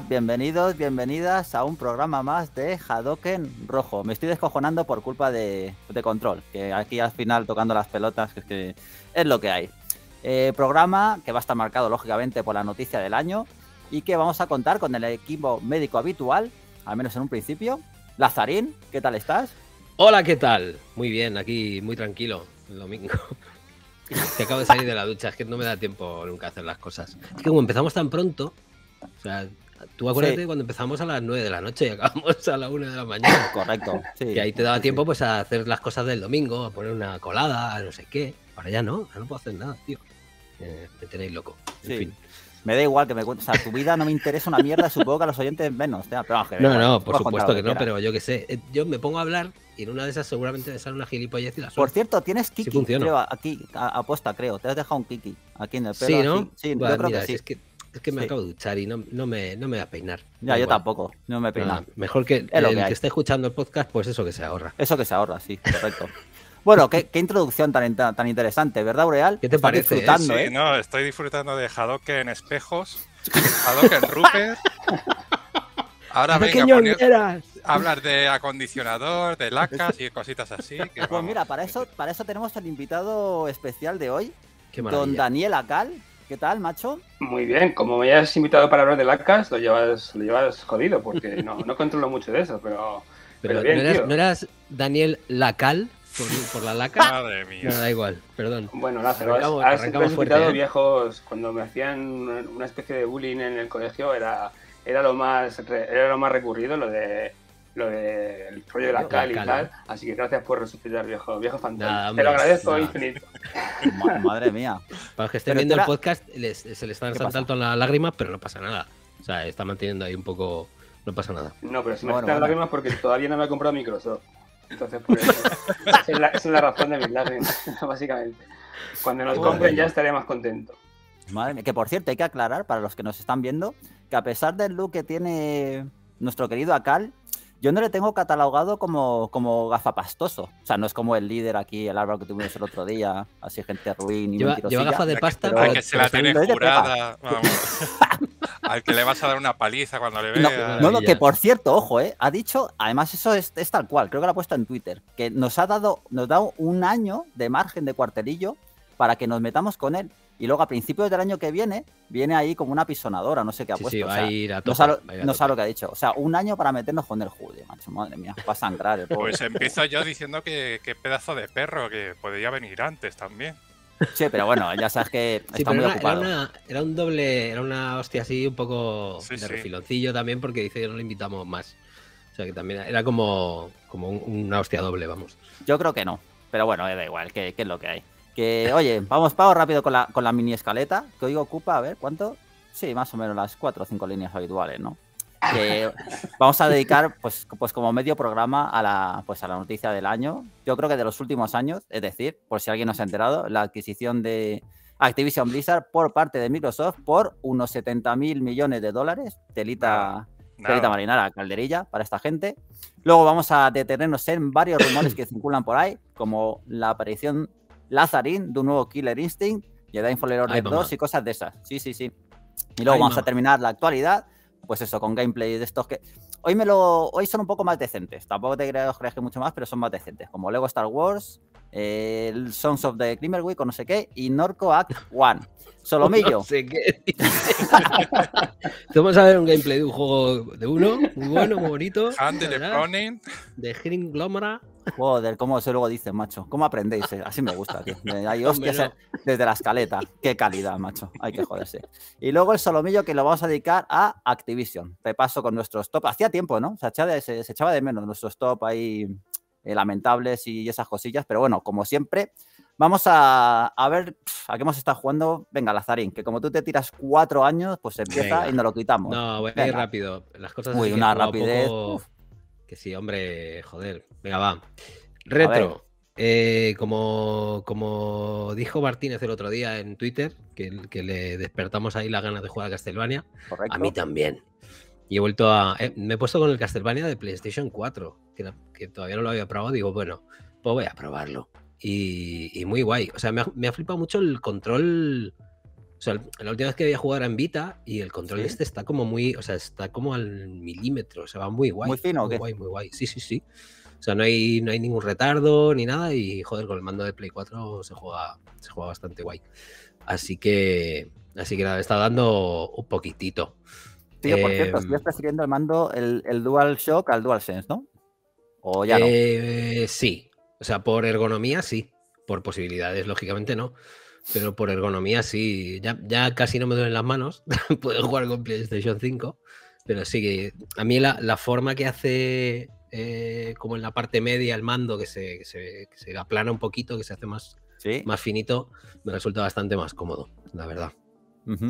bienvenidos, bienvenidas a un programa más de Hadoken Rojo. Me estoy descojonando por culpa de, control, que aquí al final tocando las pelotas, que es, que es lo que hay. Eh, programa que va a estar marcado lógicamente por la noticia del año y que vamos a contar con el equipo médico habitual, al menos en un principio. Lazarín, ¿qué tal estás? Hola, ¿qué tal? Muy bien, aquí muy tranquilo, domingo. Te acabo de salir de la ducha, es que no me da tiempo nunca hacer las cosas. Es que como empezamos tan pronto, o sea, Tú acuérdate cuando empezamos a las 9 de la noche y acabamos a la 1 de la mañana. Correcto. y ahí te daba tiempo pues a hacer las cosas del domingo, a poner una colada, no sé qué. Ahora ya no, ya no puedo hacer nada, tío. Eh, me tenéis loco. En fin. Me da igual que me cuentes. O sea, tu vida no me interesa una mierda, supongo que a los oyentes menos. no, no, por supuesto que no, pero yo qué sé. Eh, yo me pongo a hablar y en una de esas seguramente me sale una gilipollez y la Por cierto, tienes Kiki, creo, aquí, aposta, creo. Te has dejado un Kiki aquí en el pelo. Sí, ¿no? Sí, yo creo que sí. Es que me acabo de duchar y no, me, no me voy a peinar. Ya, yo tampoco. No me peino. mejor que el que, que esté escuchando el podcast, pues eso que se ahorra. Eso que se ahorra, sí, correcto. Bueno, qué, introducción tan, tan interesante, ¿verdad, Boreal? ¿Qué te parece? Disfrutando, ¿eh? No, estoy disfrutando de en espejos, en Rupert. Ahora venga, a hablar de acondicionador, de lacas y cositas así. pues mira, para eso, para eso tenemos al invitado especial de hoy, don Daniel Acal, ¿Qué tal, macho? Muy bien, como me hayas invitado para hablar de lacas, lo llevas, lo llevas jodido, porque no, no controlo mucho de eso, pero. bien, ¿no, eras, Daniel Lacal? Por, por, la laca. Madre mía. da igual, perdón. Bueno, Lázaro, arrancamos, has, ¿eh? viejos. Cuando me hacían una especie de bullying en el colegio, era, era, lo, más, era lo más recurrido, lo de lo del de, rollo de la cal y tal. Así que gracias por resucitar, viejo, viejo fantasma. Te lo agradezco infinito. Madre mía. Para los que estén viendo el podcast, les, se le están saltando las lágrimas, pero no pasa nada. O sea, está manteniendo ahí un poco. No pasa nada. No, pero si me están las lágrimas porque todavía no me ha comprado Microsoft. Entonces, por pues, eso. es, la, es la razón de mis lágrimas, básicamente. Cuando nos compren ya estaré más contento. Madre mía, que por cierto, hay que aclarar para los que nos están viendo que a pesar del look que tiene nuestro querido Akal, yo no le tengo catalogado como, como gafapastoso. O sea, no es como el líder aquí, el árbol que tuvimos el otro día, así gente ruin y lleva, lleva de pasta. Al que, se la tiene al que le vas a dar una paliza cuando le vea. No, no, que por cierto, ojo, eh, ha dicho, además eso es, tal cual, creo que lo ha puesto en Twitter, que nos ha dado, nos ha dado un año de margen de cuartelillo para que nos metamos con él. Y luego a principios del año que viene, viene ahí como una pisonadora, no sé qué ha puesto. no sabe, lo que ha dicho. O sea, un año para meternos con el Julio, macho. Madre mía, va a sangrar el Pues empiezo yo diciendo que, pedazo de perro, que podría venir antes también. Sí, pero bueno, ya sabes que está muy ocupado. Era, un doble, era una hostia así un poco de refiloncillo también, porque dice que no le invitamos más. O sea que también era como, como una hostia doble, vamos. Yo creo que no, pero bueno, da igual, que es lo que hay. Que, oye, vamos, Pau, rápido con la, mini escaleta, que hoy ocupa, a ver, ¿cuánto? Sí, más o menos las cuatro o cinco líneas habituales, ¿no? vamos a dedicar, pues, pues como medio programa a la, pues a la noticia del año. Yo creo que de los últimos años, es decir, por si alguien no se ha enterado, la adquisición de Activision Blizzard por parte de Microsoft por unos 70 mil millones de dólares, telita... marinara, calderilla para esta gente. Luego vamos a detenernos en varios rumores que circulan por ahí, como la aparición Lazarin, de un nuevo Killer Instinct, Jedi da Order 2 y cosas de esas. Sí, sí, sí. Y luego vamos a terminar la actualidad, pues eso, con gameplay de estos que... Hoy, me lo, hoy son un poco más decentes, tampoco te creo, creas que mucho más, pero son más decentes, como Lego Star Wars, el Sons of the Climberwick o no sé qué, y Norco Act 1. Solomillo. Vamos a ver un gameplay de un juego de uno, muy bueno, muy bonito. de De Hearing Glomera. Joder, cómo se luego dice, macho. ¿Cómo aprendéis? Eh, así me gusta. Eh, hay hostias eh, desde la escaleta. Qué calidad, macho. Hay que joderse. Y luego el solomillo que lo vamos a dedicar a Activision. paso con nuestros top. Hacía tiempo, ¿no? Se echaba de, se echaba de menos nuestros top ahí eh, lamentables y esas cosillas. Pero bueno, como siempre, vamos a, ver a qué hemos estado jugando. Venga, Lazarín, que como tú te tiras cuatro años, pues empieza y nos lo quitamos. No, voy a ir rápido. Las cosas Uy, una rapidez. Que sí, hombre, joder. Venga, va. Retro. Eh, como, como dijo Martínez el otro día en Twitter, que, que le despertamos ahí las ganas de jugar a Castlevania, a mí también. Y he vuelto a. Eh, me he puesto con el Castlevania de PlayStation 4, que, que, todavía no lo había probado. Digo, bueno, pues voy a probarlo. Y, muy guay. O sea, me ha, flipado mucho el control. O sea, la última vez que había jugado era en Vita y el control este está como muy. O sea, está como al milímetro. O sea, va muy guay. Muy fino, Muy guay, muy guay. Sí, sí, sí. O sea, no hay, no hay ningún retardo ni nada. Y joder, con el mando de Play 4 se juega, se juega bastante guay. Así que. Así que está dando un poquitito. Tío, por em, cierto, estás siguiendo el mando, el, el DualShock al DualSense, ¿no? ¿O ya no? Eh, sí. O sea, por ergonomía sí. Por posibilidades, lógicamente no. Pero por ergonomía sí. Ya, ya casi no me duelen las manos. Puedo jugar con PlayStation 5. Pero sí que a mí la, forma que hace eh, como en la parte media el mando que se, se aplana un poquito, que se hace más, más finito, me resulta bastante más cómodo, la verdad.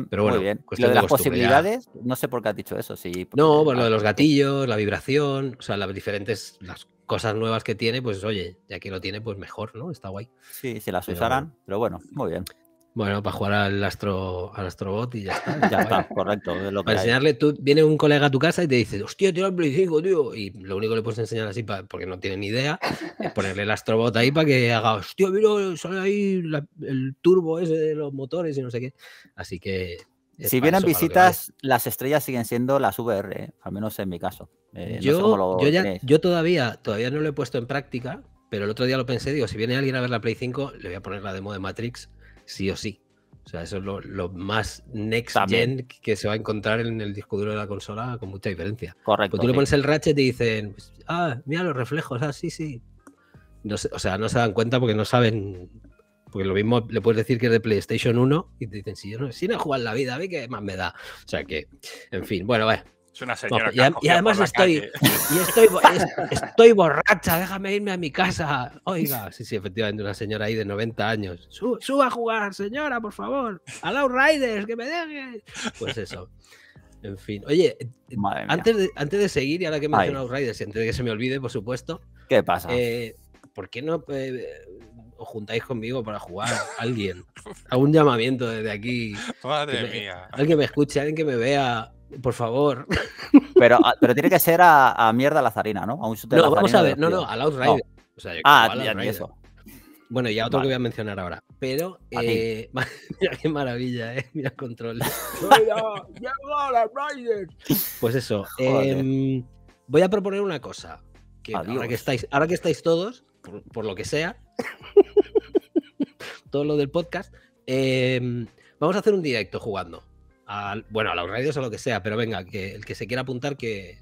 Pero bueno, Muy bien. Lo de las posibilidades, no sé por qué has dicho eso. Sí, no, bueno, lo de los gatillos, la vibración, o sea, las diferentes las cosas nuevas que tiene, pues oye, ya que lo tiene, pues mejor, ¿no? Está guay. Sí, si las usarán pero bueno, muy bien. Bueno, para jugar al, Astro, al Astrobot y ya está. Ya está, correcto. para enseñarle, tú, viene un colega a tu casa y te dice, hostia, tira el Play 5, tío. Y lo único que le puedes enseñar así, porque no tiene ni idea, es ponerle el Astrobot ahí para que haga, hostia, mira, sale ahí el turbo ese de los motores y no sé qué. Así que. Si vienen visitas, las estrellas siguen siendo las VR, ¿eh? al menos en mi caso. Eh, yo, ya, yo todavía, todavía no lo he puesto en práctica, pero el otro día lo pensé, digo, si viene alguien a ver la Play 5, le voy a poner la demo de Matrix sí o sí. O sea, eso es lo, más next gen que se va a encontrar en el disco duro de la consola con mucha diferencia. Correcto. Pues tú le pones el ratchet y dicen, pues, ah, mira los reflejos, ah, sí, sí. o sea, no se dan cuenta porque no saben. Porque lo mismo le puedes decir que es de PlayStation 1 y te dicen, si yo no, si no he jugado la vida, a mí qué más me da. O sea que, en fin, bueno, vaya es una señora. y, además estoy, estoy, estoy, borracha, déjame irme a mi casa. Oiga, sí, sí, efectivamente, una señora ahí de 90 años. suba a jugar, señora, por favor. A los Riders, que me dejen. Pues eso. En fin. Oye, eh, antes de, antes de seguir, y ahora que menciono a los Riders, antes de que se me olvide, por supuesto. ¿Qué pasa? Eh, ¿Por qué no eh, os juntáis conmigo para jugar a alguien? A un llamamiento desde aquí. Madre mía. Alguien me escuche, alguien que me vea por favor. Pero, ah, pero tiene que ser a, a mierda zarina, ¿no? A un no, vamos a ver, no, no, al Outrider. O ah, eso. Bueno, y a otro que voy a mencionar ahora. Pero, eh, mira qué maravilla, ¿eh? Mira el control. pues eso. Em, voy a proponer una cosa. Que ahora, que estáis, ahora que estáis todos, por, lo que sea, todo lo del podcast, em, vamos a hacer un directo jugando bueno, a los raiders o lo que sea, pero venga, que el que se quiera apuntar que,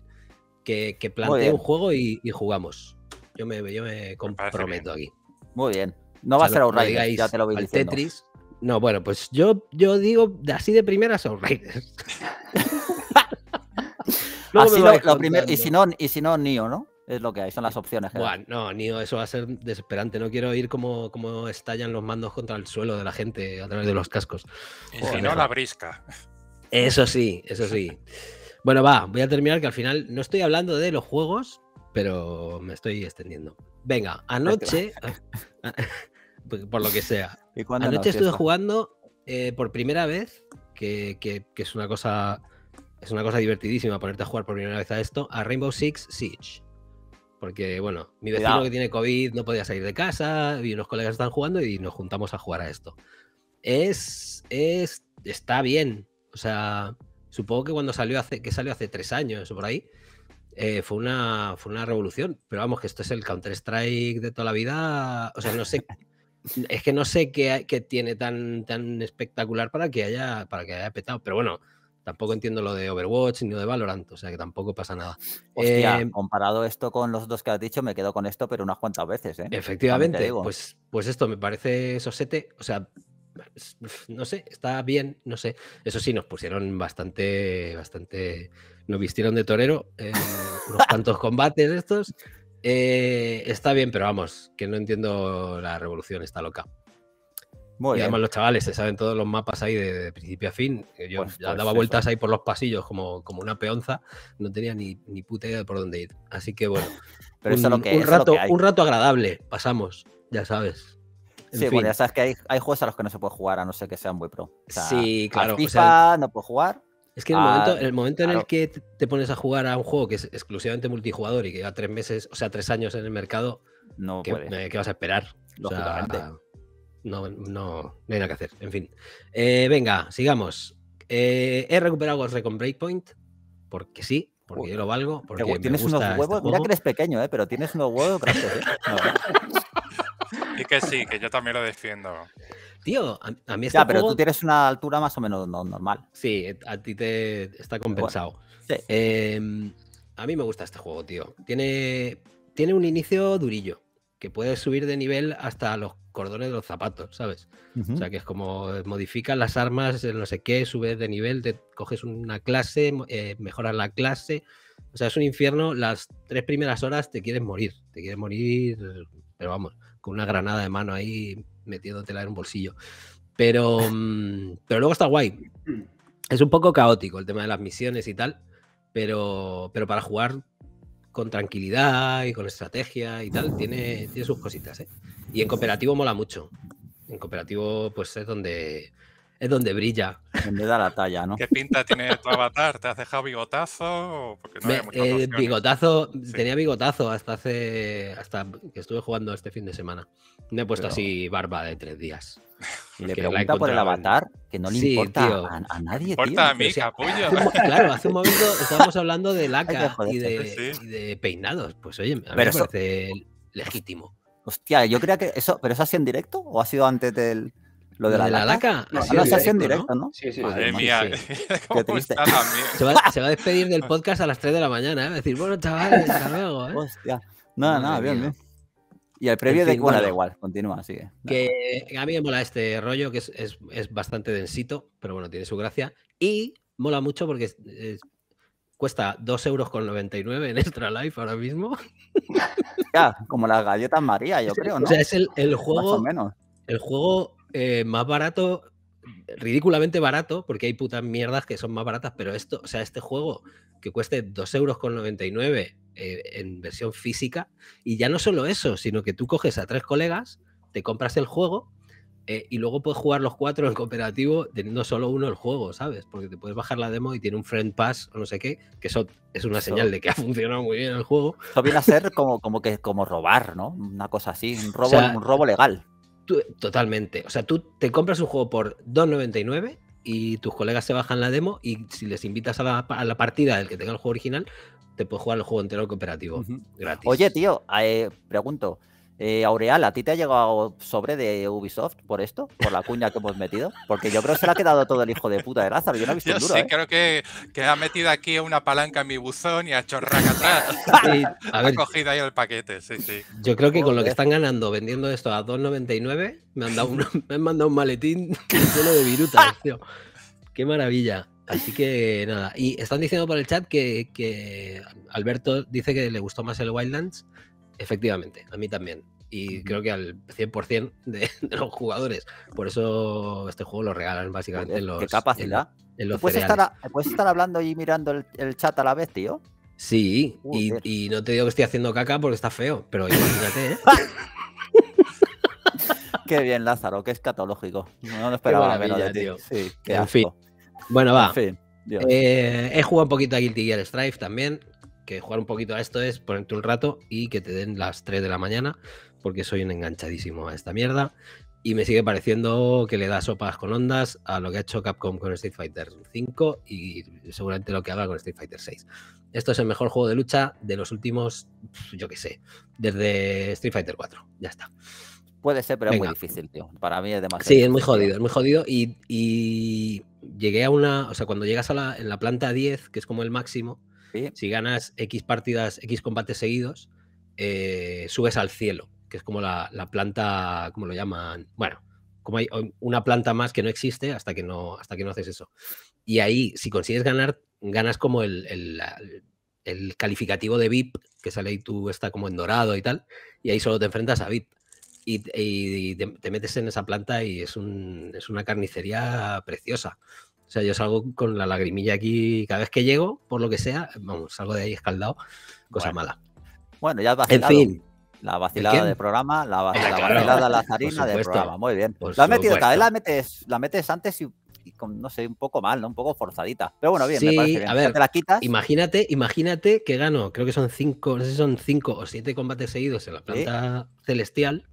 que, plantee un juego y, jugamos. Yo me, yo me comprometo aquí. Muy bien. No va a ser a ya te al Tetris. No, bueno, pues yo, yo digo así de primeras a así lo, y si no, y no, Nio, ¿no? Es lo que hay, son las opciones. Bueno, no, Nio, eso va a ser desesperante. No quiero ir como cómo estallan los mandos contra el suelo de la gente a través de los cascos. Y si no, la brisca. Eso sí, eso sí. Bueno, va, voy a terminar que al final no estoy hablando de los juegos, pero me estoy extendiendo. Venga, anoche, por lo que sea, anoche estuve jugando eh, por primera vez, que, es una cosa es una cosa divertidísima ponerte a jugar por primera vez a esto, a Rainbow Six Siege. Porque, bueno, mi vecino que tiene COVID no podía salir de casa y unos colegas están jugando y nos juntamos a jugar a esto. Es, es está bien, o sea, supongo que cuando salió hace, que salió hace tres años por ahí, eh, fue, una, fue una revolución. Pero vamos, que esto es el Counter-Strike de toda la vida. O sea, no sé. es que no sé qué, tiene tan, tan espectacular para que, haya, para que haya petado. Pero bueno, tampoco entiendo lo de Overwatch ni lo de Valorant. O sea, que tampoco pasa nada. Hostia, eh, comparado esto con los dos que has dicho, me quedo con esto, pero unas cuantas veces. ¿eh? Efectivamente, pues, pues esto me parece sosete. O sea, no sé, está bien, no sé. Eso sí, nos pusieron bastante, bastante, nos vistieron de torero, en eh, unos cuantos combates estos. Eh, está bien, pero vamos, que no entiendo la revolución, está loca. y además los chavales se saben todos los mapas ahí de, principio a fin. Yo pues, pues, daba vueltas ahí por los pasillos como, como una peonza, no tenía ni, puta idea de por dónde ir. Así que bueno, un rato agradable, pasamos, ya sabes sí, bueno, ya sabes que hay, juegos a los que no se puede jugar, a no ser que sean muy pro. sí, claro. no puedo jugar. Es que en el, momento, en el que te pones a jugar a un juego que es exclusivamente multijugador y que lleva tres meses, o sea, tres años en el mercado, no ¿qué, eh, vas a esperar? Lógicamente. no, no, hay nada que hacer. En fin. Eh, venga, sigamos. Eh, he recuperado el Recon Breakpoint, porque sí, porque yo lo valgo. Porque tienes me gusta unos este huevos, mira que eres pequeño, ¿eh? pero tienes unos huevos que sí, que yo también lo defiendo. Tío, a, mí está... pero tú tienes una altura más o menos normal. Sí, a ti te está compensado. Em, a mí me gusta este juego, tío. Tiene, tiene un inicio durillo, que puedes subir de nivel hasta los cordones de los zapatos, ¿sabes? O sea, que es como eh, modificas las armas, eh, no sé qué, subes de nivel, te coges una clase, eh, mejoras la clase. O sea, es un infierno. Las tres primeras horas te quieres morir, te quieres morir, pero vamos con una granada de mano ahí metiéndotela en un bolsillo. Pero, mm, pero luego está guay. Es un poco caótico el tema de las misiones y tal, pero, pero para jugar con tranquilidad y con estrategia y tal, tiene, tiene sus cositas. ¿eh? Y en cooperativo mola mucho. En cooperativo, pues es donde es donde brilla. Donde da la talla, ¿no? ¿Qué pinta tiene tu avatar? ¿Te has dejado bigotazo? Porque no eh, bigotazo, tenía bigotazo hasta hace. hasta que estuve jugando este fin de semana. Me he puesto así barba de tres días. le pregunta por el avatar, que no le importa A, nadie. importa a mí, capullo. claro, hace un momento estábamos hablando de laca pues, y, de, peinados. Pues oye, a mí me parece legítimo. Hostia, yo creía que eso, ¿pero eso ha sido en directo o ha sido antes del...? Lo de la, la laca. La en ¿no? Sí, sí. qué triste. Se va, a despedir del podcast a las 3 de la mañana, ¿eh? decir, bueno, chavales, hasta luego, ¿eh? Hostia. Nada, nada, bien, bien. Y el previo de. da igual, continúa, sigue. Que a mí me mola este rollo, que es, bastante densito, pero bueno, tiene su gracia. Y mola mucho porque cuesta 2,99 euros en Extra Life ahora mismo. Ya, como las galletas María, yo creo, ¿no? O sea, es el, el juego. Más o menos. El juego eh, más barato, ridículamente barato, porque hay putas mierdas que son más baratas, pero esto, o sea, este juego que cueste 2,99 euros eh, en versión física, y ya no solo eso, sino que tú coges a tres colegas, te compras el juego, eh, y luego puedes jugar los cuatro en cooperativo teniendo solo uno el juego, ¿sabes? Porque te puedes bajar la demo y tiene un friend pass o no sé qué, que eso es una señal de que ha funcionado muy bien el juego. Eso viene a ser como, como, que, como robar, ¿no? Una cosa así, robo, un robo legal totalmente. O sea, tú te compras un juego por 2.99 y tus colegas se bajan la demo y si les invitas a la, partida del que tenga el juego original, te puedes jugar el juego entero cooperativo gratis. Oye, tío, eh, pregunto, eh, Aureal, ¿a ti te ha llegado sobre de Ubisoft por esto? ¿Por la cuña que hemos metido? Porque yo creo que se le ha quedado todo el hijo de puta de Lázaro. Yo he visto Sí, ¿eh? creo que, ha metido aquí una palanca en mi buzón y ha hecho atrás. ha cogido ahí el paquete, sí, sí. Yo creo que con lo que están ganando vendiendo esto a 2.99 me han me han mandado un maletín lleno de virutas, tío. Qué maravilla. Así que nada. Y están diciendo por el chat que Alberto dice que le gustó más el Wildlands. Efectivamente, a mí también y creo que al 100% de, los jugadores. Por eso este juego lo regalan básicamente en los. capacidad? puedes, estar, hablando y mirando el, chat a la vez, tío. Sí, y, no te digo que estoy haciendo caca porque está feo, pero imagínate, ¿eh? Qué bien, Lázaro, que es catológico. No lo esperaba menos de tío. Sí, en fin. Bueno, va. En fin, eh, he jugado un poquito a Guilty Gear Strife también. Que jugar un poquito a esto es ponerte un rato y que te den las 3 de la mañana porque soy un enganchadísimo a esta mierda. Y me sigue pareciendo que le da sopas con ondas a lo que ha hecho Capcom con Street Fighter V y seguramente lo que haga con Street Fighter 6. Esto es el mejor juego de lucha de los últimos, yo qué sé, desde Street Fighter 4. Ya está. Puede ser, pero es muy difícil, tío. Para mí es demasiado. Sí, es muy jodido, es muy jodido. Y, llegué a una. O sea, cuando llegas a la, en la planta 10, que es como el máximo, si ganas X partidas, X combates seguidos, eh, subes al cielo que es como la, planta, como lo llaman? Bueno, como hay una planta más que no existe hasta que no, hasta que no haces eso. Y ahí, si consigues ganar, ganas como el, calificativo de VIP, que sale y tú, está como en dorado y tal, y ahí solo te enfrentas a VIP. Y, te, metes en esa planta y es, es una carnicería preciosa. O sea, yo salgo con la lagrimilla aquí cada vez que llego, por lo que sea, vamos, salgo de ahí escaldado, cosa mala. Bueno, ya has vacilado. En fin. La vacilada de, programa, la, ah, vacilada lazarina de programa. Muy bien. la eh, la metes, antes y, no sé, un poco mal, ¿no? Un poco forzadita. Pero bueno, bien, me parece te la quitas. Imagínate, imagínate que gano, creo que son cinco, son cinco o siete combates seguidos en la planta celestial,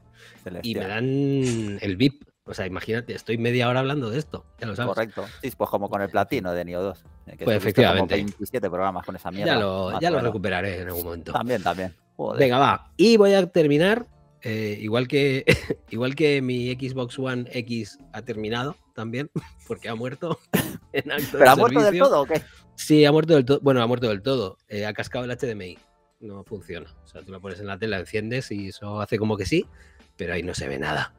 y me dan el VIP. O sea, imagínate, estoy media hora hablando de esto, Correcto. Sí, pues como con el platino de Neo eh, 2. pues efectivamente. Como 27 programas con esa mierda. Ya lo, ya lo recuperaré en algún momento. También, también. Venga, va. Y voy a terminar, eh, igual, que, igual que mi Xbox One X ha terminado también, porque ha muerto ¿Pero ha muerto del todo o qué? Sí, ha muerto del todo. Bueno, ha muerto del todo. Eh, ha cascado el HDMI. No funciona. O sea, tú la pones en la tela, enciendes y eso hace como que sí, pero ahí no se ve nada.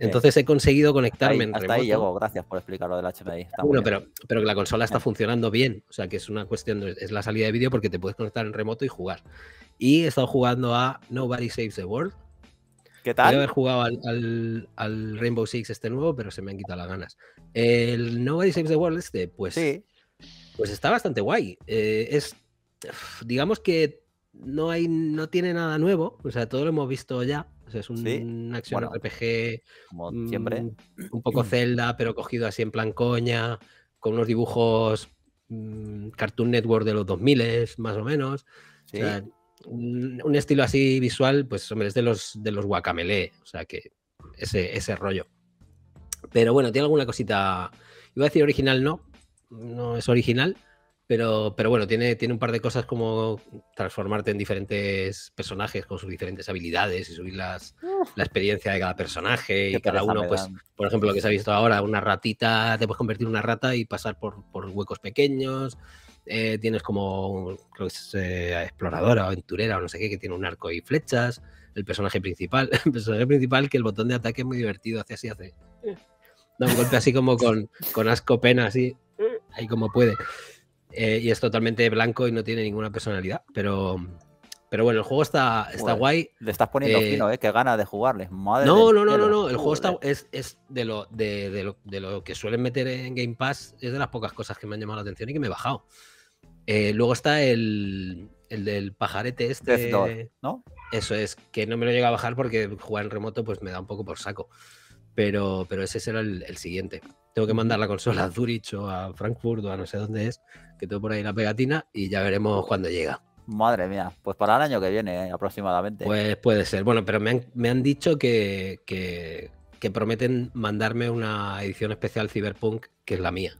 Entonces he conseguido conectarme hasta en Ahí llego, gracias por explicar lo del bueno, pero, pero que la consola está funcionando bien, o sea que es una cuestión, es la salida de vídeo porque te puedes conectar en remoto y jugar. Y he estado jugando a Nobody Saves the World. ¿Qué tal? Debe haber jugado al, Rainbow Six este nuevo, pero se me han quitado las ganas. El Nobody Saves the World este, pues, pues está bastante guay. Eh, es, digamos que no, hay, no tiene nada nuevo, o sea, todo lo hemos visto ya es un, acción RPG. Mm, siempre. Un, poco Zelda, pero cogido así en plan coña, con unos dibujos mm, Cartoon Network de los 2000, más o menos. un, estilo así visual, pues hombre, es de los, de los guacamele. O sea, que ese, ese rollo. Pero bueno, tiene alguna cosita. Iba a decir original, no. No es original pero, pero bueno, tiene, tiene un par de cosas como transformarte en diferentes personajes con sus diferentes habilidades y subir la experiencia de cada personaje. Y cada uno, pues, por ejemplo, lo que se ha visto ahora, una ratita, te puedes convertir en una rata y pasar por, huecos pequeños. Eh, tienes como, creo que es eh, exploradora o aventurera o no sé qué, que tiene un arco y flechas. El personaje principal, el personaje principal que el botón de ataque es muy divertido, hace así, hace. Eh. Da un golpe así como con, con asco pena, así, ahí como puede. Eh, y es totalmente blanco y no tiene ninguna personalidad, pero... Pero bueno, el juego está, está guay. Le estás poniendo eh, fino, ¿eh? Qué gana de jugarle Madre no, no, no, no, El juego está, es, es de, lo, de, lo, de lo que suelen meter en Game Pass. Es de las pocas cosas que me han llamado la atención y que me he bajado. Eh, luego está el, el, del pajarete este. ¿no? Eso es, que no me lo llega a bajar porque jugar en remoto pues me da un poco por saco pero, ese será el, siguiente. Tengo que mandar la consola a Zurich o a Frankfurt o a no sé dónde es, que tengo por ahí la pegatina y ya veremos cuándo llega. Madre mía, pues para el año que viene eh, aproximadamente. Pues puede ser. Bueno, pero me han, dicho que, que, prometen mandarme una edición especial Cyberpunk, que es la mía.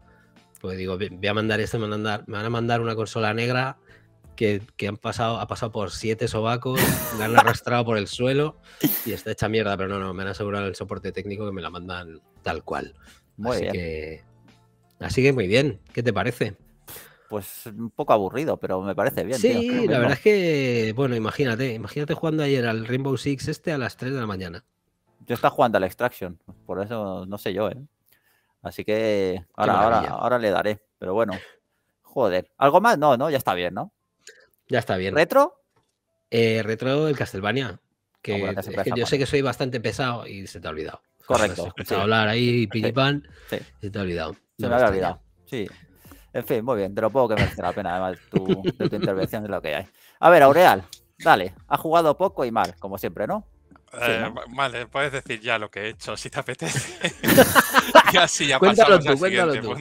Pues digo, voy a mandar esto, me mandar, me van a mandar una consola negra que, han pasado, ha pasado por siete sobacos, me han arrastrado por el suelo y está hecha mierda, pero no, no, me han asegurado el soporte técnico que me la mandan tal cual. Muy así bien. que. Así que muy bien, ¿qué te parece? Pues un poco aburrido, pero me parece bien. Sí, la verdad es que, bueno, imagínate, imagínate jugando ayer al Rainbow Six este a las 3 de la mañana. Yo estaba jugando al Extraction, por eso no sé yo, ¿eh? Así que ahora, ahora, ahora le daré, pero bueno. Joder, algo más, no, no, ya está bien, ¿no? Ya está bien. ¿Retro? Eh, retro del Castlevania. Que, yo sé que soy bastante pesado y se te ha olvidado. Correcto. hablar ahí, pilipan. sí. se te ha olvidado. Se me, ha olvidado. Sí. En fin, muy bien, te lo puedo que merece la pena, además, tu, de tu intervención de lo que hay. A ver, Aureal, dale, ha jugado poco y mal, como siempre, ¿no? Eh, vale, puedes decir ya lo que he hecho, si te apetece. y así ya cuéntalo pasamos tú, al tú.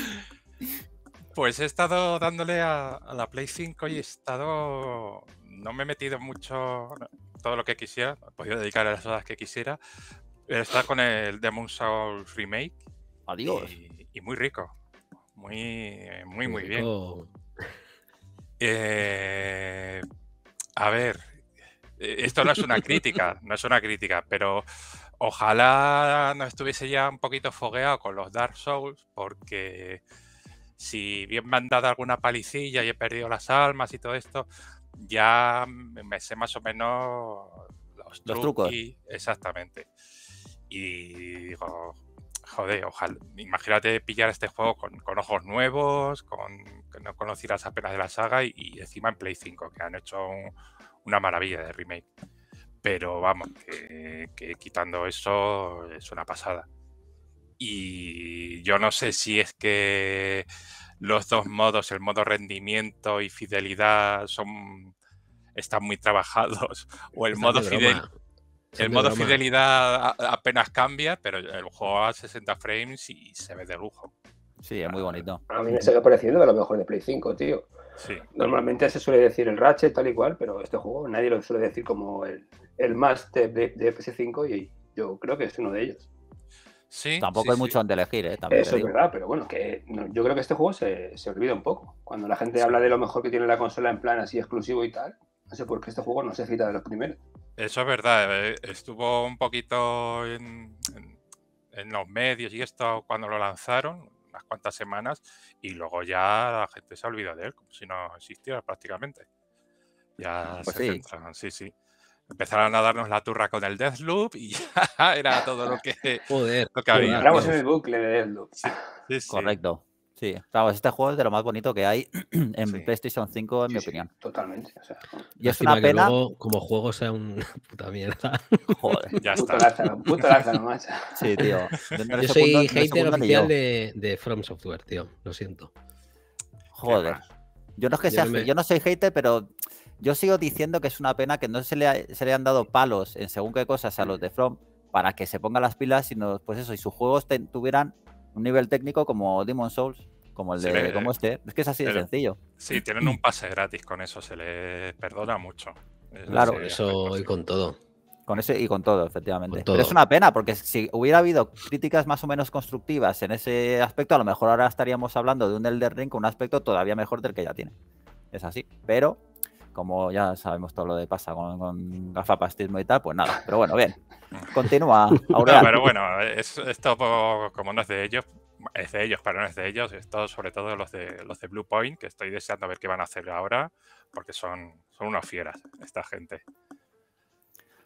pues he estado dándole a, la Play 5 y he estado. No me he metido mucho todo lo que quisiera, he podido dedicar a las horas que quisiera, pero estado con el Demon Souls Remake. Adiós. Y, muy rico. Muy, muy, muy bien. Eh, a ver, e, esto no es una crítica, no es una crítica, pero ojalá no estuviese ya un poquito fogueado con los Dark Souls, porque si bien me han dado alguna palicilla y he perdido las almas y todo esto, ya me sé más o menos los, trucos. Exactamente. Y digo, joder, ojalá, imagínate pillar este juego con, ojos nuevos, con que no conocieras apenas de la saga y, encima en Play 5, que han hecho una maravilla de remake. Pero vamos, que quitando eso es una pasada. Y yo no sé si es que los dos modos, el modo rendimiento y fidelidad, son están muy trabajados. O el modo fidelidad. El modo fidelidad apenas cambia, pero el juego a 60 frames y se ve de lujo. Sí, es muy bonito. A mí me sigue pareciendo a lo mejor de Play 5, tío. Normalmente se suele decir el Ratchet tal y cual, pero este juego nadie lo suele decir como el, el más de, de, de PS5 y yo creo que es uno de ellos. Tampoco hay mucho donde elegir, ¿eh? Eso es verdad, pero bueno, que yo creo que este juego se, olvida un poco. Cuando la gente habla de lo mejor que tiene la consola en plan así exclusivo y tal, no sé por qué este juego no se cita de los primeros. Eso es verdad, eh, estuvo un poquito en, los medios y esto cuando lo lanzaron, unas cuantas semanas, y luego ya la gente se olvidó de él, como si no existiera prácticamente. Ya pues se sí. sí, sí empezaron a darnos la turra con el Deathloop y ya era todo lo que, Joder, lo en el bucle de Deathloop. Sí, sí, Correcto. Sí, este juego es de lo más bonito que hay en PlayStation 5, en mi opinión. totalmente. O sea, y es una pena. luego, como juego sea un puta mierda. Joder. Ya puto está. Lázaro, puto Lázaro, macho. Sí, tío. Yo soy hater oficial de, de, From Software, tío. Lo siento. Joder. Yo no, es que sea, yo no soy hater, pero yo sigo diciendo que es una pena que no se le, se le han dado palos en según qué cosas a los de From para que se pongan las pilas, sino pues eso, y sus juegos tuvieran un nivel técnico como Demon Souls, como el de como este. Es que es así de sencillo. Sí, tienen un pase gratis con eso, se les perdona mucho. claro, con eso y con todo. Con eso y con todo, efectivamente. es una pena, porque si hubiera habido críticas más o menos constructivas en ese aspecto, a lo mejor ahora estaríamos hablando de un Elder Ring con un aspecto todavía mejor del que ya tiene. Es así. Pero como ya sabemos todo lo que pasa con, con gafapastismo y tal, pues nada, pero bueno, bien. Continúa, Aurel. pero bueno, esto como no es de ellos, es de ellos, pero no es de ellos, esto sobre todo los de los de Blue Point, que estoy deseando ver qué van a hacer ahora, porque son, son unas fieras esta gente.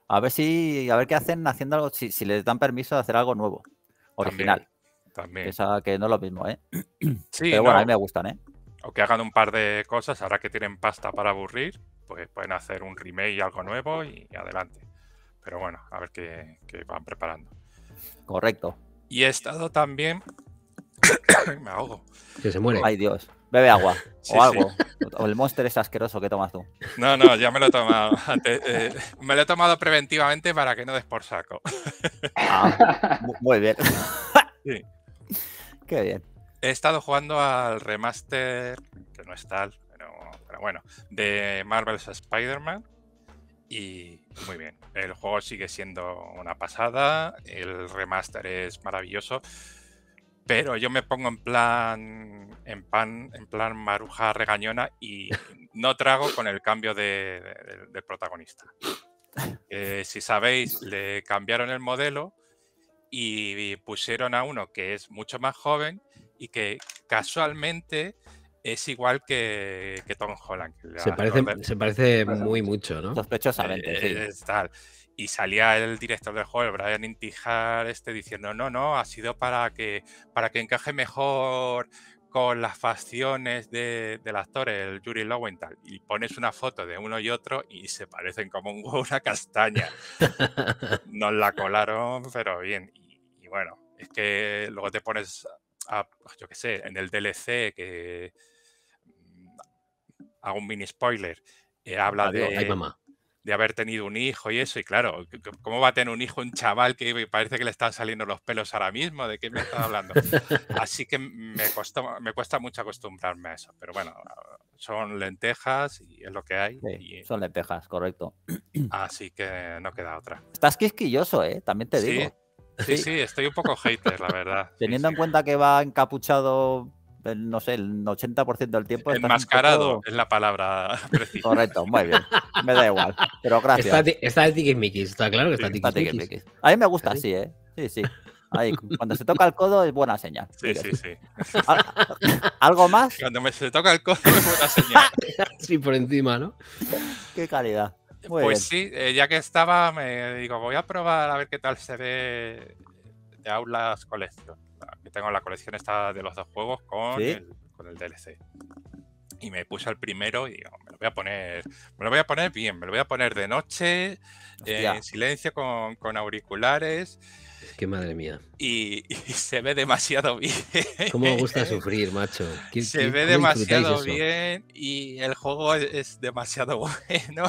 A ver si, a ver qué hacen haciendo algo, si, les dan permiso de hacer algo nuevo, original. También. también. que no es lo mismo, ¿eh? Sí, bueno, a mí me gustan, ¿eh? o que hagan un par de cosas, ahora que tienen pasta para aburrir, pues pueden hacer un remake y algo nuevo y adelante. Pero bueno, a ver qué, van preparando. Correcto. Y he estado también. Me ahogo. Que se muere. Ay, Dios. Bebe agua. o algo. O el monster es asqueroso que tomas tú. No, no, ya me lo he tomado. Eh, me lo he tomado preventivamente para que no des por saco. Ah, muy bien. Qué bien. He estado jugando al remaster, que no es tal, pero, bueno, de Marvel's Spider-Man. Y muy bien, el juego sigue siendo una pasada, el remaster es maravilloso, pero yo me pongo en plan, en en plan maruja regañona y no trago con el cambio de, protagonista. Eh, si sabéis, le cambiaron el modelo y pusieron a uno que es mucho más joven y que casualmente es igual que, que Tom Holland. se, parece, muy mucho, ¿no? Sospechosamente, eh, sí. Eh, y salía el director del juego, Brian Intijar, este, diciendo, no, no, ha sido para que, para que encaje mejor con las facciones del actor, el Yuri Lowenthal, y pones una foto de uno y otro y se parecen como una castaña. Nos la colaron, pero bien. y bueno, es que luego te pones yo qué sé, en el DLC que mm, hago un mini spoiler, eh, habla de, de haber tenido un hijo y eso, y claro, ¿cómo va a tener un hijo un chaval que parece que le están saliendo los pelos ahora mismo? ¿De qué me están hablando? Así que me, costó, me cuesta mucho acostumbrarme a eso, pero bueno, son lentejas y es lo que hay. Son lentejas, correcto. Así que no queda otra. Estás quisquilloso, ¿eh? También te digo. Sí, sí, estoy un poco hater, la verdad. Teniendo en cuenta que va encapuchado, no sé, el 80% del tiempo. Enmascarado es la palabra precisa. Correcto, muy bien. Me da igual. Pero gracias. Está, está Mickey, está claro que está sí, A mí me gusta así, ¿eh? Sí, sí. cuando se toca el codo es buena señal. Sí, sí, sí. Ah, ¿Algo más? Cuando me se toca el codo es buena señal. sí, por encima, ¿no? Qué calidad pues sí, eh, ya que estaba, me digo, voy a probar a ver qué tal se ve de Aulas Collection. Aquí tengo la colección esta de los dos juegos con, el, DLC. Y me puse el primero y me lo voy a poner, me lo voy a poner bien, me lo voy a poner de noche, en silencio con, auriculares. Qué madre mía. Y, se ve demasiado bien. ¿Cómo me gusta sufrir, macho? se ve demasiado bien y el juego es, es demasiado bueno.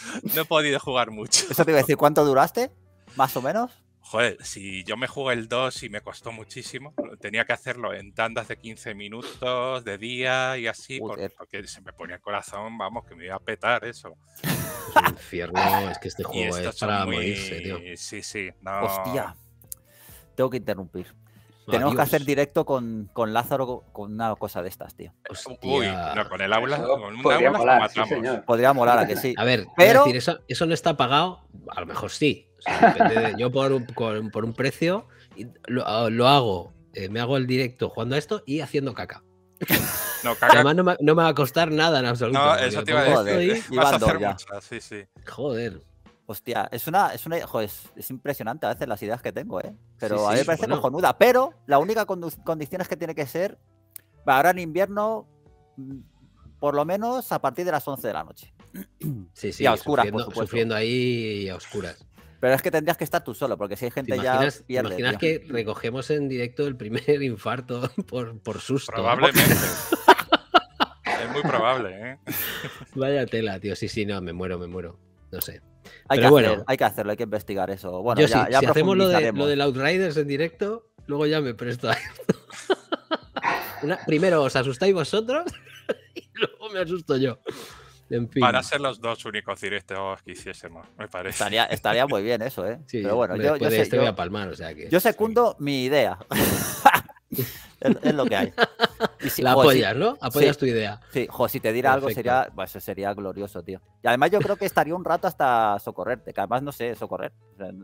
no he podido jugar mucho. Eso te iba a decir, ¿cuánto duraste? ¿Más o menos? Joder, si yo me jugué el 2 y me costó muchísimo, tenía que hacerlo en tandas de 15 minutos, de día y así, porque, se me ponía el corazón, vamos, que me iba a petar eso. infierno, es que este juego es para morirse, tío. Sí, sí, Hostia, tengo que interrumpir. Tenemos que hacer directo con, con, Lázaro con una cosa de estas, tío. Pues, Uy, con el aula, con podría molar, podría molar a que sí. A ver, pero... Decir, eso, eso no está pagado, a lo mejor sí. yo por un, por un precio lo, lo hago, eh, me hago el directo jugando a esto y haciendo caca. No, caca... Además no me, va a costar nada en absoluto. No, eso te iba a decir. Vas a hacer muchas, sí, sí. Joder. Hostia, es una. Es, es, impresionante a veces las ideas que tengo, ¿eh? Pero a mí me parece mejor cojonuda. Pero la única condición es que tiene que ser. Ahora en invierno, mm, por lo menos a partir de las 11 de la noche. Sí, sí. Y a oscuras, sufriendo, Sufriendo ahí y a oscuras. Pero es que tendrías que estar tú solo, porque si hay gente ya. Pierde, ¿te imaginas que recogemos en directo el primer infarto por, por susto. Probablemente. es muy probable, ¿eh? Vaya tela, tío. Sí, sí, no, me muero, me muero. No sé. Hay, que hacerlo, hay que investigar eso. Bueno, ya, si hacemos lo, de, lo del Outriders en directo, luego ya me presto a esto. primero os asustáis vosotros y luego me asusto yo. En fin. Para ser los dos únicos directos que hiciésemos, me parece. Estaría, estaría muy bien eso, ¿eh? Sí, Pero bueno, yo, yo, este yo, a palmar, o sea que. Yo secundo mi idea. es, lo que hay. La apoyas, ¿no? Apoyas tu idea. Sí, si te diera algo sería, pues, sería glorioso, tío. Y además yo creo que estaría un rato hasta socorrerte, que además no sé socorrer.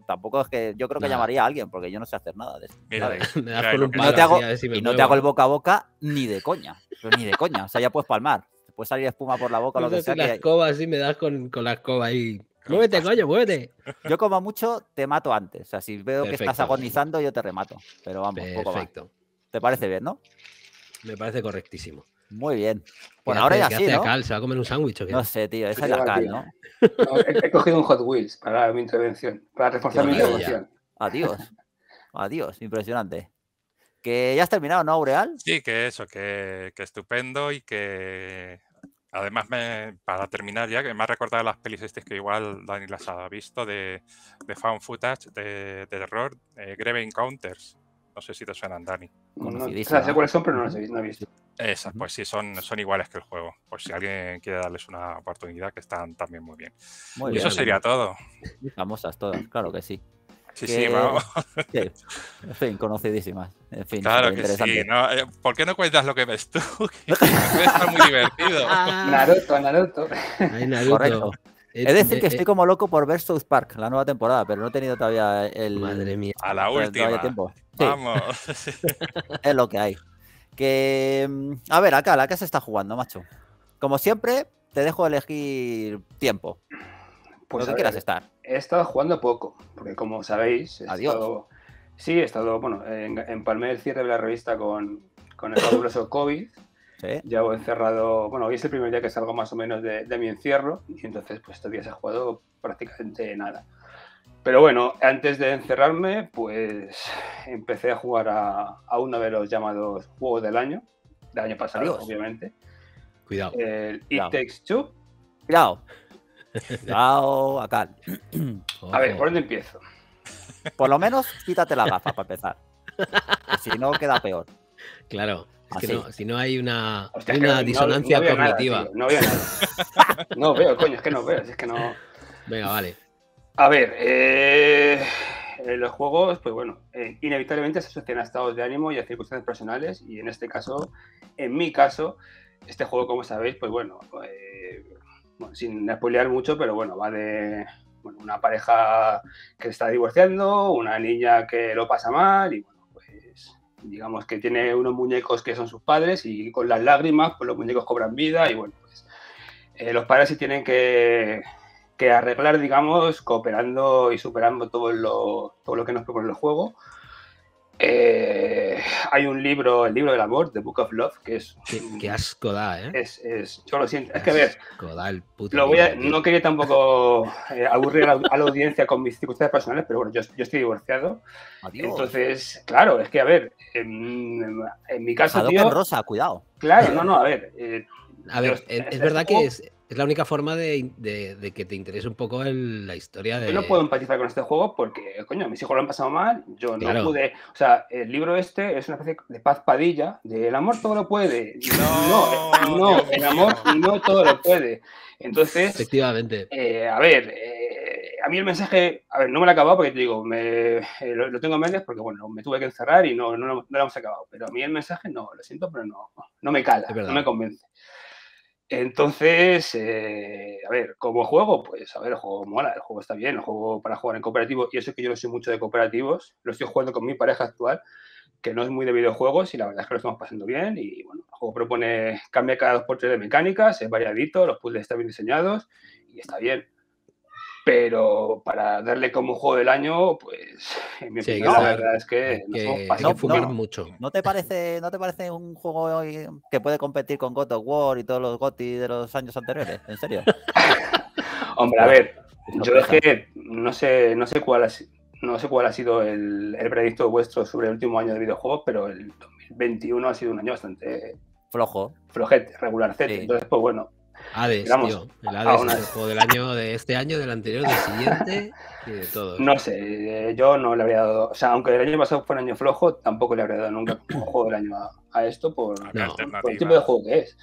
tampoco es que yo creo que llamaría a alguien porque yo no sé hacer nada de eso. no, te hago, el boca a boca ni de coña, ni de coña. O sea, ya puedes palmar, puedes salir espuma por la boca lo que sea. La escoba me das con, la escoba ahí. Muévete, coño, muévete. Yo como mucho te mato antes. O sea, si veo que estás agonizando, yo te remato. Pero vamos, Perfecto. poco más. ¿Te parece bien, no? Me parece correctísimo. Muy bien. Bueno, ahora ya sí, ¿no? ¿Se va a comer un sándwich o qué? No sé, tío, Esa es la cal, ¿no? he, cogido un Hot Wheels para mi intervención, para reforzar mi intervención. Adiós. Adiós, impresionante. Que ya has terminado, ¿no, Aureal? Sí, que eso, que, que estupendo y que Además, para terminar ya, que me ha recordado las pelis estas que igual Dani las ha visto de, de Found Footage de, terror, eh, Grave Encounters. No sé si te suenan, Dani. No, o sea, sé cuáles son, pero no las he, visto. Esas, pues sí, son, son iguales que el juego. Por si alguien quiere darles una oportunidad, que están también muy bien. y eso sería todo. Famosas todas, claro que sí. Sí, sí, vamos. En fin, conocidísimas. En fin, claro que sí. ¿no? Eh, ¿Por qué no cuentas lo que ves tú? Que muy divertido. Ah. Naruto, Naruto. Naruto. Correcto. Es decir, que estoy eh como loco por ver South Park, la nueva temporada, pero no he tenido todavía el. Madre mía. A la última. Tiempo. Vamos. es lo que hay. Que. Mm, a ver, acá, la casa está jugando, macho. Como siempre, te dejo elegir tiempo. Pues lo que quieras estar. He estado jugando poco, porque como sabéis. He Estado... Sí, he estado. Bueno, en, en el cierre de la revista con, con el fabuloso COVID. ¿eh? ya he encerrado, bueno, hoy es el primer día que salgo más o menos de, mi encierro y entonces pues todavía se ha jugado prácticamente nada. Pero bueno, antes de encerrarme, pues empecé a jugar a, uno de los llamados juegos del año, del año pasado, obviamente. Cuidado. El It Takes Two. Cuidado. Cuidado, acá. A ver, ¿por dónde empiezo? Por lo menos quítate la gafa para empezar. si no, queda peor. Claro si no hay una, disonancia cognitiva. no veo nada. No veo, coño, es que no veo. Es que no... Venga, vale. A ver, eh, eh los juegos, pues bueno, eh, inevitablemente se asocian a estados de ánimo y a circunstancias personales. Y en este caso, en mi caso, este juego, como sabéis, pues bueno, eh, sin spoilear mucho, pero bueno, va de una pareja que está divorciando, una niña que lo pasa mal y bueno, digamos que tiene unos muñecos que son sus padres y con las lágrimas pues los muñecos cobran vida y bueno, pues eh, los padres se tienen que, que, arreglar, digamos, cooperando y superando todo lo, todo lo que nos propone el juego eh, hay un libro, el libro del amor, The Book of Love, que es. Qué, asco da, ¿eh? Es, es, yo lo siento. es que ver Lo no quería tampoco eh, aburrir a, la audiencia con mis circunstancias personales, pero bueno, yo, yo estoy divorciado. Entonces, claro, es que a ver, en, mi caso. Tío, rosa, cuidado. Claro, no, no, a ver. Eh, a ver, es, verdad que es, es la única forma de, de, que te interese un poco en la historia de... Yo no puedo empatizar con este juego porque, coño, mis hijos lo han pasado mal, yo no pude... O sea, el libro este es una especie de paz padilla, de el amor todo lo puede. No, no, el amor no todo lo puede. Entonces... Efectivamente. Eh, a ver, eh, a mí el mensaje, a ver, no me lo he acabado porque te digo, me, eh, lo, tengo en mente porque, bueno, me tuve que encerrar y no, no, lo hemos acabado. Pero a mí el mensaje, no, lo siento, pero no, no me cala, no me convence. Entonces, eh, a ver, ¿cómo juego, pues a ver, el juego mola, el juego está bien, el juego para jugar en cooperativo, y eso que yo no soy mucho de cooperativos, lo estoy jugando con mi pareja actual, que no es muy de videojuegos, y la verdad es que lo estamos pasando bien, y bueno, el juego propone, cambia cada dos por tres de mecánicas, es variadito, los puzzles están bien diseñados, y está bien pero para darle como juego del año, pues en mi opinión, la verdad es que, nos no, mucho. ¿No te parece, no te parece un juego que puede competir con God of War y todos los GOTI de los años anteriores? ¿En serio? Hombre, a ver, yo es que no sé, no sé cuál ha, no sé cuál ha sido el, el predicto vuestro sobre el último año de videojuegos, pero el 2021 ha sido un año bastante flojo. Flojete, regular, etc. Entonces, pues bueno, Hades, tío. El Hades del año, de este año, del anterior, del siguiente y de todo. No sé, eh, yo no le habría dado. O sea, aunque el año pasado fue un año flojo, tampoco le habría dado nunca un juego del año a, esto por, el tipo de juego que es.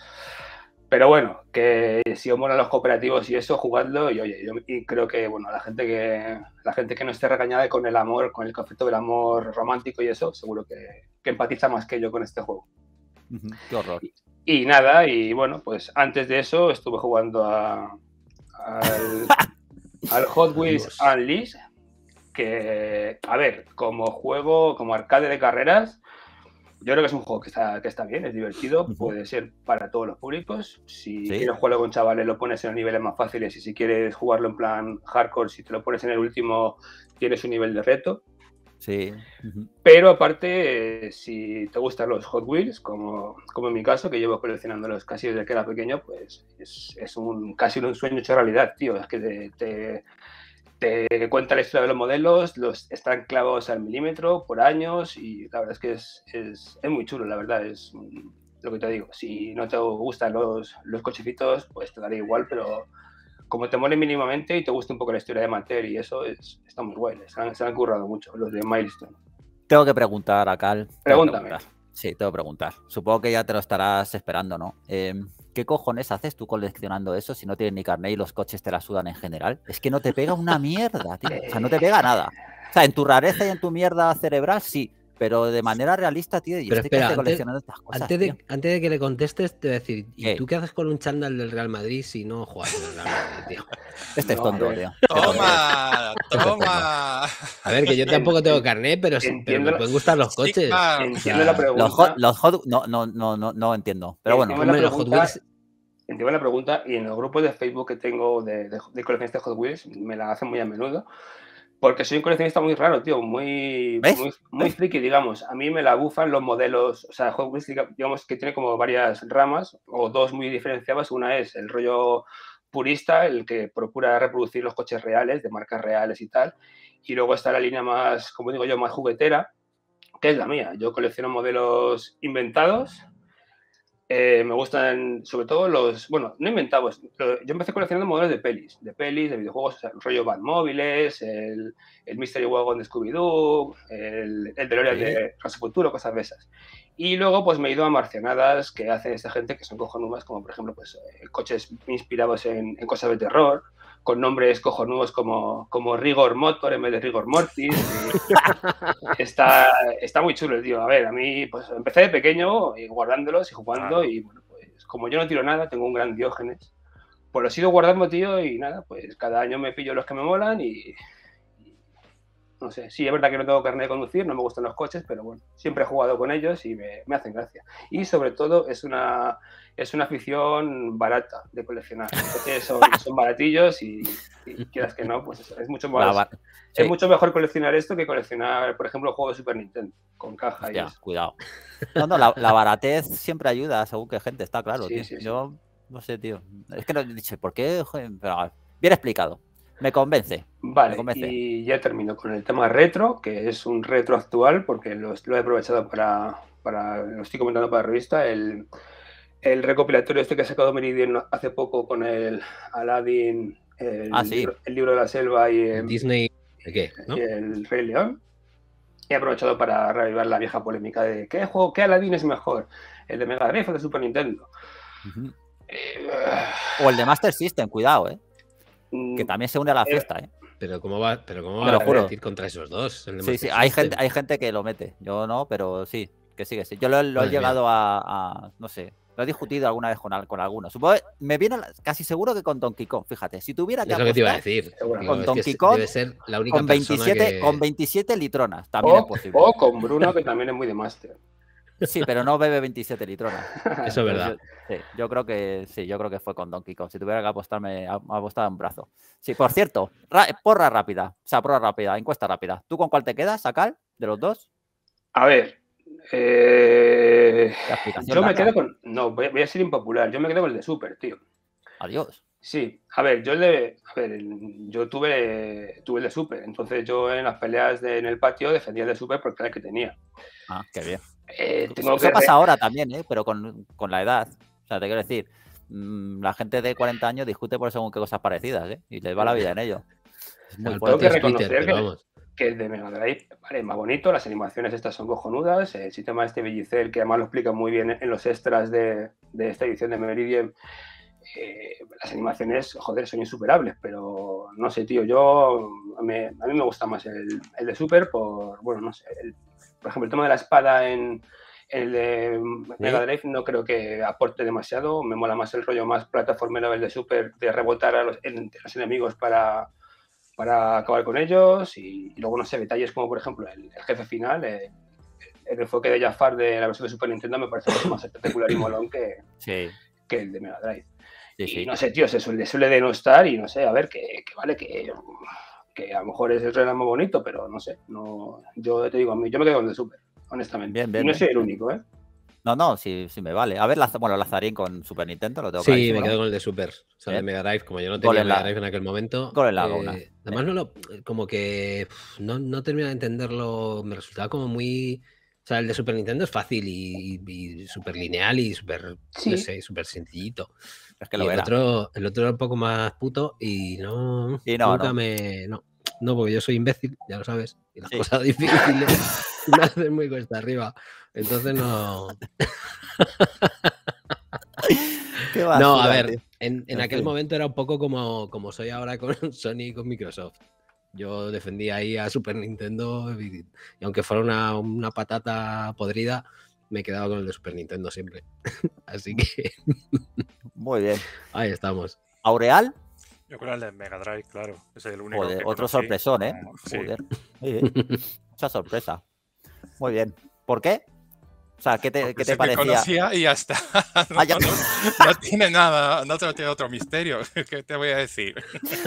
Pero bueno, que si os molan los cooperativos y eso, jugadlo. Y oye, yo creo que bueno, la gente que la gente que no esté regañada con el amor, con el concepto del amor romántico y eso, seguro que, empatiza más que yo con este juego. Qué horror. Y nada, y bueno, pues antes de eso estuve jugando a, al, Hot Wheels Unleashed, que, a ver, como juego, como arcade de carreras, yo creo que es un juego que está, que está bien, es divertido, puede ser para todos los públicos. Si quieres jugarlo con chavales, lo pones en los niveles más fáciles y si quieres jugarlo en plan hardcore, si te lo pones en el último, tienes un nivel de reto. Sí. Pero aparte, eh, si te gustan los Hot Wheels, como, en mi caso, que llevo coleccionando los casi desde que era pequeño, pues es, un, casi un sueño hecho realidad, tío. Es que te, cuenta la historia de los modelos, los están clavados al milímetro por años y la verdad es que es, muy chulo, la verdad, es lo que te digo. Si no te gustan los, los cochecitos, pues te daría igual, pero como te mole mínimamente y te gusta un poco la historia de mater y eso es, está muy bueno, se han, currado mucho los de Milestone. Tengo que preguntar a Cal. Pregúntame. Sí, tengo que preguntar. Supongo que ya te lo estarás esperando, ¿no? Em, ¿Qué cojones haces tú coleccionando eso si no tienes ni carnet y los coches te la sudan en general? Es que no te pega una mierda, tío. O sea, no te pega nada. O sea, en tu rareza y en tu mierda cerebral, sí pero de manera realista, tío. Yo estoy espera, antes, coleccionando estas cosas. Antes de, antes de, que le contestes, te voy a decir, ¿y tú qué haces con un chándal del Real Madrid si no juegas en el Real Madrid, tío? Este es tonto, tío. ¡Toma! ¡Toma! A ver, que yo tampoco tengo carnet, pero, me gustan los coches. Los no, no, no, no, entiendo. Pero bueno, entiendo los Hot Wheels. Entiendo la pregunta y en los grupos de Facebook que tengo de, de, coleccionistas de Hot Wheels me la hacen muy a menudo. Porque soy un coleccionista muy raro, tío, muy, muy, friki, digamos. A mí me la bufan los modelos, o sea, juego digamos que tiene como varias ramas, o dos muy diferenciadas. Una es el rollo purista, el que procura reproducir los coches reales, de marcas reales y tal. Y luego está la línea más, como digo yo, más juguetera, que es la mía. Yo colecciono modelos inventados, eh, me gustan sobre todo los, bueno, no inventamos, pues, yo empecé coleccionando modelos de pelis, de pelis, de videojuegos, rollo Batmóviles, el, el Mystery Wagon de Scooby-Doo, el, el DeLorean de Futuro, cosas de esas. Y luego pues me he ido a marcianadas que hacen esta gente que son cojonumas, como por ejemplo pues eh, coches inspirados en, en, cosas de terror, con nombres cojonudos como, como Rigor Motor en vez de Rigor Mortis. está, está muy chulo el tío. A ver, a mí pues empecé de pequeño guardándolos y jugando ah. y pues, como yo no tiro nada, tengo un gran diógenes. Pues lo sigo guardando, tío, y nada, pues cada año me pillo los que me molan y, no sé, sí, es verdad que no tengo carnet de conducir, no me gustan los coches, pero bueno, siempre he jugado con ellos y me hacen gracia. Y sobre todo es una es una afición barata de coleccionar. son, baratillos y, quieras que no, pues es, mucho más. Es mucho mejor coleccionar esto que coleccionar, por ejemplo, juegos de Super Nintendo con caja. ya. y cuidado. No, no, la, baratez siempre ayuda, según qué gente, está claro. Yo no sé, tío. Es que no he dicho ¿por qué? Pero, bien explicado. Me convence. Vale, y ya termino con el tema retro, que es un retro actual, porque lo he aprovechado para, para, lo estoy comentando para la revista, el, el recopilatorio este que ha sacado Meridian hace poco con el Aladdin, el, ah, libro, de la selva y el, eh, Disney el Rey León. He aprovechado para reavivar la vieja polémica de qué juego, qué Aladdin es mejor, el de Mega Drive o el de Super Nintendo. Eh, o el de Master System, cuidado, ¿eh? mm, que también se une a la fiesta, Pero cómo va, pero a competir contra esos dos. sí, sí, hay gente, hay gente que lo mete. Yo no, pero sí, que sigue. Sí. Yo lo, he llegado a, a, no sé, lo he discutido alguna vez con, con me viene casi seguro que con Don Kong, fíjate. Si tuviera que. apostar, que te iba a decir. Con Don Kong. ser la única con, 27, con 27 litronas. También es posible. O con Bruno, que también es muy de máster. Sí, pero no bebe 27 litronas. Eso es verdad. Yo, sí, yo creo que sí, yo creo que fue con Don Kiko. Si tuviera que apostarme, apostado un brazo. Sí, por cierto, porra rápida, o sea, porra rápida, encuesta rápida. ¿Tú con cuál te quedas, Sacal, de los dos? A ver, eh, yo me quedo con. No, voy, a ser impopular. Yo me quedo con el de Super, tío. Adiós. Sí, a ver, yo el a ver, yo tuve, tuve el de Super, entonces yo en las peleas en el patio defendía el de Super porque era el que tenía. Ah, qué bien. Eh, tengo Eso pasa ahora también, ¿eh? pero con, la edad. O sea, te quiero decir, mm, la gente de 40 años discute por según qué cosas parecidas, ¿eh? Y les va la vida en ello. que reconocer que el de Mega Drive, vale, más bonito, las animaciones estas son cojonudas, el sistema este Bellicel, que además lo explica muy bien en los extras de, de esta edición de Meridian, eh, las animaciones, joder, son insuperables, pero no sé, tío, yo, a mí me gusta más el, el de Super por, bueno, no sé, por ejemplo, el tema de la espada en, el de Mega Drive no creo que aporte demasiado, me mola más el rollo más plataformero del de Super, de rebotar a los enemigos para para acabar con ellos y, luego, no sé, detalles como por ejemplo el, jefe final, el enfoque de Jafar de la versión de Super Nintendo me parece mucho más espectacular y molón que, que el de Mega Drive. Y no sé, tío, se suele, suele denostar y no sé, a ver, que, vale, que, que, a lo mejor es el más bonito, pero no sé, no yo te digo, a mí yo me quedo con el de Super, honestamente. no soy el único, ¿eh? No, no, sí, sí me vale. A ver, bueno, bueno, Lazarín con Super Nintendo, lo tengo Sí, me quedo con el de Super. O sea, ¿Eh? el Mega Drive, como yo no tenía Mega Drive en aquel momento. Con el eh, Además, no lo, como que no, no termino de entenderlo. Me resultaba como muy. O sea, el de Super Nintendo es fácil y, super súper lineal y súper, sí. no sé, súper sencillito. Es que lo y el, otro, el otro era un poco más puto y no, y no nunca me... No. No, porque yo soy imbécil, ya lo sabes. Y las cosas difíciles me hacen muy cuesta arriba. Entonces no. no, a ver, en, aquel momento era un poco como, como soy ahora con Sony y con Microsoft. Yo defendía ahí a Super Nintendo y, aunque fuera una, una, patata podrida, me quedaba con el de Super Nintendo siempre. Así que. Muy bien. Ahí estamos. ¿Aureal? Yo con el de Mega Drive, claro. Es el único. otro sorpresón, ¿eh? Mucha sorpresa. Muy bien. ¿Por qué? O sea, ¿qué te, ¿qué te y ya está. Ah, no, tiene nada, no tiene otro misterio. ¿Qué te voy a decir?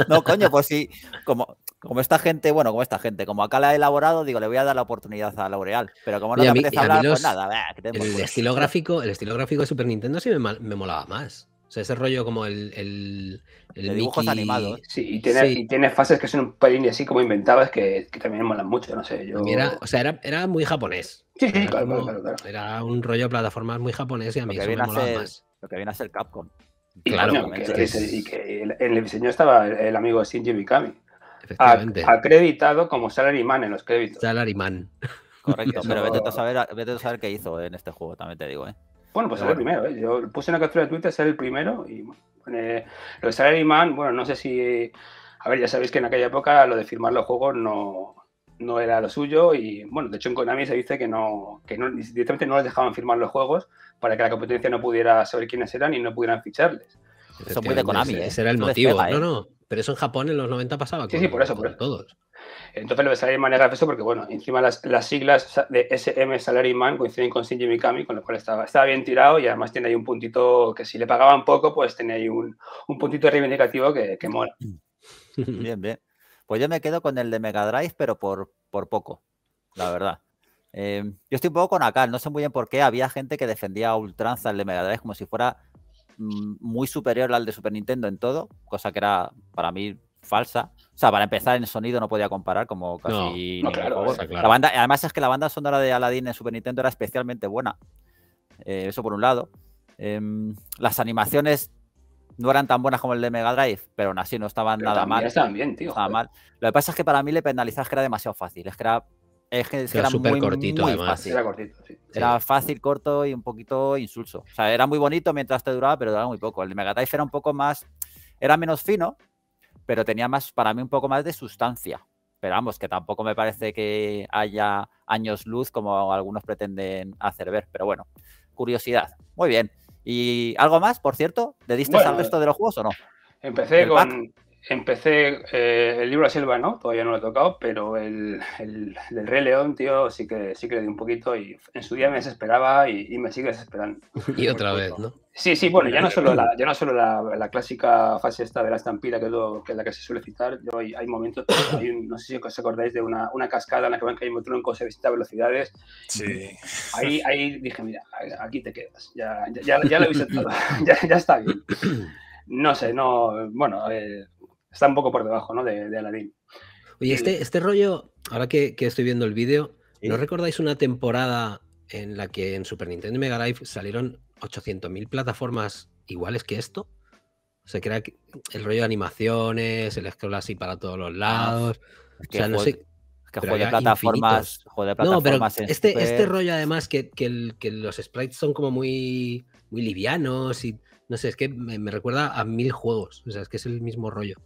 No, coño, pues sí. Como, como esta gente, bueno, como esta gente, como acá la he elaborado, digo, le voy a dar la oportunidad a L'Oreal. Pero como no le te hablar, pues nada. el, estilo gráfico, el estilo gráfico de Super Nintendo sí me, me molaba más. O sea, ese rollo como el. el, de dibujos animados. Sí y, tiene, y tiene fases que son un pelín así como inventabas que, que también molan mucho, no sé. Yo... Era, o sea, era, era muy japonés. Sí, claro, claro, Era un rollo de plataformas muy japonés y a mí eso me molaba más. Lo que viene a ser Capcom. claro, que, y que en el, diseño estaba el amigo Shinji Mikami. Efectivamente. Acreditado como Salaryman en los créditos. Salaryman. Correcto, pero vete a, saber, vete a saber qué hizo en este juego, también te digo, ¿eh? Bueno, pues es el primero. ¿eh? Yo puse una captura de Twitter, ser el primero. Y bueno, lo de imán, bueno, no sé si. A ver, ya sabéis que en aquella época lo de firmar los juegos no, era lo suyo. Y bueno, de hecho en Konami se dice que no, que no, directamente no les dejaban firmar los juegos para que la competencia no pudiera saber quiénes eran y no pudieran ficharles. Eso fue de Konami, ¿eh? ese, era el motivo. ¿eh? No, no, pero eso en Japón en los 90 pasaba. Con, sí, sí, por eso, por todos. Entonces lo de manera es eso, porque, bueno, encima las, siglas de SM Man coinciden con Shinji Mikami, con lo cual estaba, estaba bien tirado y además tiene ahí un puntito que si le pagaban poco, pues tenía ahí un, puntito reivindicativo que, que mola. Bien, bien. Pues yo me quedo con el de Mega Drive, pero por, por poco, la verdad. Eh, yo estoy un poco con Akal, no sé muy bien por qué. Había gente que defendía a ultranza el de Mega Drive como si fuera mm, muy superior al de Super Nintendo en todo, cosa que era para mí falsa. O sea, para empezar, en sonido no podía comparar como casi. La banda, además, es que la banda sonora de Aladdin en Super Nintendo era especialmente buena. Eh, eso por un lado. Em, las animaciones no eran tan buenas como el de Mega Drive, pero aún así no estaban nada mal. Estaban Lo que pasa es que para mí le penalizas que era demasiado fácil. Es que era. muy, cortito, Era fácil, corto y un poquito insulso. O sea, era muy bonito mientras te duraba, pero duraba muy poco. El de Mega Drive era un poco más. Era menos fino, pero tenía más, para mí, un poco más de sustancia. Pero vamos, que tampoco me parece que haya años luz como algunos pretenden hacer ver. Pero bueno, curiosidad. Muy bien. ¿Y algo más, por cierto? ¿Le diste al resto de los juegos o no? Empecé con, empecé eh, el libro la Silva, ¿no? Todavía no lo he tocado, pero el, el, Rey León, tío, sí que, sí que le di un poquito y en su día me desesperaba y, y me sigue desesperando. Y otra vez, ¿no? Sí, sí, bueno, ya no solo la, ya no solo la, clásica fase esta de la estampida, que es, la que se suele citar, yo, hay momentos, hay no sé si os acordáis de una, cascada en la que van cayendo troncos a visita velocidades. Sí. Ahí, ahí dije, mira, aquí te quedas, ya, ya, ya, lo he visto ya, ya está bien. No sé, no, bueno, eh, está un poco por debajo, ¿no? De, Aladdin. Oye, este, este rollo, ahora que, estoy viendo el vídeo, ¿no recordáis una temporada en la que en Super Nintendo y Mega Drive salieron 800.000 plataformas iguales que esto? O sea, que era el rollo de animaciones, el scroll así para todos los ah, lados. o sea, no sé que plataformas, plataformas. No, pero este, este rollo además que, que, los sprites son como muy, muy livianos y no sé, es que me, recuerda a mil juegos. O sea, es que es el mismo rollo.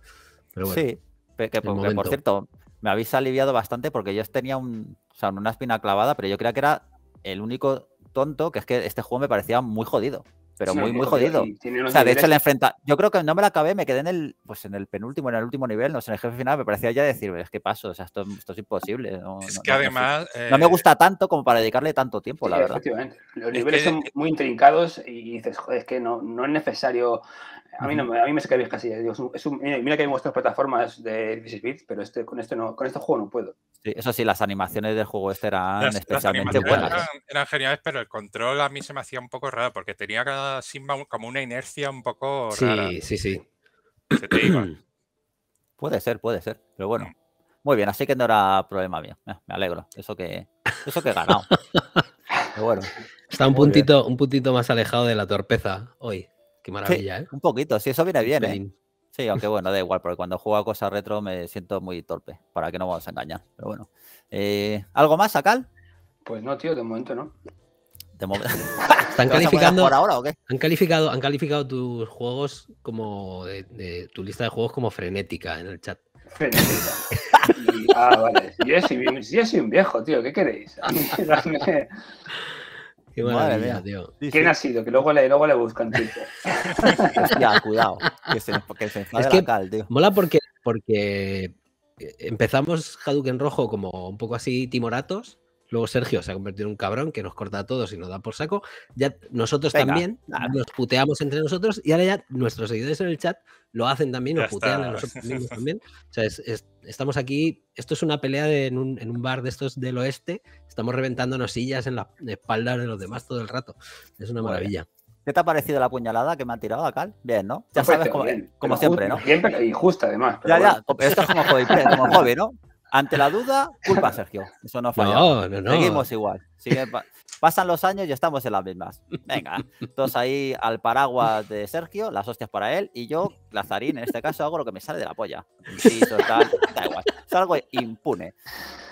Pero sí, que, por cierto, me habéis aliviado bastante porque yo tenía un, una espina clavada, pero yo creía que era el único tonto que es que este juego me parecía muy jodido pero muy, muy jodido. O sea, de hecho, la enfrenta. Yo creo que no me la acabé, me quedé en el, pues en el penúltimo, en el último nivel, no en el jefe final, me parecía ya decir, es que paso, o sea, esto, es imposible. es que además. No, me eh, gusta tanto como para dedicarle tanto tiempo, la verdad. Efectivamente. Los niveles son muy intrincados y dices, joder, es que no, no es necesario a mí, no, a mí me saca casi. mira, que hay muchas plataformas de 16 pero este, con, este no, con este juego no puedo. eso sí, las animaciones del juego este eran especialmente buenas. Eran, geniales, pero el control a mí se me hacía un poco raro, porque tenía cada Simba como una inercia un poco rara. Sí, sí, sí. puede ser, puede ser, pero bueno. Mm. Muy bien, así que no era problema mío. Eh, me alegro. Eso que, he ganado. bueno. Está un puntito, un puntito más alejado de la torpeza hoy. Qué maravilla, ¿eh? Un poquito, si eso viene bien, ¿eh? Sí, aunque bueno, da igual, porque cuando juego a cosas retro me siento muy torpe, para que no vamos a engañar. Pero bueno. Eh, ¿Algo más, Akal? Pues no, tío, de momento no. De ¿Están calificando, por ahora, ¿o qué? Han calificado, han calificado tus juegos como de, tu lista de juegos como frenética en el chat. Frenética. ah, vale. Yo soy, un viejo, tío. ¿Qué queréis? tío. ¿Quién ha sido? Que luego le, luego le buscan, ya, cuidado. Que se, que es que tío. Mola porque, porque eh, empezamos Hadouken Rojo como un poco así timoratos Luego Sergio se ha convertido en un cabrón que nos corta a todos y nos da por saco. Ya nosotros también nos puteamos entre nosotros y ahora ya nuestros seguidores en el chat lo hacen también, nos putean a nosotros mismos también. O sea, estamos aquí, esto es una pelea en, un, bar de estos del oeste, estamos reventándonos sillas en la espalda de los demás todo el rato. Es una maravilla. ¿Qué te ha parecido la puñalada que me ha tirado a Bien, ¿no? Ya sabes, como, siempre, ¿no? Bien, y además. ya, ya, esto es como como hobby, ¿no? Ante la duda, culpa Sergio. Eso no falla. Seguimos igual. pasan los años y estamos en las mismas. Venga, todos ahí al paraguas de Sergio, las hostias para él y yo, Lazarín, en este caso, hago lo que me sale de la polla. Sí, total, da igual. Salgo impune.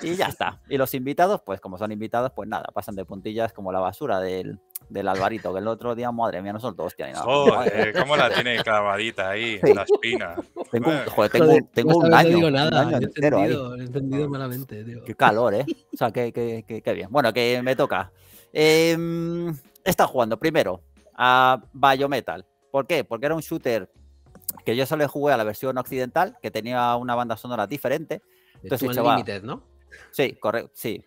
Y ya está. Y los invitados, pues como son invitados, pues nada, pasan de puntillas como la basura del, del Alvarito, que el otro día, madre mía, no soltó hostia ni nada. Joder, eh, ¿cómo la tiene clavadita ahí, en la espina? Tengo un, eh. joder, tengo, no año, digo nada, un He entendido, He entendido ah. malamente. Qué calor, ¿eh? O sea, qué, bien. Bueno, que me toca. Eh, está jugando primero a Biometal. ¿Por qué? Porque era un shooter que yo solo jugué a la versión occidental, que tenía una banda sonora diferente. Entonces, chaval, Limited, ¿no? Sí, correcto, sí.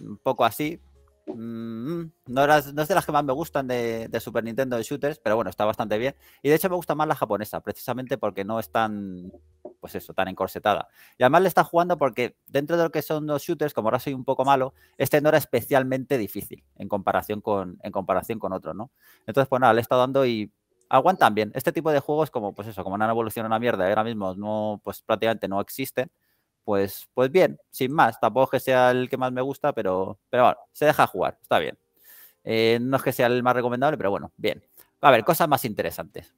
Un poco así, Mm, no, no, es de las que más me gustan de, Super Nintendo de shooters, pero bueno, está bastante bien. Y de hecho me gusta más la japonesa, precisamente porque no es tan, pues eso, tan encorsetada. Y además le está jugando porque dentro de lo que son los shooters, como ahora soy un poco malo, este no era especialmente difícil en comparación con, en comparación con otro, ¿no? Entonces, pues nada, le está dando y aguantan bien. Este tipo de juegos, como pues eso, como no han evolucionado una mierda, ahora mismo no, pues prácticamente no existen pues, pues, bien, sin más. Tampoco es que sea el que más me gusta, pero, pero bueno, se deja jugar, está bien. Eh, no es que sea el más recomendable, pero bueno, bien. A ver, cosas más interesantes.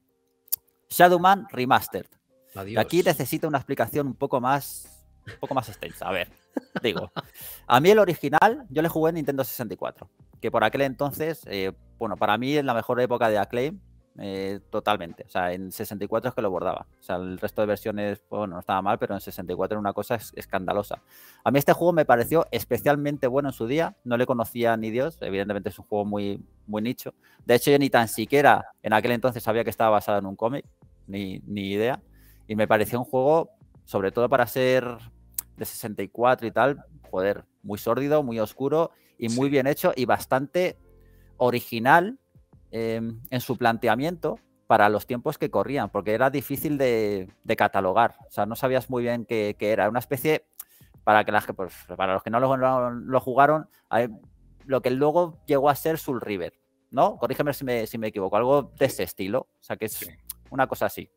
Shadowman Remastered. Aquí necesita una explicación un poco más, un poco más extensa. A ver, digo, a mí el original yo le jugué en Nintendo 64, que por aquel entonces, eh, bueno, para mí es la mejor época de Acclaim eh, totalmente. O sea, en 64 es que lo bordaba. O sea, el resto de versiones, bueno, no estaba mal, pero en 64 era una cosa escandalosa. A mí este juego me pareció especialmente bueno en su día. No le conocía ni Dios. Evidentemente es un juego muy, muy nicho. De hecho, yo ni tan siquiera en aquel entonces sabía que estaba basado en un cómic. Ni, ni idea. Y me pareció un juego, sobre todo para ser de 64 y tal, joder, muy sórdido, muy oscuro y muy bien hecho y bastante original Em, en su planteamiento para los tiempos que corrían, porque era difícil de, catalogar. O sea, no sabías muy bien qué, era. Una especie, para, que las, pues, para los que no lo, jugaron, lo que luego llegó a ser Sul River, ¿no? Corrígeme si me, equivoco, algo de ese estilo. O sea, que es una cosa así.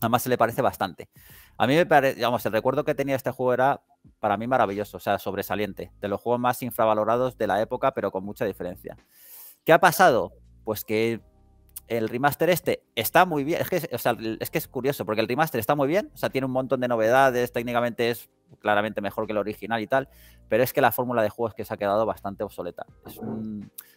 Además, se le parece bastante. A mí me parece, digamos, el recuerdo que tenía este juego era para mí maravilloso, o sea, sobresaliente. De los juegos más infravalorados de la época, pero con mucha diferencia. ¿Qué ha pasado? pues que el remaster este está muy bien. Es que, es que es curioso, porque el remaster está muy bien, o sea, tiene un montón de novedades, técnicamente es claramente mejor que el original y tal, pero es que la fórmula de juegos que se ha quedado bastante obsoleta.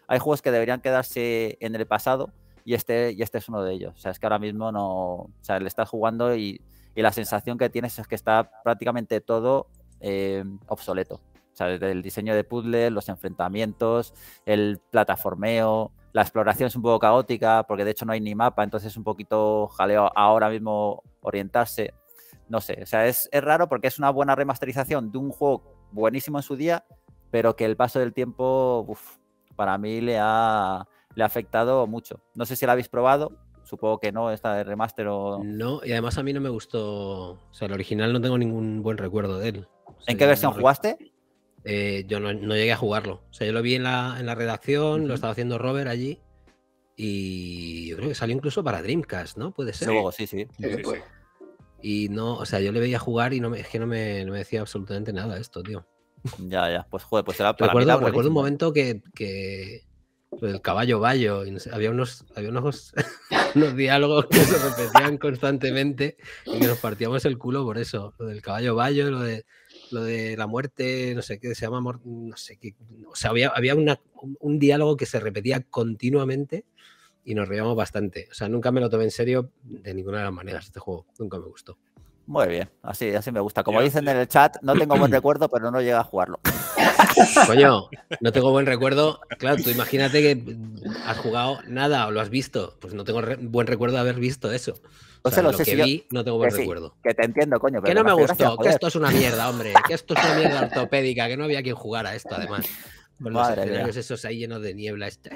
hay juegos que deberían quedarse en el pasado y este, y este es uno de ellos. O sea, es que ahora mismo no, o sea, le estás jugando y, la sensación que tienes es que está prácticamente todo eh, obsoleto. O sea, desde el diseño de puzzles, los enfrentamientos, el plataformeo, la exploración es un poco caótica, porque de hecho no hay ni mapa, entonces es un poquito jaleo ahora mismo orientarse. No sé, o sea, es, raro porque es una buena remasterización de un juego buenísimo en su día, pero que el paso del tiempo, uf, para mí le ha, le ha afectado mucho. No sé si la habéis probado, supongo que no, esta de remaster o... No, y además a mí no me gustó, o sea, el original no tengo ningún buen recuerdo de él. ¿En qué versión jugaste? Eh, yo no, llegué a jugarlo. O sea, yo lo vi en la, en la redacción, lo estaba haciendo Robert allí. Y yo creo que salió incluso para Dreamcast, ¿no? Puede ser. Sí, sí. Pues, sí. Y no, o sea, yo le veía jugar y no me, es que no me, no me decía absolutamente nada esto, tío. Ya, ya. Pues joder, pues era para recuerdo, recuerdo un momento que, que el caballo vallo y había unos, había unos, unos diálogos que se repetían constantemente y que nos partíamos el culo por eso. Lo del caballo vallo lo de lo de la muerte, no sé qué, se llama, no sé qué, o sea, había, un diálogo que se repetía continuamente y nos reíamos bastante. O sea, nunca me lo tomé en serio de ninguna de las maneras este juego, nunca me gustó. Muy bien, así, así me gusta. Como dicen en el chat, no tengo buen recuerdo, pero no llega a jugarlo. Coño, no tengo buen recuerdo. Claro, tú imagínate que has jugado nada o lo has visto. Pues no tengo buen recuerdo de haber visto eso no lo sé que si vi, no tengo buen que recuerdo. que te entiendo, coño. Pero que no me gustó, que esto es una mierda, hombre. Que esto es una mierda ortopédica, que no había quien jugara a esto, además. Con pues los esos ahí llenos de niebla. Esto,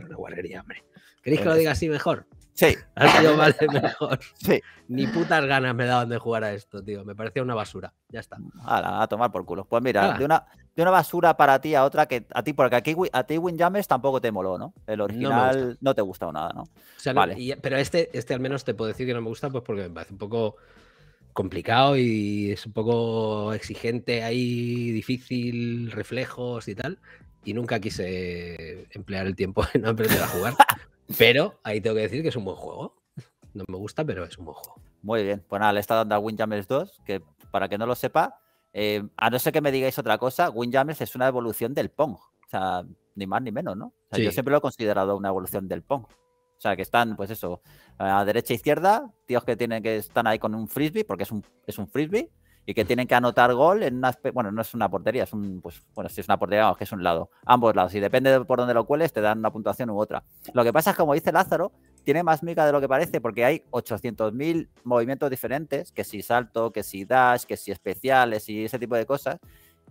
no me una hombre. ¿Queréis que lo diga así mejor? Sí. sido más de mejor. Sí. Ni putas ganas me daban de jugar a esto, tío. Me parecía una basura. Ya está. a tomar por culo. Pues mira, de, una, de una basura para ti a otra que a ti, porque aquí a ti Winjames tampoco te moló, ¿no? El original no, te gustó nada, ¿no? O sea, pero este, este al menos te puedo decir que no me gusta, pues porque me parece un poco complicado y es un poco exigente Hay difícil, reflejos y tal. Y nunca quise emplear el tiempo en aprender a jugar. Pero ahí tengo que decir que es un buen juego. No me gusta, pero es un buen juego. Muy bien. Pues nada, le está dando a Windjammers 2, que para que no lo sepa, eh, a no ser que me digáis otra cosa, Windjammers es una evolución del Pong. O sea, ni más ni menos, ¿no? Yo siempre lo he considerado una evolución del Pong. O sea, que están, pues eso, a derecha e izquierda, tíos que tienen que están ahí con un frisbee, porque es un, es un frisbee, y que tienen que anotar gol en una, bueno, no es una portería, es un, pues, bueno, si es una portería, vamos, que es un lado, ambos lados, y depende por dónde lo cueles, te dan una puntuación u otra. Lo que pasa es, como dice Lázaro, tiene más mica de lo que parece porque hay 800.000 movimientos diferentes, que si salto, que si dash, que si especiales y ese tipo de cosas.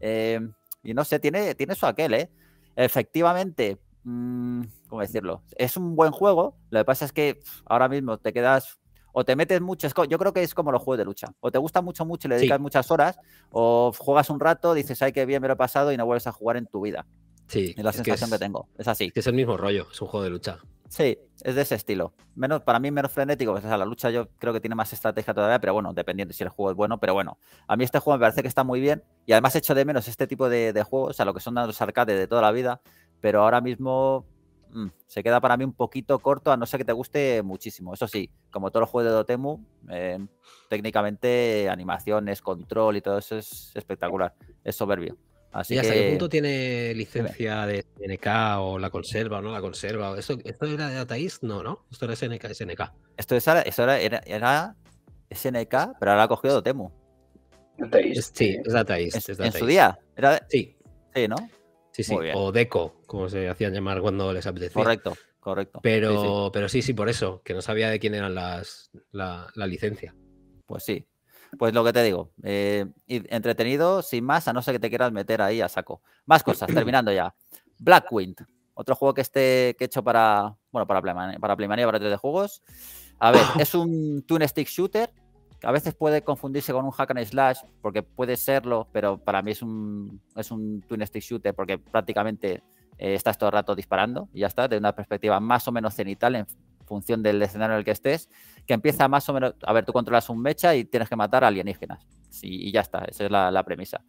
Eh, y no sé, tiene, tiene su aquel, ¿eh? Efectivamente, mm, ¿cómo decirlo? Es un buen juego, lo que pasa es que ahora mismo te quedas o te metes mucho. Yo creo que es como los juegos de lucha. O te gusta mucho, mucho y le dedicas muchas horas, o juegas un rato, dices, ay, qué bien me lo he pasado y no vuelves a jugar en tu vida. Sí. Es la sensación que, tengo. Es así. es el mismo rollo, es un juego de lucha. Sí, es de ese estilo. Menos, para mí menos frenético, pues, o sea, la lucha yo creo que tiene más estrategia todavía, pero bueno, dependiendo si el juego es bueno, pero bueno, a mí este juego me parece que está muy bien y además echo de menos este tipo de, de juegos, o sea, lo que son los arcades de toda la vida, pero ahora mismo Mm, se queda para mí un poquito corto, a no ser que te guste muchísimo. Eso sí, como todos los juegos de Dotemu, eh, técnicamente animaciones, control y todo eso es espectacular, es soberbio. Así ¿Y hasta qué punto tiene licencia de SNK o la conserva o no la conserva? ¿Esto, era de Ataís? No, ¿no? Esto era SNK, SNK. Esto es, eso era, SNK, pero ahora ha cogido Dotemu. Sí, eh. es Ataís. En, su día. Sí. Sí, ¿no? Sí, sí, o Deco, como se hacían llamar cuando les apetecía. Correcto, correcto. Pero sí, sí, pero sí, sí por eso, que no sabía de quién eran las, la, licencia. Pues sí, pues lo que te digo, eh, entretenido, sin más, a no ser que te quieras meter ahí a saco. Más cosas, terminando ya. Blackwind, otro juego que esté que he hecho para, bueno, para Playmania, para Playmania, para de juegos. A ver, es un twin stick shooter a veces puede confundirse con un hack and slash, porque puede serlo, pero para mí es un, es un twin stick shooter, porque prácticamente eh, estás todo el rato disparando y ya está, desde una perspectiva más o menos cenital en función del escenario en el que estés, que empieza más o menos, a ver, tú controlas un mecha y tienes que matar alienígenas. Y, ya está, esa es la, premisa.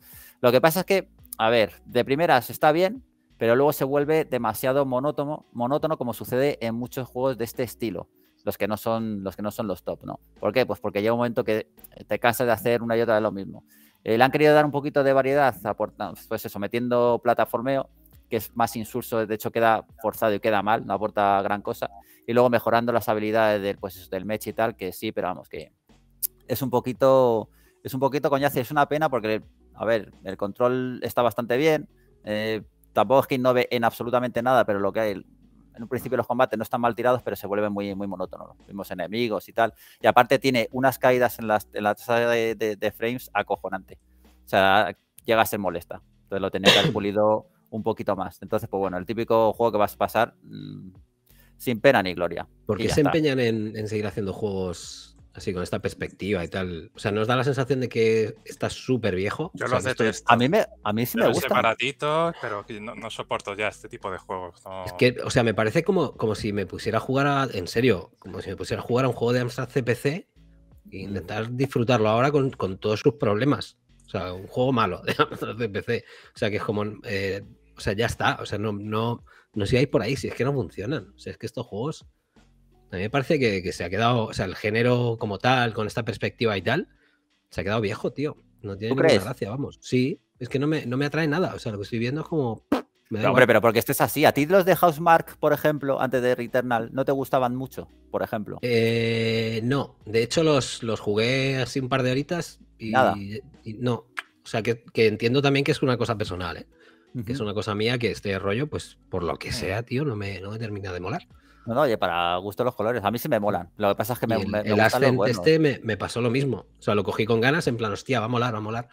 Lo que pasa es que, a ver, de primeras está bien, pero luego se vuelve demasiado monótono, monótono como sucede en muchos juegos de este estilo los que no son los que no son los top, ¿no? ¿Por qué? Pues porque llega un momento que te cansas de hacer una y otra de lo mismo. Eh, le han querido dar un poquito de variedad, pues eso, metiendo plataformeo, que es más insulso de hecho queda forzado y queda mal, no aporta gran cosa. Y luego mejorando las habilidades del, pues del match y tal, que sí, pero vamos, que es un poquito, es un poquito coñazo, es una pena porque, a ver, el control está bastante bien, eh, tampoco es que innove en absolutamente nada, pero lo que hay, en un principio los combates no están mal tirados, pero se vuelven muy, muy monótonos, Vimos enemigos y tal. Y aparte tiene unas caídas en, la tasa de, frames acojonante. O sea, llega a ser molesta. Entonces lo tenía que pulido un poquito más. Entonces, pues bueno, el típico juego que vas a pasar mm, sin pena ni gloria. ¿Por qué se empeñan en, en seguir haciendo juegos así con esta perspectiva y tal. O sea, nos da la sensación de que está súper viejo. Yo o sea, A mí, me, a mí sí me gusta. Separadito, pero no, soporto ya este tipo de juegos. Es que, o sea, me parece como, como si me pusiera a jugar a, en serio, como si me pusiera a jugar a un juego de Amstrad CPC e intentar disfrutarlo ahora con, todos sus problemas. O sea, un juego malo de Amstrad CPC. O sea, que es como, eh, o sea, ya está. O sea, no, no, no sigáis por ahí, si es que no funcionan. O sea, es que estos juegos a mí me parece que, se ha quedado, o sea, el género como tal, con esta perspectiva y tal, se ha quedado viejo, tío. No tiene ninguna gracia, vamos. Sí, es que no me, atrae nada. O sea, lo que estoy viendo es como. hombre, pero porque esto es así. A ti los de mark por ejemplo, antes de Returnal, no te gustaban mucho, por ejemplo. Eh, no, de hecho los, los jugué así un par de horitas y, nada. no. O sea, que, que, entiendo también que es una cosa personal, ¿eh? Que es una cosa mía que este rollo, pues por lo que eh. sea, tío, no me, no me termina de molar. No, oye, para gusto los colores. A mí sí me molan. Lo que pasa es que me, el, este me, pasó lo mismo. O sea, lo cogí con ganas, en plan, hostia, va a molar, va a molar.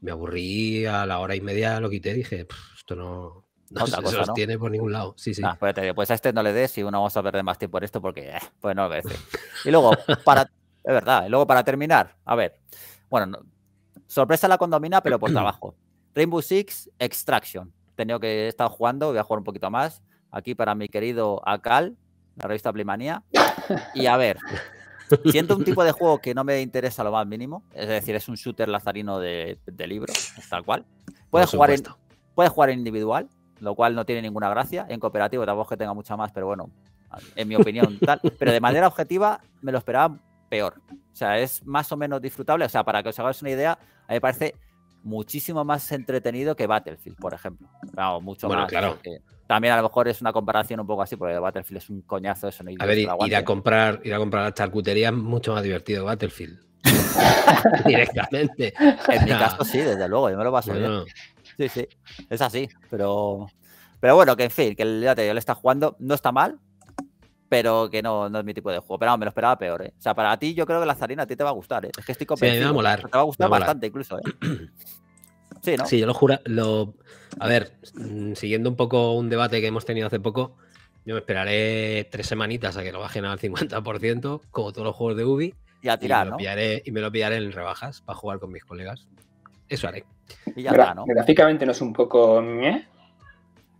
Me aburrí a la hora y media, lo quité, dije, esto no, no se sostiene por ningún lado. Sí, sí. Ah, pues, pues, a este no le des si uno vamos a perder más tiempo en esto porque, eh, pues no lo Y luego, para, es verdad, y luego para terminar, a ver, bueno, sorpresa la condomina, pero por trabajo. Rainbow Six Extraction. Tenía que estar jugando, voy a jugar un poquito más. Aquí para mi querido Akal, la revista Playmanía. Y a ver, siento un tipo de juego que no me interesa lo más mínimo, es decir, es un shooter lazarino de, de libro, tal cual. Puedes jugar, en, puedes jugar individual, lo cual no tiene ninguna gracia. En cooperativo tampoco que tenga mucha más, pero bueno, en mi opinión, tal. Pero de manera objetiva me lo esperaba peor. O sea, es más o menos disfrutable. O sea, para que os hagáis una idea, a mí me parece muchísimo más entretenido que Battlefield, por ejemplo. mucho más. Eh, también a lo mejor es una comparación un poco así, porque Battlefield es un coñazo eso. No a ver, ir, a comprar, ir a comprar charcutería es mucho más divertido Battlefield. Directamente. En mi caso sí, desde luego, yo me lo paso bien. Sí, sí, es así, pero... Pero bueno, que en fin, que el, ya le está jugando, no está mal, pero que no, no es mi tipo de juego. Pero me lo esperaba peor, ¿eh? O sea, para ti yo creo que la zarina a ti te va a gustar, ¿eh? Es que estoy convencido. Sí, me va a molar. Te va a gustar bastante incluso, ¿eh? Sí, ¿no? Sí, yo lo juro. Lo... A ver, mm, siguiendo un poco un debate que hemos tenido hace poco, yo me esperaré tres semanitas a que lo bajen al 50%, como todos los juegos de Ubi. Y a tirar, y me Lo pillaré, y me lo pillaré en rebajas para jugar con mis colegas. Eso haré. Y ya ¿no? Gráficamente no es un poco... ¿eh?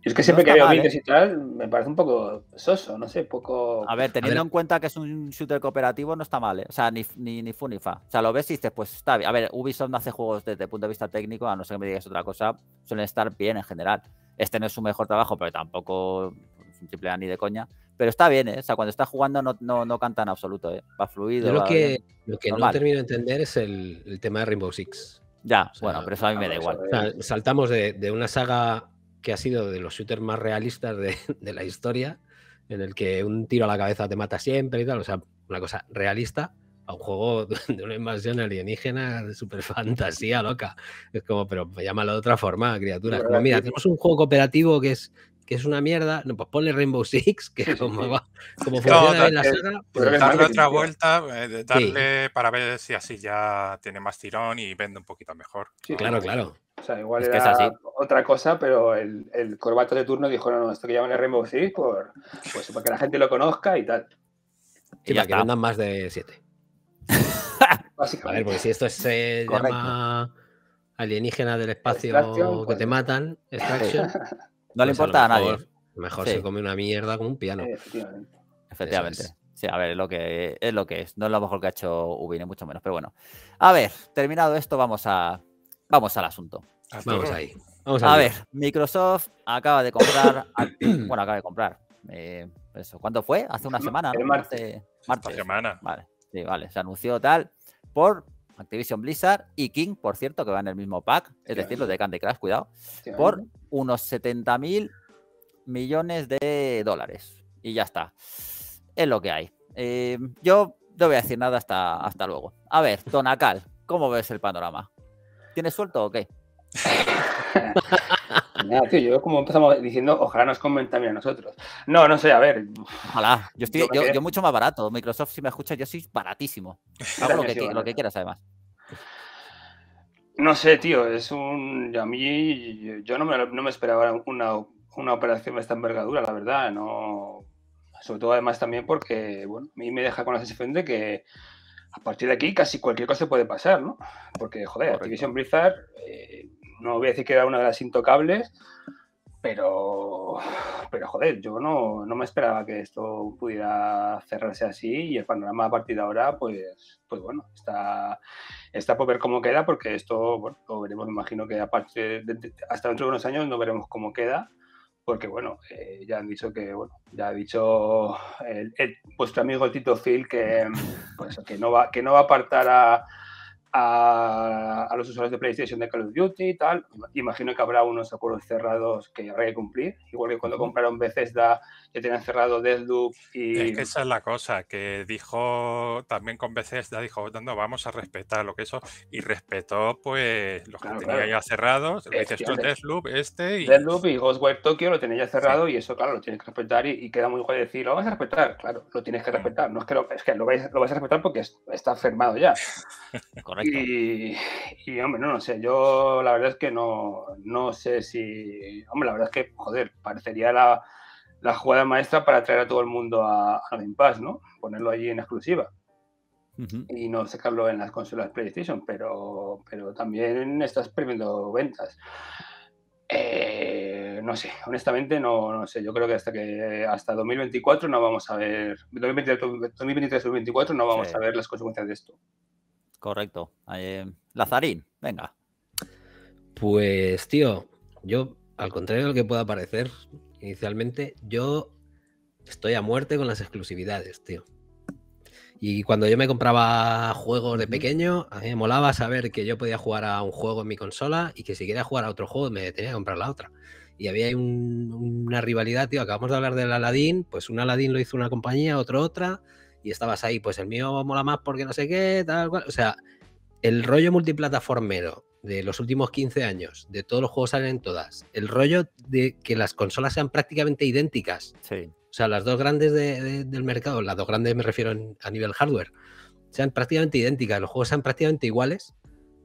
es que siempre que veo vídeos ¿eh? y tal, me parece un poco soso, no sé, poco. A ver, teniendo en cuenta que es un shooter cooperativo, no está mal, ¿eh? O sea, ni, ni, ni ni fa. O sea, lo ves y dices, pues está bien. A ver, Ubisoft no hace juegos desde el punto de vista técnico, a no ser que me digas otra cosa, suelen estar bien en general. Este no es su mejor trabajo, pero tampoco es un triple ni de coña. Pero está bien, ¿eh? O sea, cuando está jugando no, no, no canta en absoluto, ¿eh? Va fluido. Yo lo que, lo que no termino de entender es el, tema de Rainbow Six. Ya, bueno, pero eso a mí me da igual. O sea, saltamos de, de una saga que ha sido de los shooters más realistas de, la historia, en el que un tiro a la cabeza te mata siempre y tal, o sea, una cosa realista a un juego de una invasión alienígena de super fantasía loca. Es como, pero llámalo de otra forma, criatura. Como, mira, tenemos un juego cooperativo que es que es una mierda, no, pues ponle Rainbow Six, que como, como funciona la pues darle otra vuelta, eh, darle para ver si así ya tiene más tirón y vende un poquito mejor. Sí, claro, claro. O sea, igual era otra cosa, pero el, corbato de turno dijo, no, no, esto que llaman el Rainbow Six, por, pues para que la gente lo conozca y tal. Y, para que vendan más de 7. A ver, porque si esto eh, se llama alienígena del espacio que te pues. matan, Extraction. No le pues importa a, nadie. Mejor se come una mierda como un piano. Eh, efectivamente. Sí, a ver, lo que es lo que es. No es lo mejor que ha hecho Ubine, mucho menos. Pero bueno. A ver, terminado esto, vamos a vamos al asunto. Vamos ahí. a, ver, Microsoft acaba de comprar. bueno, acaba de comprar. Eh, eso. ¿Cuándo fue? Hace una semana. ¿no? Hace semana. Vale. vale. Se anunció tal por Activision Blizzard y King, por cierto, que va en el mismo pack. Es decir, los de Candy Crush, cuidado. Por unos 70 mil millones de dólares. Y ya está. Es lo que hay. Eh, yo no voy a decir nada hasta, hasta luego. A ver, Tonacal, ¿cómo ves el panorama? ¿Tienes suelto o qué? Nada, tío, yo como empezamos diciendo, ojalá nos también a nosotros. No, no sé, a ver. Ojalá. Yo estoy, yo, mucho más barato. Microsoft, si me escuchas, yo soy baratísimo. Hago lo que, quieras, además. No sé, tío, es un. A mí, yo no me, esperaba una, una, operación de esta envergadura, la verdad, no. Sobre todo, además, también porque, bueno, a mí me deja con la sensación de que a partir de aquí casi cualquier cosa puede pasar, ¿no? Porque, joder, Activision Blizzard, eh, no voy a decir que era una de las intocables, pero, pero joder, yo no, no me esperaba que esto pudiera cerrarse así y el panorama a partir de ahora, pues, pues bueno, está, está por ver cómo queda, porque esto, bueno, lo veremos, me imagino que aparte, hasta dentro de unos años no veremos cómo queda porque bueno, eh, ya han dicho que, bueno, ya ha dicho el, vuestro amigo Tito Phil que, pues, que, no, va, que no va a apartar a, a, los usuarios de PlayStation de Call of Duty y tal. Imagino que habrá unos acuerdos cerrados que habrá que cumplir, igual que cuando compraron Bethesda que tenían cerrado Deathloop y... Es que esa es la cosa, que dijo también con veces, ya dijo, no, vamos a respetar lo que eso, y respetó pues los que tenía ya cerrados, es, este y... Deathloop y Ghostwire Tokyo lo tenía ya cerrado y eso, claro, lo tienes que respetar y, queda muy guay decir, lo vas a respetar, claro, lo tienes que mm. respetar, no es que lo, es que lo, vais, vas a respetar porque está firmado ya. Y, y, hombre, no, no sé, yo la verdad es que no, no sé si, hombre, la verdad es que, joder, parecería la la jugada maestra para atraer a todo el mundo a, a Game Pass, ¿no? Ponerlo allí en exclusiva. Y no sacarlo en las consolas PlayStation, pero, pero también estás perdiendo ventas. Eh, no sé, honestamente no, no, sé. Yo creo que hasta que hasta 2024 no vamos a ver 2023-2024 no vamos a ver las consecuencias de esto. Correcto. Eh, Lazarín, venga. Pues tío, yo al contrario de lo que pueda parecer, inicialmente, yo estoy a muerte con las exclusividades, tío. Y cuando yo me compraba juegos de pequeño, a mí me molaba saber que yo podía jugar a un juego en mi consola y que si quería jugar a otro juego me tenía que comprar la otra. Y había una rivalidad, tío. Acabamos de hablar del Aladdin, pues un Aladdin lo hizo una compañía, otro otra, y estabas ahí, pues el mío mola más porque no sé qué, tal cual. O sea, el rollo multiplataformero de los últimos 15 años, de todos los juegos salen todas, el rollo de que las consolas sean prácticamente idénticas. Sí. O sea, las dos grandes del mercado, las dos grandes me refiero a nivel hardware, sean prácticamente idénticas, los juegos sean prácticamente iguales.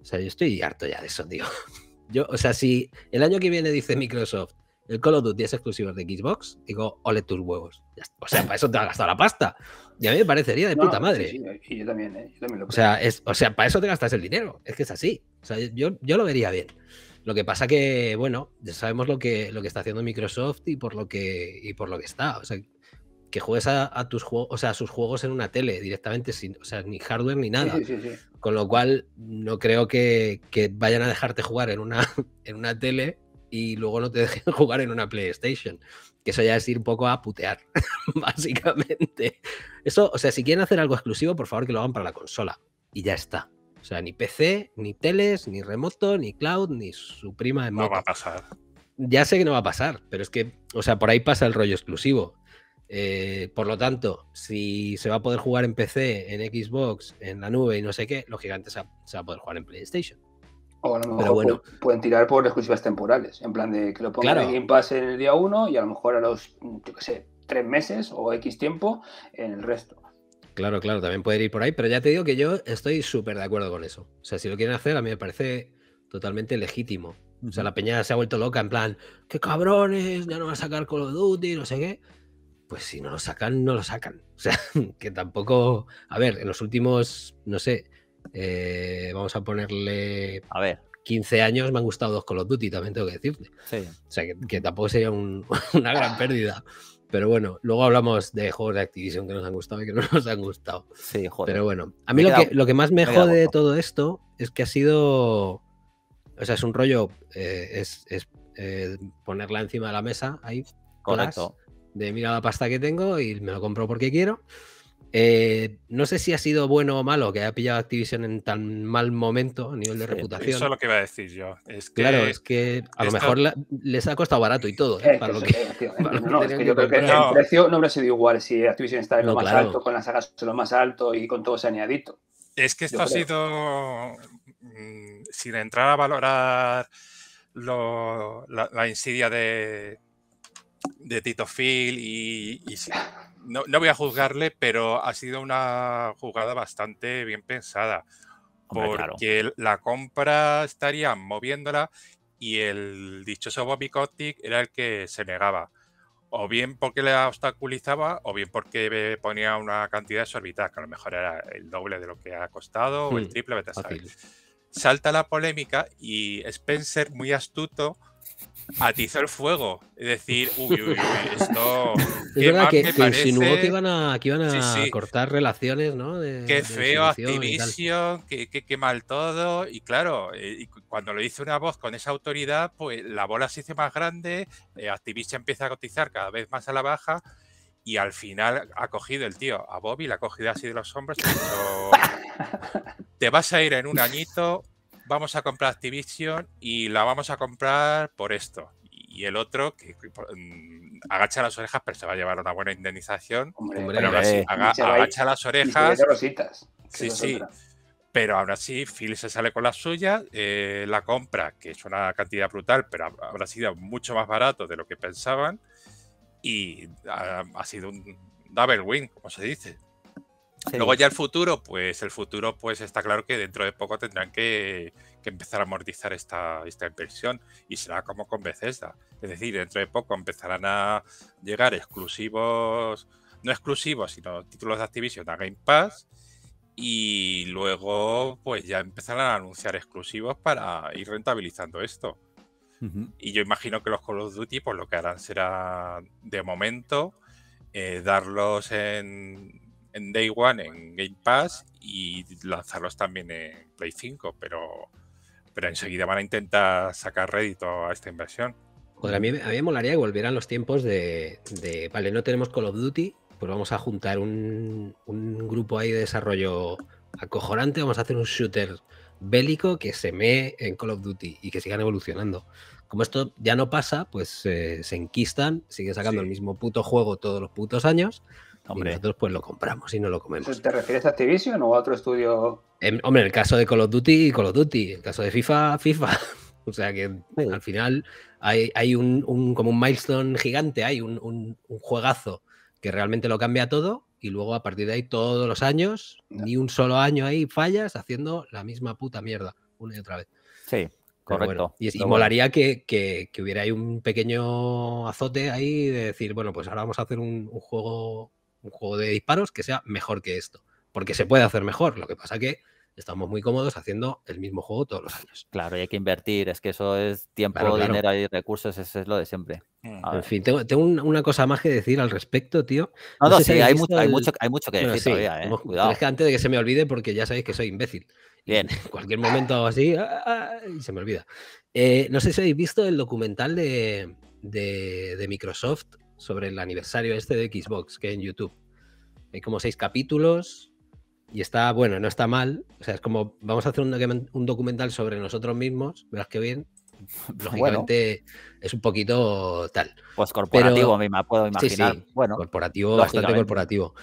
O sea, yo estoy harto ya de eso, tío. Yo, o sea, si el año que viene dice Microsoft, el Call of Duty es exclusivo de Xbox, digo, ole tus huevos. O sea, para eso te ha gastado la pasta. Y a mí me parecería de puta madre. y yo también, eh, O sea, es, o sea, para eso te gastas el dinero. Es que es así. yo, lo vería bien. Lo que pasa que, bueno, ya sabemos lo que, lo que está haciendo Microsoft y por lo que, y por lo que está. O sea, que juegues a, tus juegos, o sea, a sus juegos en una tele directamente, sin, sea, ni hardware ni nada. Con lo cual, no creo que, vayan a dejarte jugar en una, en una tele y luego no te dejen jugar en una PlayStation. Que eso ya es ir un poco a putear, básicamente. Eso, o sea, si quieren hacer algo exclusivo, por favor que lo hagan para la consola. Y ya está. O sea, ni PC, ni teles, ni remoto, ni cloud, ni su prima No va a pasar. Ya sé que no va a pasar, pero es que, o sea, por ahí pasa el rollo exclusivo. Eh, por lo tanto, si se va a poder jugar en PC, en Xbox, en la nube y no sé qué, los gigantes se va a poder jugar en PlayStation. O a lo mejor bueno, pueden tirar por exclusivas temporales, en plan de que lo pongan en Game Pass el día 1 y a lo mejor a los, yo qué sé, tres meses o X tiempo en el resto. Claro, claro, también puede ir por ahí, pero ya te digo que yo estoy súper de acuerdo con eso. O sea, si lo quieren hacer, a mí me parece totalmente legítimo. O sea, la peña se ha vuelto loca en plan, qué cabrones, ya no va a sacar Call of Duty, no sé qué. Pues si no lo sacan, no lo sacan. O sea, que tampoco... A ver, en los últimos, no sé, eh, vamos a ponerle. A ver. 15 años me han gustado dos Call of Duty, también tengo que decirte. O sea, que, tampoco sería una gran pérdida. Pero bueno, luego hablamos de juegos de Activision que nos han gustado y que no nos han gustado. Pero bueno, a mí lo, que, lo, que, más me, jode de todo esto es que ha sido. O sea, es un rollo. Eh, es, eh, ponerla encima de la mesa ahí. Correcto. de mira la pasta que tengo y me lo compro porque quiero. Eh, no sé si ha sido bueno o malo que haya pillado Activision en tan mal momento a nivel de reputación. Eso es lo que iba a decir yo. claro, es que a lo mejor les ha costado barato y todo. ¿eh? no, es yo creo que el precio no habría sido igual si Activision está en lo más alto, con las sagas en lo más alto y con todo ese añadito. Es que esto ha sido. Mm, sin entrar a valorar la, insidia de, de Tito Phil y no, no, voy a juzgarle, pero ha sido una jugada bastante bien pensada. porque la compra estaría moviéndola y el dichoso Bobby Kotick era el que se negaba. O bien porque le obstaculizaba, o bien porque ponía una cantidad exorbitada, que a lo mejor era el doble de lo que ha costado, o el hmm, triple, vete Salta la polémica y Spencer, muy astuto, atizó el fuego. Es decir, uy, uy, uy, esto. Es verdad que, que iban a, a cortar relaciones, ¿no? qué feo, Activision, qué, mal todo. Y claro, eh, cuando lo dice una voz con esa autoridad, pues la bola se hace más grande, Activision empieza a cotizar cada vez más a la baja. Y al final ha cogido el tío a Bobby, la ha cogido así de los hombros. Te vas a ir en un añito vamos a comprar Activision y la vamos a comprar por esto. Y el otro, que, mm, agacha las orejas, pero se va a llevar una buena indemnización. pero ahora sí agacha las orejas. sí, sí. Pero aún así, Phil se sale con la suya, eh, la compra, que es una cantidad brutal, pero habrá sido mucho más barato de lo que pensaban. Y ha, ha sido un double win, como se dice. Luego ya el futuro, pues el futuro pues está claro que dentro de poco tendrán que, empezar a amortizar esta, inversión y será como con Bethesda. Es decir, dentro de poco empezarán a llegar exclusivos, no exclusivos, sino títulos de Activision a Game Pass y luego pues ya empezarán a anunciar exclusivos para ir rentabilizando esto. Y yo imagino que los Call of Duty pues lo que harán será de momento eh, darlos en en Day One en Game Pass y lanzarlos también en Play 5, pero, pero enseguida van a intentar sacar rédito a esta inversión. a mí, a mí me molaría que volvieran los tiempos de, vale, no tenemos Call of Duty, pues vamos a juntar un, un grupo ahí de desarrollo acojonante, vamos a hacer un shooter bélico que se mee en Call of Duty y que sigan evolucionando. Como esto ya no pasa, pues eh, se enquistan, siguen sacando el mismo puto juego todos los putos años Hombre. nosotros pues lo compramos y no lo comemos. ¿Te refieres a Activision o a otro estudio? Em, hombre, el caso de Call of Duty, Call of Duty. el caso de FIFA, FIFA. O sea que al final hay, un, como un milestone gigante, hay un, juegazo que realmente lo cambia todo y luego a partir de ahí todos los años, ni un solo año ahí fallas haciendo la misma puta mierda una y otra vez. Sí, correcto. y, molaría que, que, hubiera ahí un pequeño azote ahí de decir, bueno, pues ahora vamos a hacer un juego un juego de disparos que sea mejor que esto, porque se puede hacer mejor, lo que pasa que estamos muy cómodos haciendo el mismo juego todos los años. Claro, y hay que invertir, es que eso es tiempo, dinero y recursos, eso es lo de siempre. Mm. en fin, tengo, una cosa más que decir al respecto, tío. No, no, sí, hay, mucho, que decir todavía, ¿eh? es que antes de que se me olvide, porque ya sabéis que soy imbécil. Bien. En cualquier momento así, ah, ah, ah, y se me olvida. Eh, no sé si habéis visto el documental de, de Microsoft sobre el aniversario este de Xbox, que en YouTube. Hay como seis capítulos y está, bueno, no está mal. O sea, es como, vamos a hacer un, documental sobre nosotros mismos, verás que bien. Lógicamente es un poquito tal. Pues corporativo, me puedo imaginar. bueno, corporativo, bastante corporativo.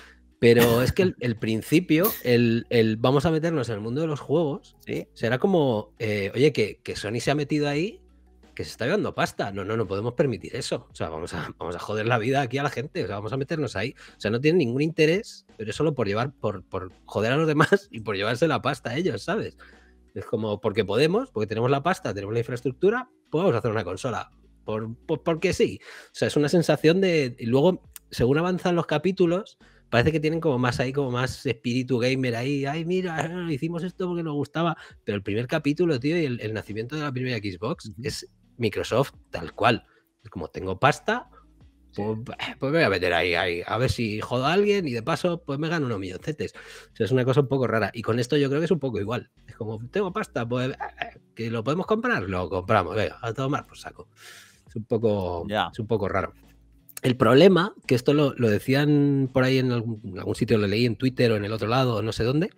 Pero es que el, principio, el, vamos a meternos en el mundo de los juegos, será como, eh, oye, que, que, Sony se ha metido ahí que se está llevando pasta. No, no, no podemos permitir eso. O sea, vamos a, vamos a joder la vida aquí a la gente. O sea, vamos a meternos ahí. O sea, no tienen ningún interés, pero es solo por llevar, por, por joder a los demás y por llevarse la pasta a ellos, ¿sabes? Es como, porque podemos, porque tenemos la pasta, tenemos la infraestructura, podemos pues hacer una consola. Por, porque sí. O sea, es una sensación de. Y luego, según avanzan los capítulos, parece que tienen como más ahí, como más espíritu gamer ahí. Ay, mira, hicimos esto porque nos gustaba. Pero el primer capítulo, tío, y el, nacimiento de la primera Xbox es Microsoft tal cual. Como tengo pasta, pues, eh, pues, me voy a meter ahí, a ver si jodo a alguien y de paso pues me gano unos milloncetes. O sea, es una cosa un poco rara. Y con esto yo creo que es un poco igual. Es como, tengo pasta, pues eh, eh, que lo podemos comprar, lo compramos, venga, a tomar pues saco. Es un poco, es un poco raro. El problema, que esto lo, decían por ahí en algún, algún, sitio, lo leí en Twitter o en el otro lado, no sé dónde,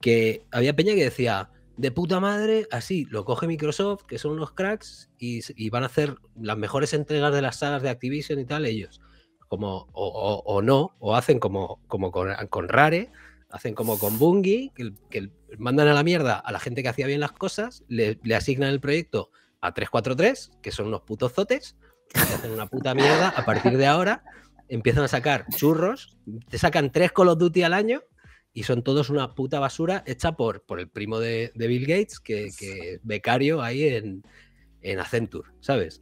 que había peña que decía, de puta madre, así lo coge Microsoft, que son unos cracks, y, van a hacer las mejores entregas de las salas de Activision y tal ellos. Como, o, no, o hacen como, como con, Rare, hacen como con Bungie, que, mandan a la mierda a la gente que hacía bien las cosas, le, le asignan el proyecto a 343, que son unos putos zotes, que hacen una puta mierda a partir de ahora, empiezan a sacar churros, te sacan tres Call of Duty al año y son todos una puta basura hecha por, por el primo de, Bill Gates, que, es becario ahí en, en Accenture, ¿sabes?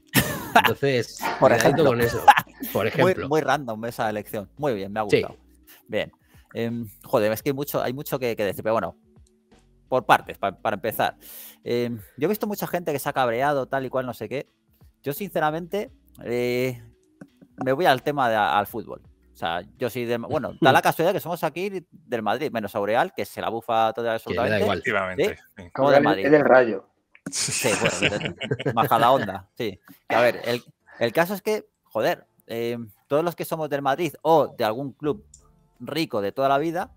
Entonces, por ejemplo. con eso. Por ejemplo. Muy, random esa elección. Muy bien, me ha gustado. Bien. Em, joder, es que hay mucho, hay mucho que, decir, pero bueno, por partes, para empezar. Em, yo he visto mucha gente que se ha cabreado, tal y cual, no sé qué. Yo, sinceramente, eh, me voy al tema de, al fútbol. O sea, yo soy de. Bueno, da la casualidad que somos aquí del Madrid, menos Aureal, que se la bufa toda la Como del Madrid. Es rayo. Sí, bueno, baja la onda, sí. A ver, el, caso es que, joder, em, todos los que somos del Madrid o de algún club rico de toda la vida,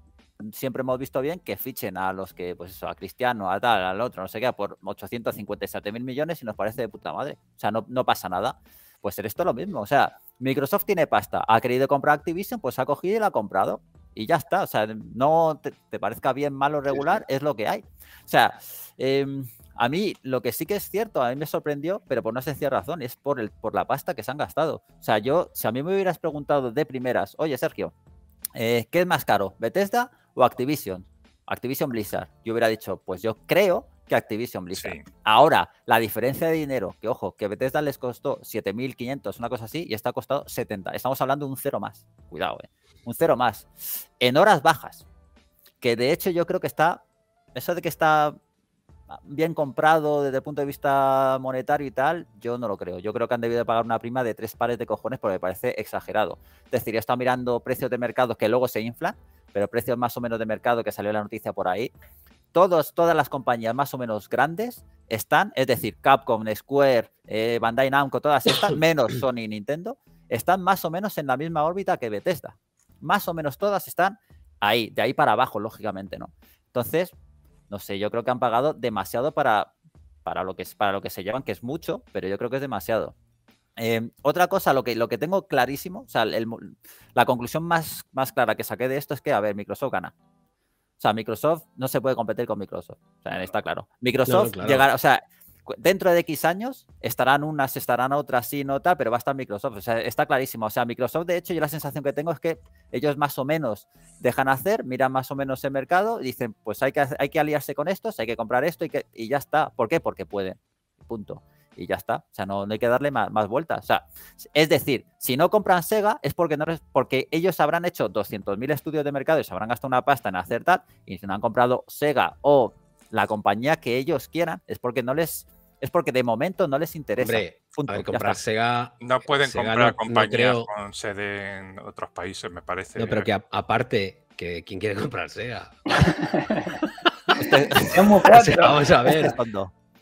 siempre hemos visto bien que fichen a los que, pues eso, a Cristiano, a tal, al otro, no sé qué, por 857 mil millones y nos parece de puta madre. O sea, no, no pasa nada. Pues esto lo mismo. O sea, Microsoft tiene pasta, ha querido comprar Activision, pues ha cogido y la ha comprado. Y ya está. O sea, no te, parezca bien, malo, regular, es lo que hay. O sea, em, a mí lo que sí que es cierto, a mí me sorprendió, pero por una sencilla razón, es por, el, por la pasta que se han gastado. O sea, yo, si a mí me hubieras preguntado de primeras, oye, Sergio, eh, ¿qué es más caro, Bethesda o Activision? Activision Blizzard. Yo hubiera dicho, pues yo creo que Activision Blizzard. Ahora, la diferencia de dinero, que ojo, que Bethesda les costó 7.500, una cosa así, y está costado 70. Estamos hablando de un cero más. Cuidado, eh. Un cero más. En horas bajas. Que de hecho yo creo que está, eso de que está bien comprado desde el punto de vista monetario y tal, yo no lo creo. Yo creo que han debido pagar una prima de tres pares de cojones porque me parece exagerado. Es decir, yo he mirando precios de mercado que luego se inflan pero precios más o menos de mercado que salió la noticia por ahí, todos, todas las compañías más o menos grandes están, es decir, Capcom, Square, eh, Bandai Namco, todas estas, menos Sony y Nintendo, están más o menos en la misma órbita que Bethesda. Más o menos todas están ahí, de ahí para abajo, lógicamente, ¿no? Entonces, no sé, yo creo que han pagado demasiado para, para, lo, que, para lo que se llevan, que es mucho, pero yo creo que es demasiado. Em, otra cosa, lo que, lo que tengo clarísimo, o sea, la conclusión más, más clara que saqué de esto es que, a ver, Microsoft gana. O sea, Microsoft no se puede competir con Microsoft. O sea, está claro. Microsoft llegará, o sea, dentro de X años estarán unas, estarán otras, sí, no tal, pero va a estar Microsoft. O sea, está clarísimo. O sea, Microsoft, de hecho, yo la sensación que tengo es que ellos más o menos dejan hacer, miran más o menos el mercado y dicen, pues hay que, hay que aliarse con estos, hay que comprar esto y, que, y ya está. ¿Por qué? Porque pueden. Punto y ya está. O sea, no, hay que darle más, vueltas. O sea, es decir, si no compran Sega es porque, no, porque ellos habrán hecho 200.000 estudios de mercado y se habrán gastado una pasta en hacer tal. Y si no han comprado Sega o la compañía que ellos quieran, es porque no les. Es porque de momento no les interesa. Hombre, comprar Sega. No pueden comprar compañías con sede en otros países, me parece. No, pero ¿eh? que aparte, que ¿quién quiere comprar Sega? vamos a este ver.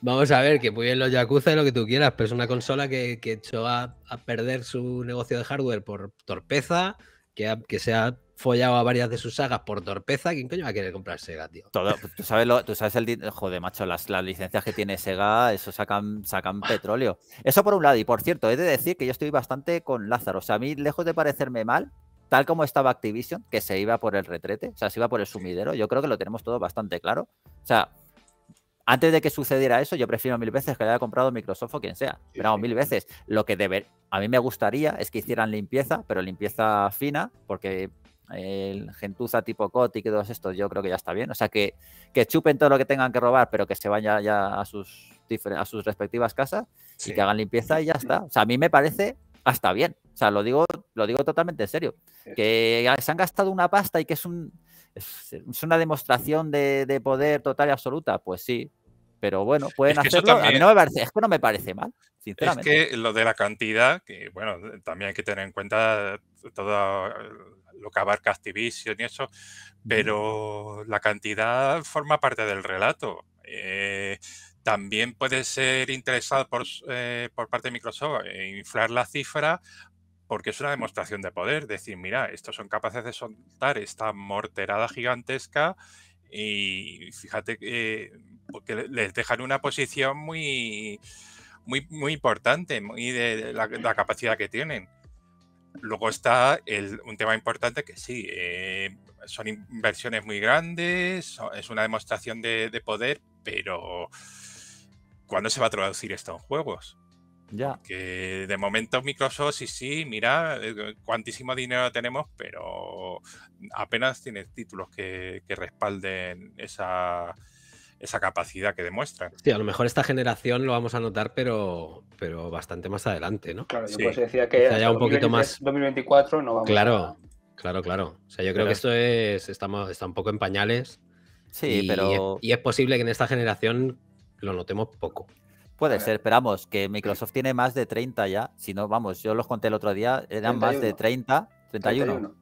Vamos a ver, que muy bien los Yakuza y lo que tú quieras, pero es una consola que, echó a, perder su negocio de hardware por torpeza, que, que se ha follado a varias de sus sagas por torpeza. ¿Quién coño va a querer comprar Sega, tío? Todo, pues, tú sabes, lo, tú sabes el. Joder, macho, las, las, licencias que tiene Sega, eso sacan, sacan petróleo. Eso por un lado, y por cierto, he de decir que yo estoy bastante con Lázaro. O sea, a mí, lejos de parecerme mal, tal como estaba Activision, que se iba por el retrete, o sea, se iba por el sumidero, yo creo que lo tenemos todo bastante claro. O sea antes de que sucediera eso, yo prefiero mil veces que haya comprado Microsoft o quien sea. Pero mil veces. Lo que a mí me gustaría es que hicieran limpieza, pero limpieza fina, porque eh, el gentuza tipo Kotick y todos estos, yo creo que ya está bien. O sea, que, que chupen todo lo que tengan que robar, pero que se vayan ya, a, sus a sus respectivas casas y que hagan limpieza y ya está. O sea, a mí me parece hasta bien. O sea, lo digo, lo digo totalmente en serio. Que se han gastado una pasta y que es un eh, ¿Es, una demostración de, poder total y absoluta? Pues sí. Pero bueno, pueden hacerlo. A mí no me parece, es que no me parece mal, sinceramente. Es que lo de la cantidad, que bueno, también hay que tener en cuenta todo eh, lo que abarca Activision y eso, pero la cantidad forma parte del relato. Eh, también puede ser interesado por, parte de Microsoft inflar la cifra porque es una demostración de poder, decir, mira, estos son capaces de soltar esta morterada gigantesca y fíjate que pues, les dejan una posición muy, muy, muy importante, y de la, capacidad que tienen. Luego está un tema importante que sí, eh, son inversiones muy grandes, es una demostración de poder, pero ¿cuándo se va a traducir esto en juegos? Que de momento Microsoft sí, sí, mira eh, cuantísimo dinero tenemos, pero apenas tiene títulos que, respalden esa, capacidad que demuestra. Sí, a lo mejor esta generación lo vamos a notar, pero, pero bastante más adelante, ¿no? Claro, yo pues decía que ya un más 2024 no vamos Claro, claro, claro. O sea, yo creo que esto es estamos está un poco en pañales. Sí, pero y es posible que en esta generación lo notemos poco. Puede ser, esperamos que Microsoft tiene más de 30 ya. Si no, vamos, yo los conté el otro día, eran más de 30, 31.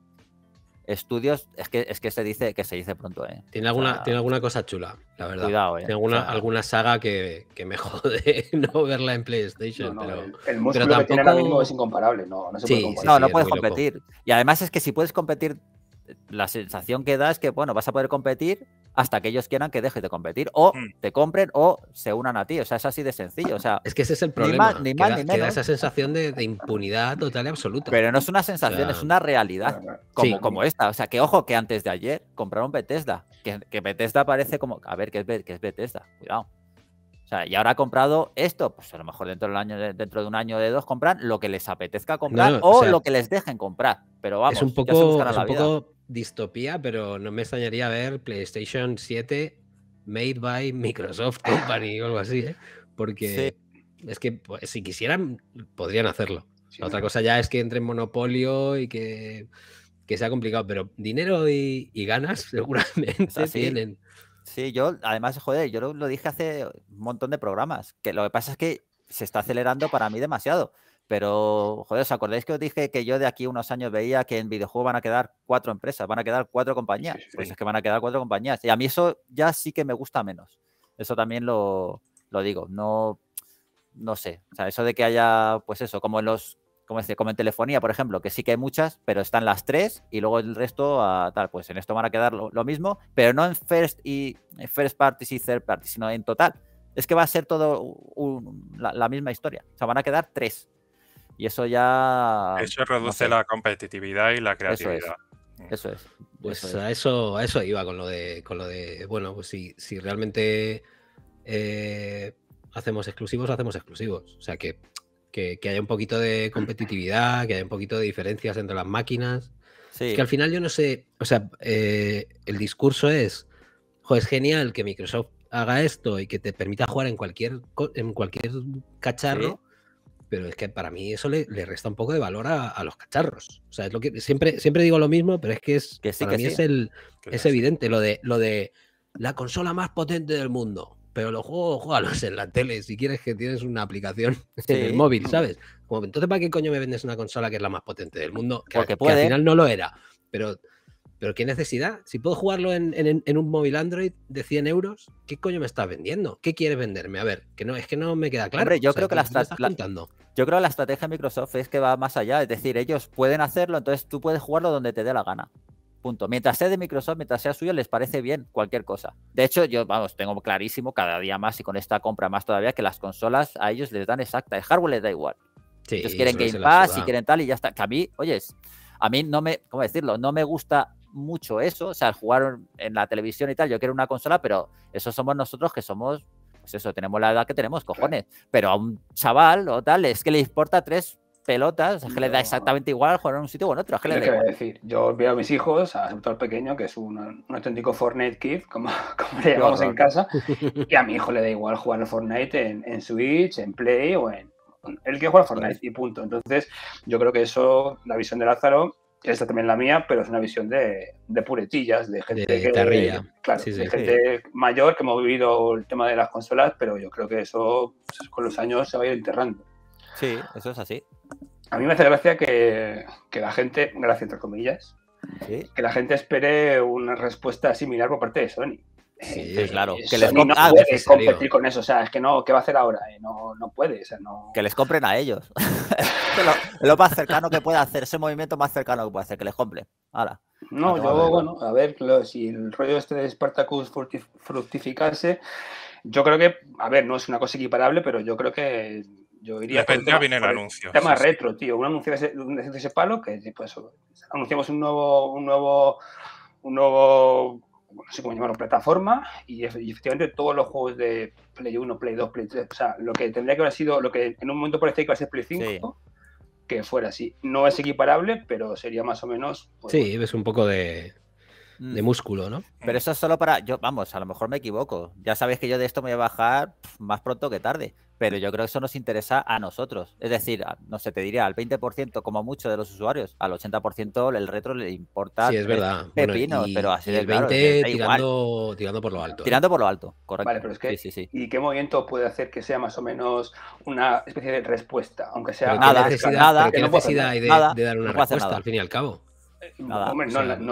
Estudios, es que, es que se dice que se dice pronto, ¿eh? Tiene alguna, tiene alguna cosa chula, la verdad. Cuidado, ¿eh? Tiene alguna, alguna saga que, que, me jode no verla en PlayStation. pero, el, el que ahora mismo es incomparable, no, no se puede no, no puedes competir. Y además es que si puedes competir, la sensación que da es que, bueno, vas a poder competir hasta que ellos quieran que dejes de competir o hmm. te compren o se unan a ti. O sea, es así de sencillo. O sea, es que ese es el problema. Ni, mal, ni, esa sensación de, impunidad total y absoluta. Pero no es una sensación, es una realidad como, esta. O sea, que ojo que antes de ayer compraron Bethesda. Que, que Bethesda parece como, a ver, ¿qué es, qué es Bethesda? Cuidado. O sea, y ahora ha comprado esto, pues a lo mejor dentro, del año, dentro de un año de dos compran lo que les apetezca comprar o, lo que les dejen comprar. Pero vamos, ya se es un poco distopía, pero no me extrañaría ver PlayStation 7 made by Microsoft Company o algo así, ¿eh? porque es que pues, si quisieran, podrían hacerlo. La otra cosa ya es que entre en monopolio y que, que sea complicado, pero dinero y, ganas seguramente tienen. Sí, yo, además, joder, yo lo, dije hace un montón de programas, que lo que pasa es que se está acelerando para mí demasiado. Pero, joder, ¿os acordáis que os dije que yo de aquí unos años veía que en videojuegos van a quedar cuatro empresas, van a quedar cuatro compañías? Pues es que van a quedar cuatro compañías. Y a mí eso ya sí que me gusta menos. Eso también lo, digo. No, no sé. O sea, eso de que haya, pues eso, como en los como, como en telefonía, por ejemplo, que sí que hay muchas, pero están las tres y luego el resto a tal, pues en esto van a quedar lo, mismo, pero no en first y first parties y third parties, sino en total. Es que va a ser todo la, la, misma historia. O sea, van a quedar tres. Y eso ya... Eso reduce la competitividad y la creatividad. Mm. Eso es. Pues a eso, a eso iba con lo de, con lo de bueno, pues si, si realmente eh, hacemos exclusivos, hacemos exclusivos. O sea, que, que, haya un poquito de competitividad, que haya un poquito de diferencias entre las máquinas. Es que al final yo no sé, o sea, eh, el discurso es, es genial que Microsoft haga esto y que te permita jugar en cualquier, en cualquier cacharro pero es que para mí eso le, le resta un poco de valor a, los cacharros. O sea, es lo que siempre, siempre digo lo mismo, pero es que es para mí es, el, es evidente lo de, lo de la consola más potente del mundo. Pero los juegos, juegalos en la tele si quieres que tienes una aplicación en el móvil, mm. ¿sabes? Como, entonces, ¿para qué coño me vendes una consola que es la más potente del mundo? Que, Porque al final no lo era. Pero pero qué necesidad. Si puedo jugarlo en, un móvil Android de 100 euros, ¿qué coño me estás vendiendo? ¿Qué quieres venderme? A ver, que no, es que no me queda claro. yo creo que la, estás yo creo la estrategia de Microsoft es que va más allá. Es decir, ellos pueden hacerlo, entonces tú puedes jugarlo donde te dé la gana. Punto. Mientras sea de Microsoft, mientras sea suyo, les parece bien cualquier cosa. De hecho, yo, vamos, tengo clarísimo cada día más y con esta compra más todavía que las consolas a ellos les dan exacta. El hardware les da igual. Sí, ellos quieren Game Pass y quieren tal y ya está. Que a mí, oyes, a mí no me, ¿cómo decirlo? No me gusta mucho eso, o sea, jugar en la televisión y tal, yo quiero una consola, pero eso somos nosotros que somos, pues eso, tenemos la edad que tenemos, cojones. Pero a un chaval o tal, es que le importa tres pelotas, es que le da exactamente igual jugar en un sitio o en otro. Es que le decir, yo veo a mis hijos, a sector pequeño, que es un, auténtico Fortnite Kid, como, como le llamamos en casa, y a mi hijo le da igual jugar a Fortnite en, en Switch, en Play o en. El que juega Fortnite y punto. Entonces, yo creo que eso, la visión de Lázaro, esta también la mía, pero es una visión de, de puretillas, de gente, de, gente mayor que hemos vivido el tema de las consolas, pero yo creo que eso pues, con los años se va a ir enterrando. Sí, eso es así. A mí me hace gracia que, que la gente, gracias entre comillas, que la gente espere una respuesta similar por parte de Sony. Eh, claro. Que les no ah, competir con eso. O sea, es que no, ¿qué va a hacer ahora? Eh, no, puede. Que les compren a ellos. lo, más cercano que pueda hacer, ese movimiento más cercano que pueda hacer, que les compre Ahora. No, yo, bueno, a ver, si el rollo este de Spartacus fructificase, yo creo que, a ver, no es una cosa equiparable, pero yo creo que yo iría. Depende viene el anuncio. tema retro, tío. Un anuncio de ese, palo que, pues, anunciamos un nuevo, un nuevo, un nuevo no sé cómo llamarlo, plataforma, y, efectivamente todos los juegos de Play 1, Play 2, Play 3, o sea, lo que tendría que haber sido, lo que en un momento parece que iba a ser Play 5, que fuera así. No es equiparable, pero sería más o menos... Pues, sí, ves un poco de, de mm. músculo, ¿no? Pero eso es solo para. Yo, vamos, a lo mejor me equivoco. Ya sabéis que yo de esto me voy a bajar más pronto que tarde pero yo creo que eso nos interesa a nosotros. Es decir, no sé, te diría al 20% como mucho de los usuarios, al 80% el retro le importa. Sí, es verdad. pero así del 20% tirando, por lo alto. ¿eh? Tirando por lo alto, correcto. Vale, pero es que, ¿y qué movimiento puede hacer que sea más o menos una especie de respuesta? Aunque sea nada, necesidad, no necesidad hay de, dar una respuesta, al fin y al cabo? Eh, no,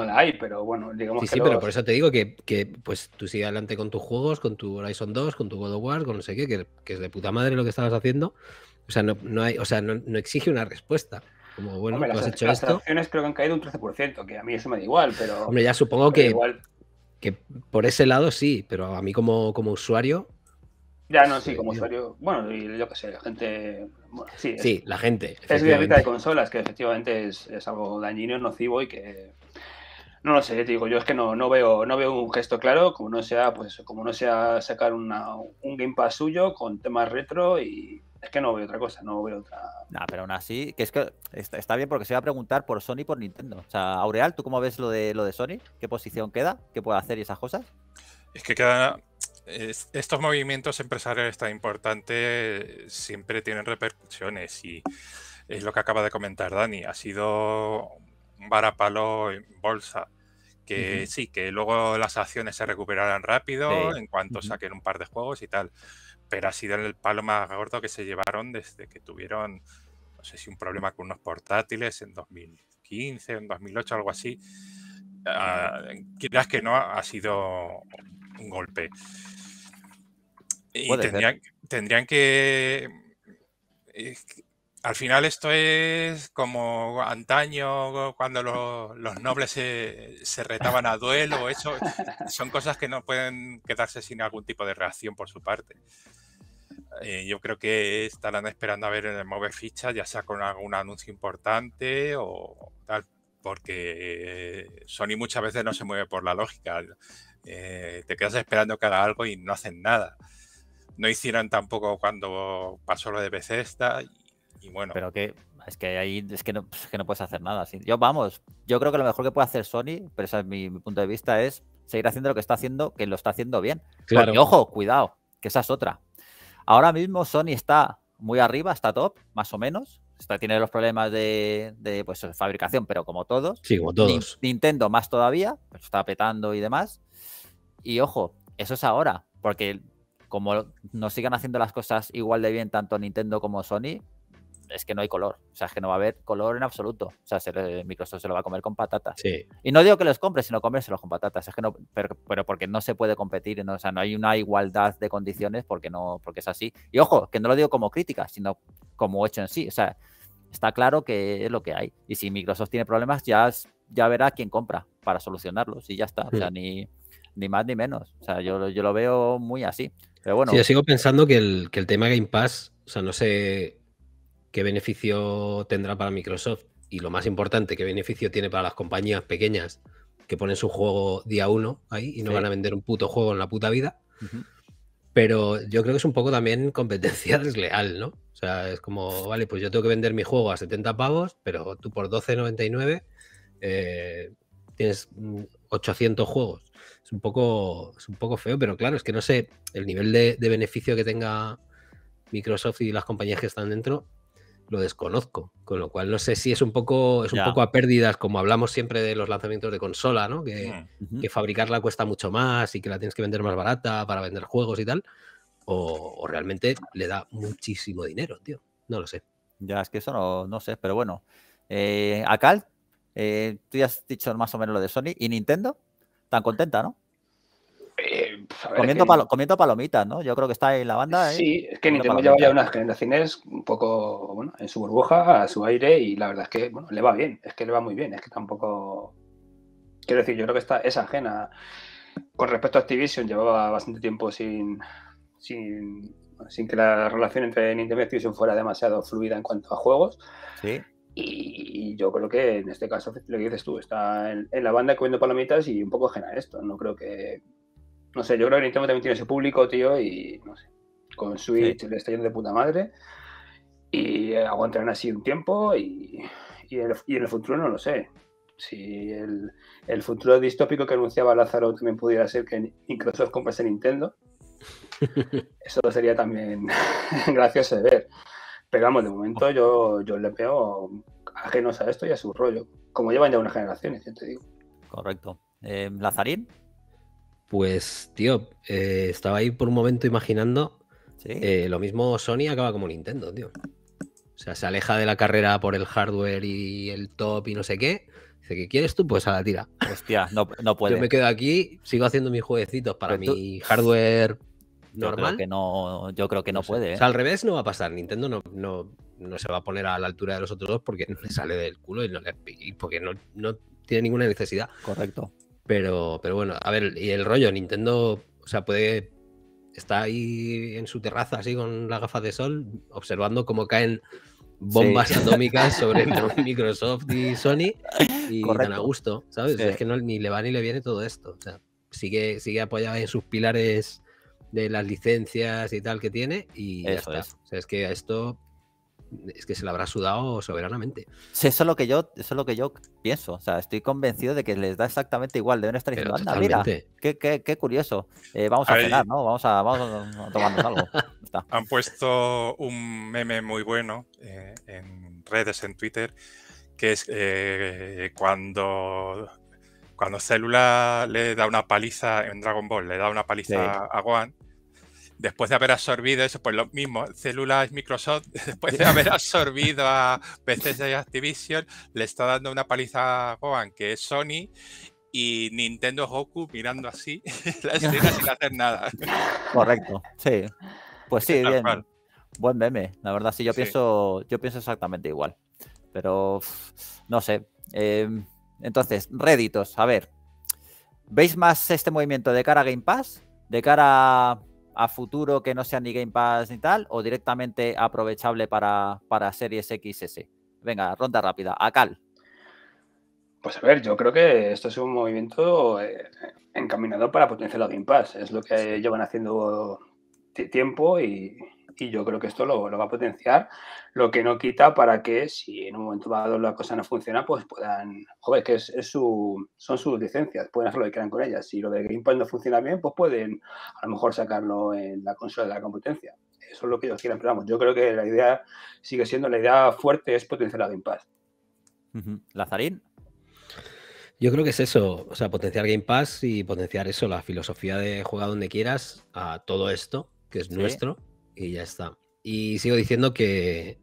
la, hay, pero bueno, digamos sí, que. Sí, pero por eso te digo que, que, pues tú sigues adelante con tus juegos, con tu Horizon 2, con tu God of War, con no sé qué, que, es de puta madre lo que estabas haciendo. O sea, no, no hay, o sea, no, no exige una respuesta. Como, bueno, has hecho las acciones creo que han caído un 13%, que a mí eso me da igual, pero. Hombre, ya supongo que, que por ese lado sí, pero a mí como, como usuario ya, no, pues, sí, eh, como usuario. Bueno, yo qué sé, la gente. sí, la gente. Es guerrita de consolas, que efectivamente es, algo dañino, nocivo y que. No lo sé, te digo, yo es que no, no, veo, no veo un gesto claro, como no sea, pues, como no sea sacar un Game Pass suyo con temas retro y es que no veo otra cosa, no veo otra. Nah, pero aún así, que es que está, bien porque se va a preguntar por Sony y por Nintendo. O sea, Aureal, ¿tú cómo ves lo de lo de Sony? ¿Qué posición queda? ¿Qué puede hacer y esas cosas? Es que queda estos movimientos empresariales tan importantes siempre tienen repercusiones y es lo que acaba de comentar Dani, ha sido un varapalo en bolsa. Que sí, que luego las acciones se recuperarán rápido en cuanto saquen un par de juegos y tal. Pero ha sido el palo más gordo que se llevaron desde que tuvieron, no sé si un problema con unos portátiles en 2015, en 2008, algo así. Ah, quizás que no, ha sido golpe. Y tendrían, tendrían que... Eh, al final esto es como antaño, cuando los, nobles se, retaban a duelo, eso, son cosas que no pueden quedarse sin algún tipo de reacción por su parte. Eh, yo creo que estarán esperando a ver en el Move Ficha, ya sea con algún anuncio importante o tal, porque Sony muchas veces no se mueve por la lógica. Eh, te quedas esperando que haga algo y no hacen nada. No hicieron tampoco cuando pasó lo de PC y, y bueno. Pero que es que ahí es que no, que no puedes hacer nada. Yo, vamos, yo creo que lo mejor que puede hacer Sony, pero ese es mi, punto de vista, es seguir haciendo lo que está haciendo, que lo está haciendo bien. Claro. ojo, cuidado, que esa es otra. Ahora mismo Sony está muy arriba, está top, más o menos. Está, tiene los problemas de, pues, fabricación, pero como todos. Nintendo más todavía, está petando y demás. Y ojo, eso es ahora, porque como no sigan haciendo las cosas igual de bien tanto Nintendo como Sony, es que no hay color. O sea, es que no va a haber color en absoluto. O sea, Microsoft se lo va a comer con patatas. Sí. Y no digo que los compre, sino comérselos con patatas. Es que no, pero, porque no se puede competir, o sea, no hay una igualdad de condiciones porque no, porque es así. Y ojo, que no lo digo como crítica, sino como hecho en sí. O sea, está claro que es lo que hay. Y si Microsoft tiene problemas, ya, ya verá quién compra para solucionarlos y ya está. O sea, ni ni más ni menos. O sea, yo, lo veo muy así. Pero bueno. yo sigo pensando que el, tema Game Pass, o sea, no sé qué beneficio tendrá para Microsoft y lo más importante, qué beneficio tiene para las compañías pequeñas que ponen su juego día uno ahí y no van a vender un puto juego en la puta vida. Pero yo creo que es un poco también competencia desleal, ¿no? O sea, es como, vale, pues yo tengo que vender mi juego a 70 pavos, pero tú por 12,99 eh, tienes 800 mm, juegos un poco, es un poco feo, pero claro, es que no sé el nivel de, beneficio que tenga Microsoft y las compañías que están dentro lo desconozco, con lo cual no sé si es un poco es un poco a pérdidas, como hablamos siempre de los lanzamientos de consola, ¿no? Mm, que, fabricarla cuesta mucho más y que la tienes que vender más barata para vender juegos y tal, o, realmente le da muchísimo dinero, tío. No lo sé. Ya, es que eso no, sé, pero bueno. Eh, Acal, eh, tú ya has dicho más o menos lo de Sony y Nintendo, tan contenta, ¿no? Pues, comiendo, palomitas, ¿no? Yo creo que está en la banda. ¿eh? Sí, es que Nintendo lleva ya unas generaciones un poco bueno, en su burbuja, a su aire, y la verdad es que bueno, le va bien, es que le va muy bien, es que tampoco. Quiero decir, yo creo que está, es ajena. Con respecto a Activision, llevaba bastante tiempo sin, sin, que la relación entre Nintendo y Activision fuera demasiado fluida en cuanto a juegos. Sí. Y, yo creo que en este caso, lo que dices tú, está en, en la banda comiendo palomitas y un poco ajena a esto. No creo que no sé, yo creo que Nintendo también tiene ese público, tío, y no sé. Con Switch el le está yendo de puta madre. Y aguantarán así un tiempo y, en el futuro no lo sé. Si el, futuro distópico que anunciaba Lázaro también pudiera ser que Microsoft comprase Nintendo, eso sería también gracioso de ver. Pero vamos, de momento yo, yo le veo ajenos a esto y a su rollo, como llevan ya unas generaciones, ya te digo. Correcto. Eh, ¿Lazarín? Pues, tío, eh, estaba ahí por un momento imaginando. Eh, lo mismo Sony acaba como Nintendo, tío. O sea, se aleja de la carrera por el hardware y el top y no sé qué. Dice, ¿qué quieres tú? Pues a la tira. Hostia, no, no puede. Yo me quedo aquí, sigo haciendo mis jueguecitos para mi hardware normal. Yo creo que no, yo creo que no, puede. ¿eh? O sea, al revés no va a pasar. Nintendo no, se va a poner a la altura de los otros dos porque no le sale del culo y, no le, porque no tiene ninguna necesidad. Correcto. Pero, pero bueno, a ver, y el rollo, Nintendo, o sea, puede. Está ahí en su terraza, así con las gafas de sol, observando cómo caen bombas atómicas sobre Microsoft y Sony y Correcto. a gusto, ¿sabes? es que ni le va ni le viene todo esto. O sea, sigue, sigue apoyada en sus pilares de las licencias y tal que tiene y ya está. O sea, es que esto es que se le habrá sudado soberanamente. Sí, eso es lo que yo, es lo que yo pienso. O sea, estoy convencido de que les da exactamente igual. Deben estar diciendo, anda, ah, mira, qué, curioso. Eh, vamos a, cenar, ¿no? Vamos a, vamos tomarnos algo. Han puesto un meme muy bueno eh, en redes, en Twitter, que es eh, cuando cuando Célula le da una paliza en Dragon Ball, le da una paliza a Guan después de haber absorbido eso, pues lo mismo, células Microsoft, después de haber absorbido a PCS y Activision, le está dando una paliza a que es Sony, y Nintendo Goku mirando así la escena sin hacer nada. Correcto, sí. Pues sí, bien. Buen meme, la verdad, sí, yo pienso, yo pienso exactamente igual. Pero no sé. Em, entonces, réditos, a ver. ¿Veis más este movimiento de cara a Game Pass? ¿De cara a a futuro que no sea ni Game Pass ni tal, o directamente aprovechable para, series XS? Venga, ronda rápida. a Cal Pues a ver, yo creo que esto es un movimiento eh, encaminado para potenciar la Game Pass. Es lo que llevan haciendo tiempo y, yo creo que esto lo, lo, va a potenciar lo que no quita para que si en un momento dado la cosa no funciona, pues puedan, joder, que es, su, son sus licencias, pueden hacer lo que quieran con ellas. Si lo de Game Pass no funciona bien, pues pueden a lo mejor sacarlo en la consola de la competencia. Eso es lo que yo quieran, pero vamos, yo creo que la idea sigue siendo, la idea fuerte es potenciar a Game Pass. ¿Lazarín? Yo creo que es eso, o sea, potenciar Game Pass y potenciar eso, la filosofía de juega donde quieras a todo esto, que es nuestro, y ya está. Y sigo diciendo que,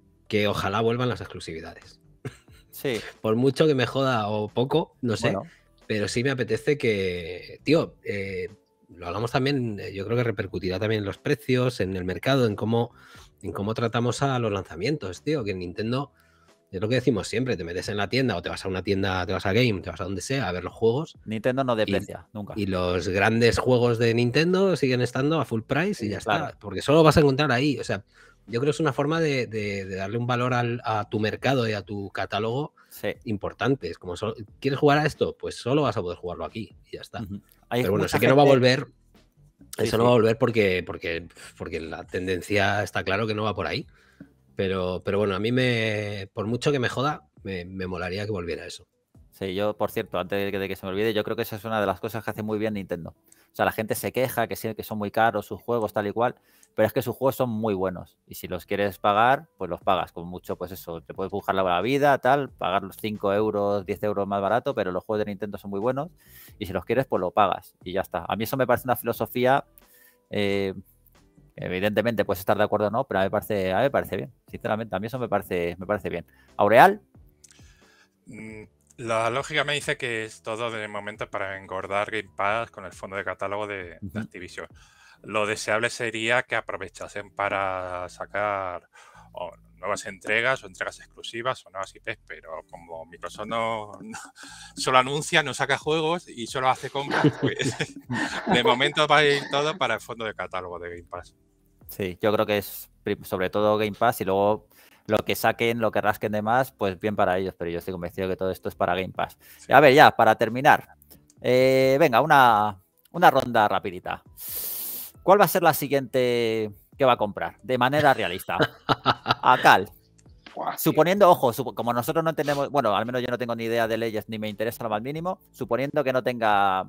ojalá vuelvan las exclusividades. Sí. Por mucho que me joda o poco, no sé. Pero sí me apetece que, tío, eh, lo hagamos también, eh, yo creo que repercutirá también en los precios, en el mercado, en cómo, en cómo tratamos a los lanzamientos, tío. Que Nintendo, es lo que decimos siempre, te metes en la tienda o te vas a una tienda, te vas a Game, te vas a donde sea a ver los juegos. Nintendo no deprecia, y, nunca. Y los grandes juegos de Nintendo siguen estando a full price y ya está. Porque solo vas a encontrar ahí. O sea, yo creo que es una forma de, darle un valor a tu mercado y a tu catálogo importante. como, ¿quieres jugar a esto? Pues solo vas a poder jugarlo aquí y ya está. Pero bueno, sé que no va a volver. eso no va a volver porque, porque, porque la tendencia está claro que no va por ahí. Pero, pero bueno, a mí me, por mucho que me joda, me, molaría que volviera eso. Sí, yo, por cierto, antes de que se me olvide, yo creo que esa es una de las cosas que hace muy bien Nintendo. O sea, la gente se queja que, que son muy caros sus juegos, tal y cual, pero es que sus juegos son muy buenos y si los quieres pagar, pues los pagas con mucho, pues eso, te puedes buscar la vida, tal, pagar los 5 euros, 10 euros más barato, pero los juegos de Nintendo son muy buenos y si los quieres, pues lo pagas y ya está. A mí eso me parece una filosofía, eh, evidentemente puedes estar de acuerdo o no, pero a mí me parece, me parece bien, sinceramente, a mí eso me parece, me parece bien. Aureal. Mm, la lógica me dice que es todo de momento para engordar Game Pass con el fondo de catálogo de Activision lo deseable sería que aprovechasen para sacar nuevas entregas o entregas exclusivas o nuevas IPs, pero como Microsoft no, solo anuncia, no saca juegos y solo hace compras, pues de momento va a ir todo para el fondo de catálogo de Game Pass. Sí, yo creo que es sobre todo Game Pass y luego lo que saquen, lo que rasquen de más, pues bien para ellos, pero yo estoy convencido que todo esto es para Game Pass. A ver, ya, para terminar, eh, venga, una, una ronda rapidita. ¿Cuál va a ser la siguiente que va a comprar? De manera realista. A Cal. Suponiendo, ojo, como nosotros no tenemos, bueno, al menos yo no tengo ni idea de leyes ni me interesa lo más mínimo, suponiendo que no tenga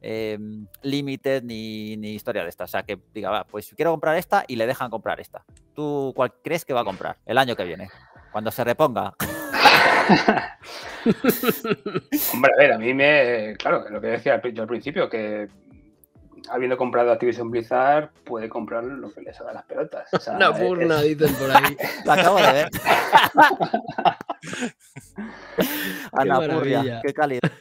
em, límites ni, ni, historia de esta. O sea, que diga, va, pues quiero comprar esta y le dejan comprar esta. ¿Tú cuál crees que va a comprar el año que viene? Cuando se reponga. Hombre, a ver, a mí me. Claro, lo que decía yo al principio, que habiendo comprado Activision Blizzard, puede comprar lo que les haga las pelotas. O sea, Una por ahí. La acabo de ver. Ana qué qué calidad.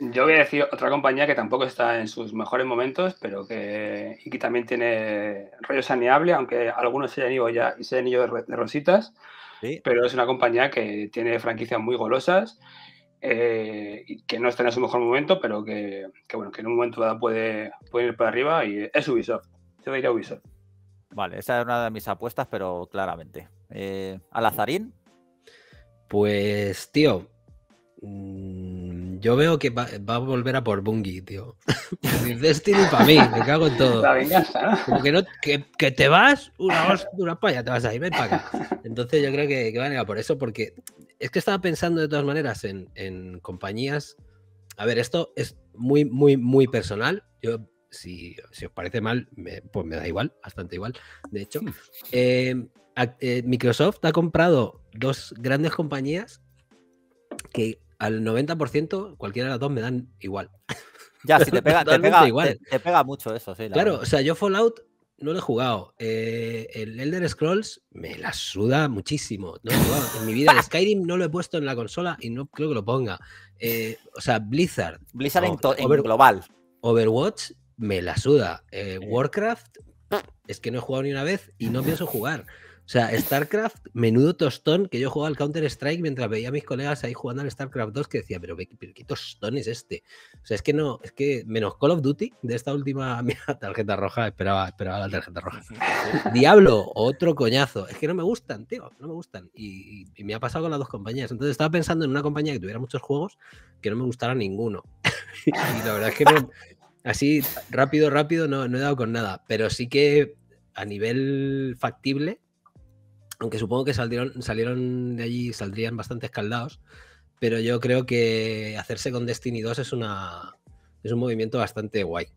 Yo voy a decir otra compañía que tampoco está en sus mejores momentos, pero que, también tiene rollo saneable, aunque algunos se han ido ya y se han ido de rositas. Pero es una compañía que tiene franquicias muy golosas eh, que no está en su mejor momento, pero que, bueno, que en un momento dado puede, puede ir para arriba y es Ubisoft. Se va a ir a Ubisoft. Vale, esa es una de mis apuestas, pero claramente. Eh, ¿Alazarín? Pues, tío, yo veo que va, a volver a por Bungie, tío. Destiny para mí, me cago en todo. que, no, que, te vas, una, una ya. te vas ahí, ven para acá. Entonces yo creo que, que van a ir por eso, porque es que estaba pensando de todas maneras en, compañías. A ver, esto es muy, muy, muy personal. Yo si, os parece mal, pues me da igual, bastante igual, de hecho. Hmm. Eh, eh, Microsoft ha comprado dos grandes compañías que al 90% cualquiera de las dos me dan igual. Ya, si te pega, te pega, mucho eso, Claro, o sea, yo Fallout no lo he jugado. Eh, el Elder Scrolls me la suda muchísimo. No he jugado. En mi vida el Skyrim no lo he puesto en la consola y no creo que lo ponga. Eh, o sea, Blizzard. Blizzard en, en, global. Overwatch me la suda. Eh, Warcraft es que no he jugado ni una vez y no pienso jugar. O sea, StarCraft, menudo tostón que yo jugaba al Counter-Strike mientras veía a mis colegas ahí jugando al StarCraft 2 que decía, pero, qué tostón es este. O sea, es que no, es que menos Call of Duty de esta última tarjeta roja, esperaba, esperaba la tarjeta roja. Diablo, otro coñazo. Es que no me gustan, tío, no me gustan. Y, me ha pasado con las dos compañías. Entonces estaba pensando en una compañía que tuviera muchos juegos que no me gustara ninguno. y la verdad es que así rápido, rápido no he dado con nada. Pero sí que a nivel factible aunque supongo que salieron, salieron de allí, saldrían bastante escaldados. Pero yo creo que hacerse con Destiny 2 es, una, es un movimiento bastante guay.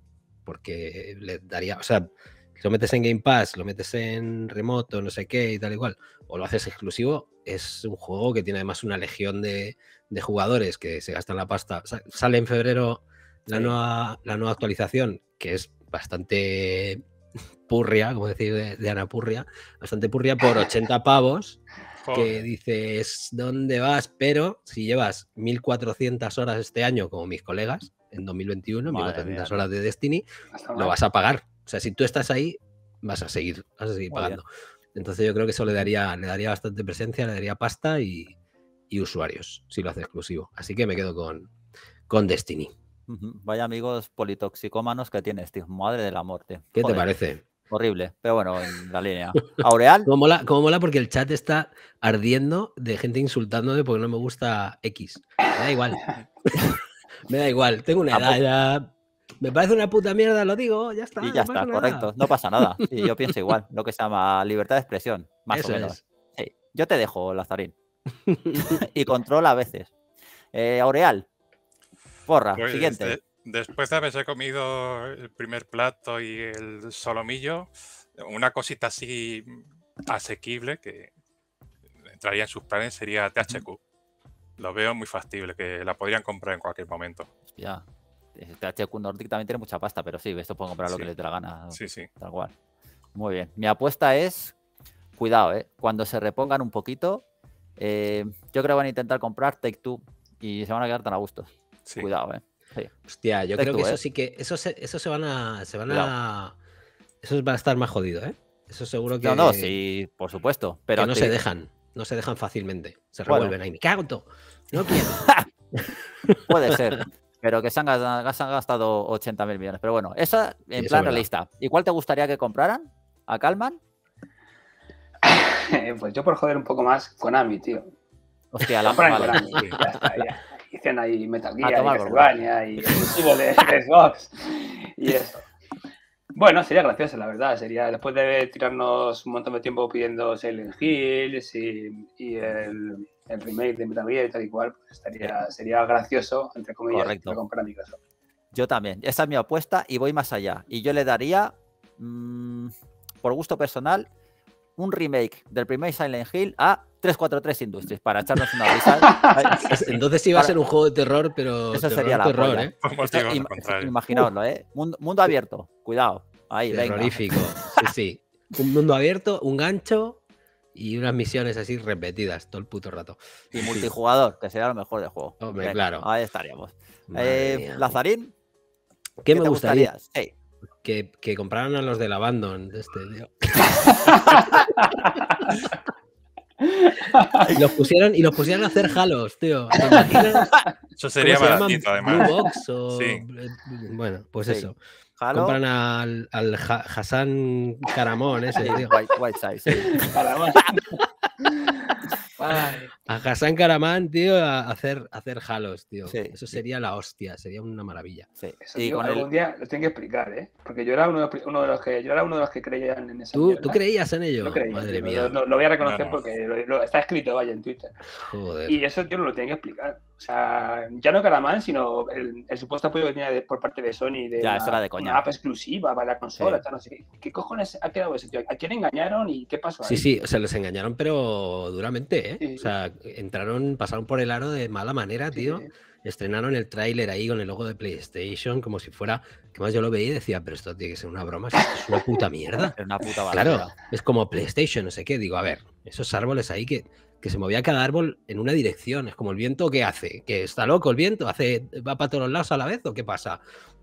Porque le daría, o sea, lo metes en Game Pass, lo metes en remoto, no sé qué y tal igual, o lo haces exclusivo, es un juego que tiene además una legión de, jugadores que se gastan la pasta. Sale en febrero la, nueva, la nueva actualización, que es bastante purria, como decir, de, Ana Purria, bastante purria, por 80 pavos, que dices, ¿dónde vas? Pero si llevas 1.400 horas este año, como mis colegas, en 2021, 1.400 horas de Destiny, lo vas a pagar. O sea, si tú estás ahí, vas a seguir, vas a seguir pagando. Entonces yo creo que eso le daría, le daría bastante presencia, le daría pasta y, usuarios, si lo hace exclusivo. Así que me quedo con, con Destiny. Vaya amigos politoxicómanos que tienes, tío madre de la muerte. ¿Qué te parece? Horrible, pero bueno, en la línea. Aureal. Como mola, porque el chat está ardiendo de gente insultándome porque no me gusta X. Me da igual. me da igual. Tengo una edad Me parece una puta mierda, lo digo, ya está. Y ya está, correcto. No pasa nada. Y yo pienso igual, lo que se llama libertad de expresión, más o menos. yo te dejo, Lazarín. y control a veces. Eh, Aureal. Porra, pues, siguiente. Eh, Después de haberse comido el primer plato y el solomillo, una cosita así asequible que entraría en sus planes sería THQ. Lo veo muy factible, que la podrían comprar en cualquier momento. Ya. Eh, THQ Nordic también tiene mucha pasta, pero sí, esto pueden comprar lo que les dé la gana. Sí, sí. Tal cual. Muy bien. Mi apuesta es, cuidado, ¿eh? cuando se repongan un poquito, eh, yo creo que van a intentar comprar Take Two y se van a quedar tan a gusto. Cuidado, ¿eh? Hostia, yo creo que eso ¿eh? sí que. Eso se, eso se van a. van a Eso va a estar más jodido, ¿eh? Eso seguro que. No, no, sí, por supuesto. Pero no se dejan. No se dejan fácilmente. Se revuelven ahí. ¡Me ¡No quiero! Puede ser. Pero que se han, gastado 80 mil millones. Pero bueno, eso en plan realista. ¿Y cuál te gustaría que compraran? ¿A Calman? pues yo por joder un poco más, Konami, tío. Hostia, la tío, dicen ahí Metal Gear, y Castlevania, y Xbox, y eso. Bueno, sería gracioso, la verdad. Sería después de tirarnos un montón de tiempo pidiendo Silent Hill y, el, remake de Metal Gear y tal y cual, pues estaría, sería gracioso, entre comillas, comprar comprar Microsoft. Yo también. Esa es mi apuesta y voy más allá. Y yo le daría, mm, por gusto personal, un remake del primer Silent Hill a 343 Industries para echarnos una risa. Este, Entonces iba a ser un juego de terror, pero. Eso sería la terror, ¿eh? ¿eh? Mundo, abierto, cuidado. Ahí, Terrorífico, sí, sí. Un mundo abierto, un gancho y unas misiones así repetidas todo el puto rato. Y multijugador, que sería lo mejor del juego. Hombre, claro. Ahí estaríamos. Eh, Lazarín. ¿Qué, me gustaría? Que, que compraran a los del Abandon de este tío. Y los pusieron, y los pusieron a hacer halos, tío. ¿Te imaginas? Eso sería baratito, además. Box o... Eh, bueno, pues eso. Compran al, al Hassan Caramón ese, tío. White, white size, sí. A Hassan Karaman, tío, a hacer, hacer halos, tío. Eso sería la hostia, sería una maravilla. Sí. Eso, tío, algún día lo tienen que explicar, ¿eh? Porque yo era uno de, los que yo era uno de los que creían en eso. ¿Tú, creías en ello? Madre mía. Lo, lo, voy a reconocer porque está escrito, vaya, en Twitter. Y eso, tío, lo tienen que explicar. O sea, ya no Karaman, sino el, supuesto apoyo que tenía por parte de Sony de, la, era de coña. app exclusiva para la consola. no sé. ¿Qué cojones ha quedado ese tío? ¿A quién engañaron y qué pasó? Sí, sí, o sea, les engañaron, pero duramente, ¿eh? O sea, entraron, pasaron por el aro de mala manera, tío. Estrenaron el tráiler ahí con el logo de PlayStation como si fuera... Que más yo lo veía y decía, pero esto tiene que ser una broma, es una puta mierda. Es una puta Claro, es como PlayStation, no sé qué. Digo, a ver, esos árboles ahí que, que se movía cada árbol en una dirección. Es como el viento, ¿qué hace? ¿Que está loco el viento? ¿Hace, ¿Va para todos lados a la vez o qué pasa?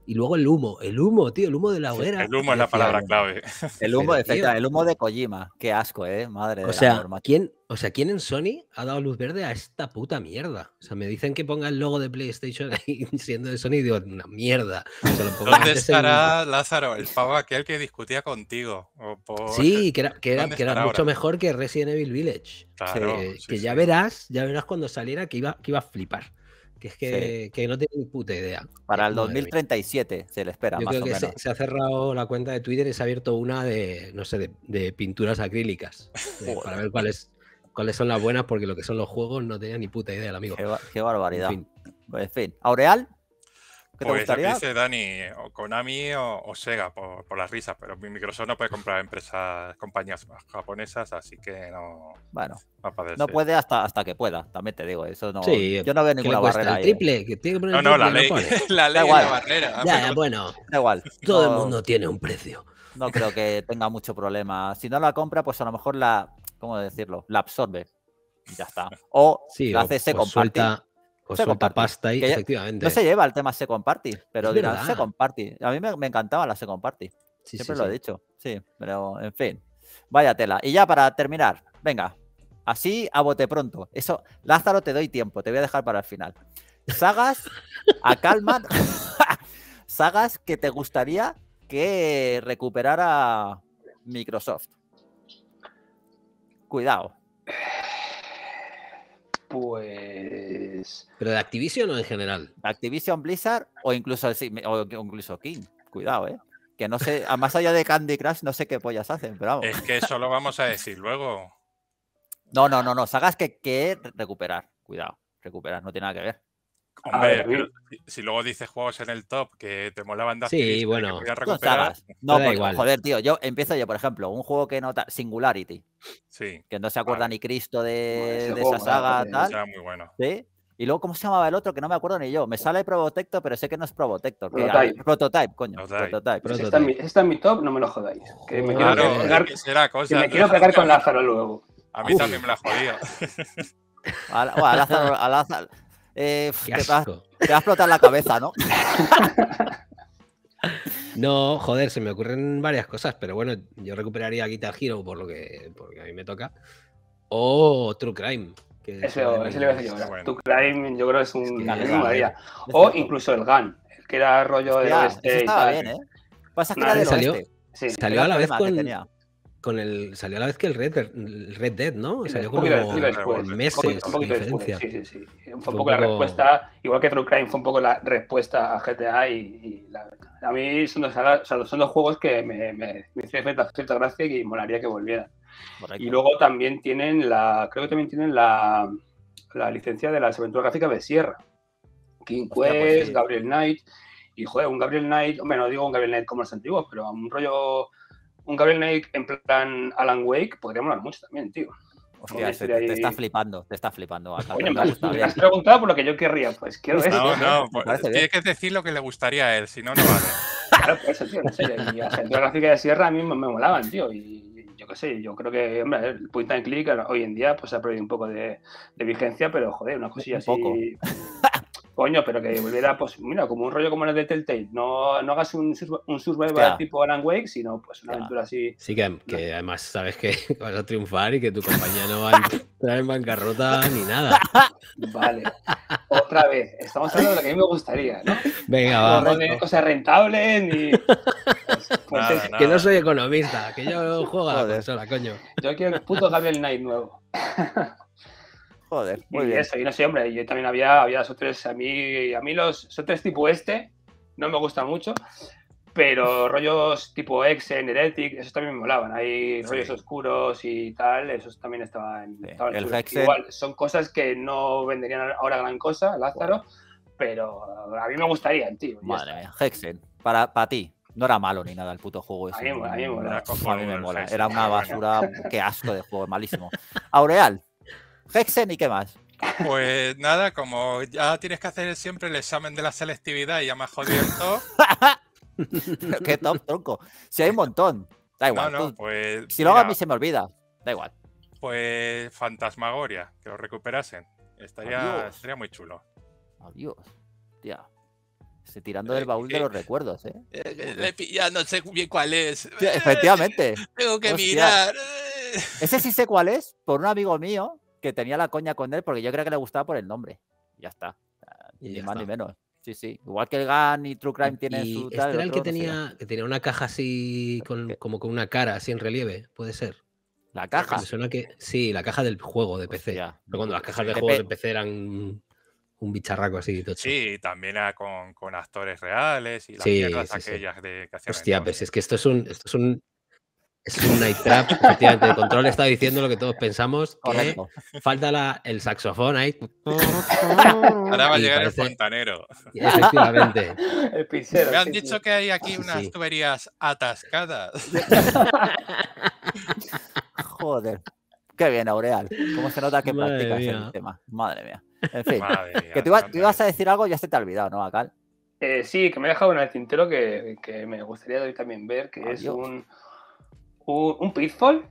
Y luego el humo, el humo, tío, el humo de la hoguera. el humo es la palabra clave. El humo, de el humo de Kojima. Qué asco, ¿eh? Madre o de sea, ¿quién, O sea, ¿quién en Sony ha dado luz verde a esta puta mierda? O sea, me dicen que ponga el logo de PlayStation ahí siendo de Sony y digo, una mierda. ¿Dónde estará Lázaro, el pavo aquel que discutía contigo? Sí, que era, que era, mucho mejor que Resident Evil Village. que, ya verás, ya verás cuando saliera que iba, que iba a flipar que es que, no tenía ni puta idea. Para el 2037 se le espera. Yo creo que Se, ha cerrado la cuenta de Twitter y se ha abierto una de, no sé, de, pinturas acrílicas para ver cuáles cuáles son las buenas, porque lo que son los juegos no tenía ni puta idea el amigo. Qué, barbaridad. En fin. en fin, Aureal pues Dice Dani, o Konami o, Sega, por, las risas, pero Microsoft no puede comprar empresas, compañías japonesas, así que no. Bueno, no, puede hasta, hasta que pueda, también te digo. Eso no, yo no veo ninguna barrera. El triple, que tiene que poner no, no, la, ley, la ley, la barrera. bueno, da igual. Todo el mundo tiene un precio. No creo que tenga mucho problema. Si no la compra, pues a lo mejor la, ¿cómo decirlo? La absorbe. ya está. O la hace se ese o second pasta ahí, efectivamente. No se lleva el tema second party, pero dirás, second party. A mí me, encantaba la second party. Siempre lo he dicho. Sí, pero en fin. Vaya tela. Y ya para terminar, venga. Así a bote pronto. Eso, Lázaro, te doy tiempo. Te voy a dejar para el final. Sagas, A calma sagas que te gustaría que recuperara Microsoft. Cuidado pues... ¿Pero de Activision o en general? Activision, Blizzard o incluso, incluso King. Cuidado, ¿eh? Que no sé, más allá de Candy Crush, no sé qué pollas hacen, pero vamos. Es que eso lo vamos a decir luego. No, no, no, no. Sagas que, que recuperar. Cuidado, recuperar, no tiene nada que ver. Hombre, si, luego dices juegos en el top que te molaban de Sí, bueno. no, pues, no pues, igual. joder, tío, yo empiezo yo, por ejemplo, un juego que nota Singularity. Sí. Que no se acuerda ni Cristo de, esa saga tal. Era muy bueno. ¿Sí? Y luego, ¿cómo se llamaba el otro? Que no me acuerdo ni yo. Me sale Probotector, pero sé que no es Probotector. Prototype. coño. Prototype. prototype. Está, en mi, mi, top, no me lo jodáis. Que me quiero pegar, que será cosa, me quiero pegar con Lázaro luego. A mí también me la jodía. jodido a a Lázaro, eh, te, va, te, va, a explotar la cabeza, ¿no? no, joder, se me ocurren varias cosas, pero bueno, yo recuperaría Guitar Hero por lo que a mí me toca. O True Crime. ese, ese le voy a decir yo. True Crime yo creo que es un... Es O incluso el Gun, que era rollo de... Este, estaba bien, ¿eh? Pasa que salió, salió a la vez con, con el. Salió a la vez que el Red, Dead, ¿no? salió como meses un poquito, Sí, sí, sí. Fue un, poco, la respuesta, igual que True Crime, fue un poco la respuesta a GTA y, a mí son dos son juegos que me, me, me cierta, gracia y molaría que volvieran. Y luego también tienen la, creo que también tienen la, la licencia de las aventuras gráficas de Sierra. King pues Quest, Gabriel Knight, y joder, un Gabriel Knight, hombre, no digo un Gabriel Knight como los antiguos, pero un rollo un Gabriel Knight en plan Alan Wake podría molar mucho también, tío. Hostia, este te, está flipando, te está flipando. me, has, preguntado por lo que yo querría, pues quiero eso No, no, pues, tienes que decir lo que le gustaría a él, si no, no vale. Claro, pues eso, tío, no sé. de Sierra a mí me, molaban, tío. Y yo qué sé, yo creo que, hombre, el point and click hoy en día pues ha perdido un poco de, vigencia, pero joder, una cosilla así. Poco. Coño, pero que volviera, pues, mira, como un rollo como el de Telltale. No, no hagas un, un survival tipo Alan Wake, sino pues una aventura así. Sí, que, que, además sabes que vas a triunfar y que tu compañía no va a entrar en bancarrota ni nada. Vale. Otra vez, estamos hablando de lo que a mí me gustaría, ¿no? Venga, va. No cosas rentables ni. Pues, pues, que no soy economista, que yo juego a la consola, coño. Yo quiero el puto Gabriel Knight nuevo. Joder. Muy y bien. eso, y no sé, hombre, yo también había, había tres a mí, a mí los tres tipo este no me gusta mucho, pero rollos tipo Hexen, Heretic, esos también me molaban. Hay rollos oscuros y tal, esos también estaban. el Hexen... Igual, son cosas que no venderían ahora gran cosa, Lázaro, pero a mí me gustaría, tío. Madre mía, Hexen, para, para ti. No era malo ni nada el puto juego ese. A mí, me mola. Era una basura, qué asco de juego, malísimo. Aureal, Hexen y qué más. Pues nada, como ya tienes que hacer siempre el examen de la selectividad y ya me has jodido todo. qué top, tronco. Si hay un montón. Da igual. Pues si lo hago a mí se me olvida. Da igual. Pues Fantasmagoria, que lo recuperasen. Estaría, estaría muy chulo. Adiós. Tía. Se tirando eh, del baúl de eh, los recuerdos, ¿eh? Ya eh, no sé bien cuál es. efectivamente. Tengo que mirar. Ese sí sé cuál es, por un amigo mío que tenía la coña con él porque yo creo que le gustaba por el nombre. Ya está. Ah, ni más ni menos. Sí, sí. Igual que el GAN y True Crime tiene era este el, que, tenía, que tenía una caja así, con, como con una cara así en relieve, puede ser. ¿La caja? que, sí, la caja del juego de PC. cuando las cajas de, juego de PC eran un bicharraco así. Tocho. Sí, también con, con, actores reales y las sí, aquellas de Hostia, pues es que esto es un, esto es un, es un night trap, efectivamente. El control está diciendo lo que todos pensamos. Que falta el saxofón ahí. Ahora va a llegar el fontanero. Efectivamente. El Me han dicho que hay aquí unas tuberías atascadas. Joder. Qué bien, Aureal. ¿Cómo se nota que practicas el tema? Madre mía. En fin, que tú, ibas a decir algo y ya se te ha olvidado, ¿no, Acal? Eh, sí, que me he dejado en el tintero que, que me gustaría hoy también ver, que es un, un, pitfall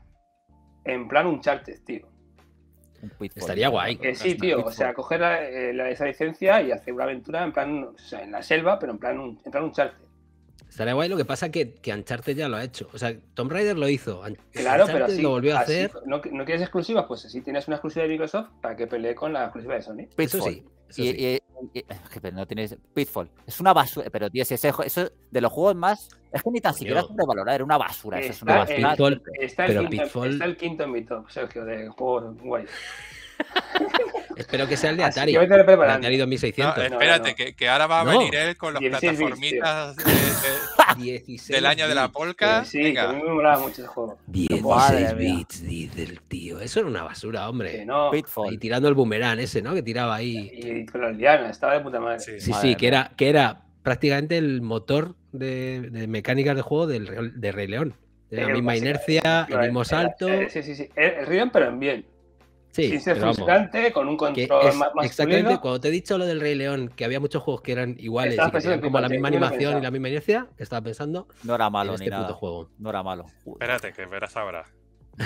en plan un charter, tío. Estaría guay. Eh, sí, tío, o sea, coger eh, la, esa licencia y hacer una aventura en plan, o sea, en la selva, pero en plan un, en plan un Estaría guay, lo que pasa que, que Uncharted ya lo ha hecho. O sea, Tomb Raider lo hizo. Claro, pero así, lo volvió a hacer. ¿no, quieres exclusivas? Pues si tienes una exclusiva de Microsoft para que pelee con la exclusiva de Sony. Eso sí. sí. Eh, pero no tienes. Pitfall. Es una basura. Pero, tío, ese, eso de los juegos más. Es que ni tan pues siquiera es valorar, era una basura. Está, eso es una basura. está, el quinto, Pitfall... está el quinto en mi top, Sergio, de juegos guay Espero que sea el de Atari. Yo voy Atari 2600. espérate, que, ahora va a venir él con las plataformitas del año de la polca. Sí, a mí me molaba mucho el juego. 16 bits, dice el tío. Eso era una basura, hombre. Y tirando el boomerang ese, ¿no? Que tiraba ahí. Y con las lianas, estaba de puta madre. Sí, sí, que era, que era prácticamente el motor de, mecánicas de juego del, de Rey León. la misma inercia, el mismo salto. Eh, sí, sí, sí. El, el pero en bien. Sí, con un control más masculino. Exactamente, cuando te he dicho lo del Rey León, que había muchos juegos que eran iguales, como la misma animación y la misma inercia, que estaba pensando. No era malo en este ni Juego. No era malo. Espérate, que verás ahora.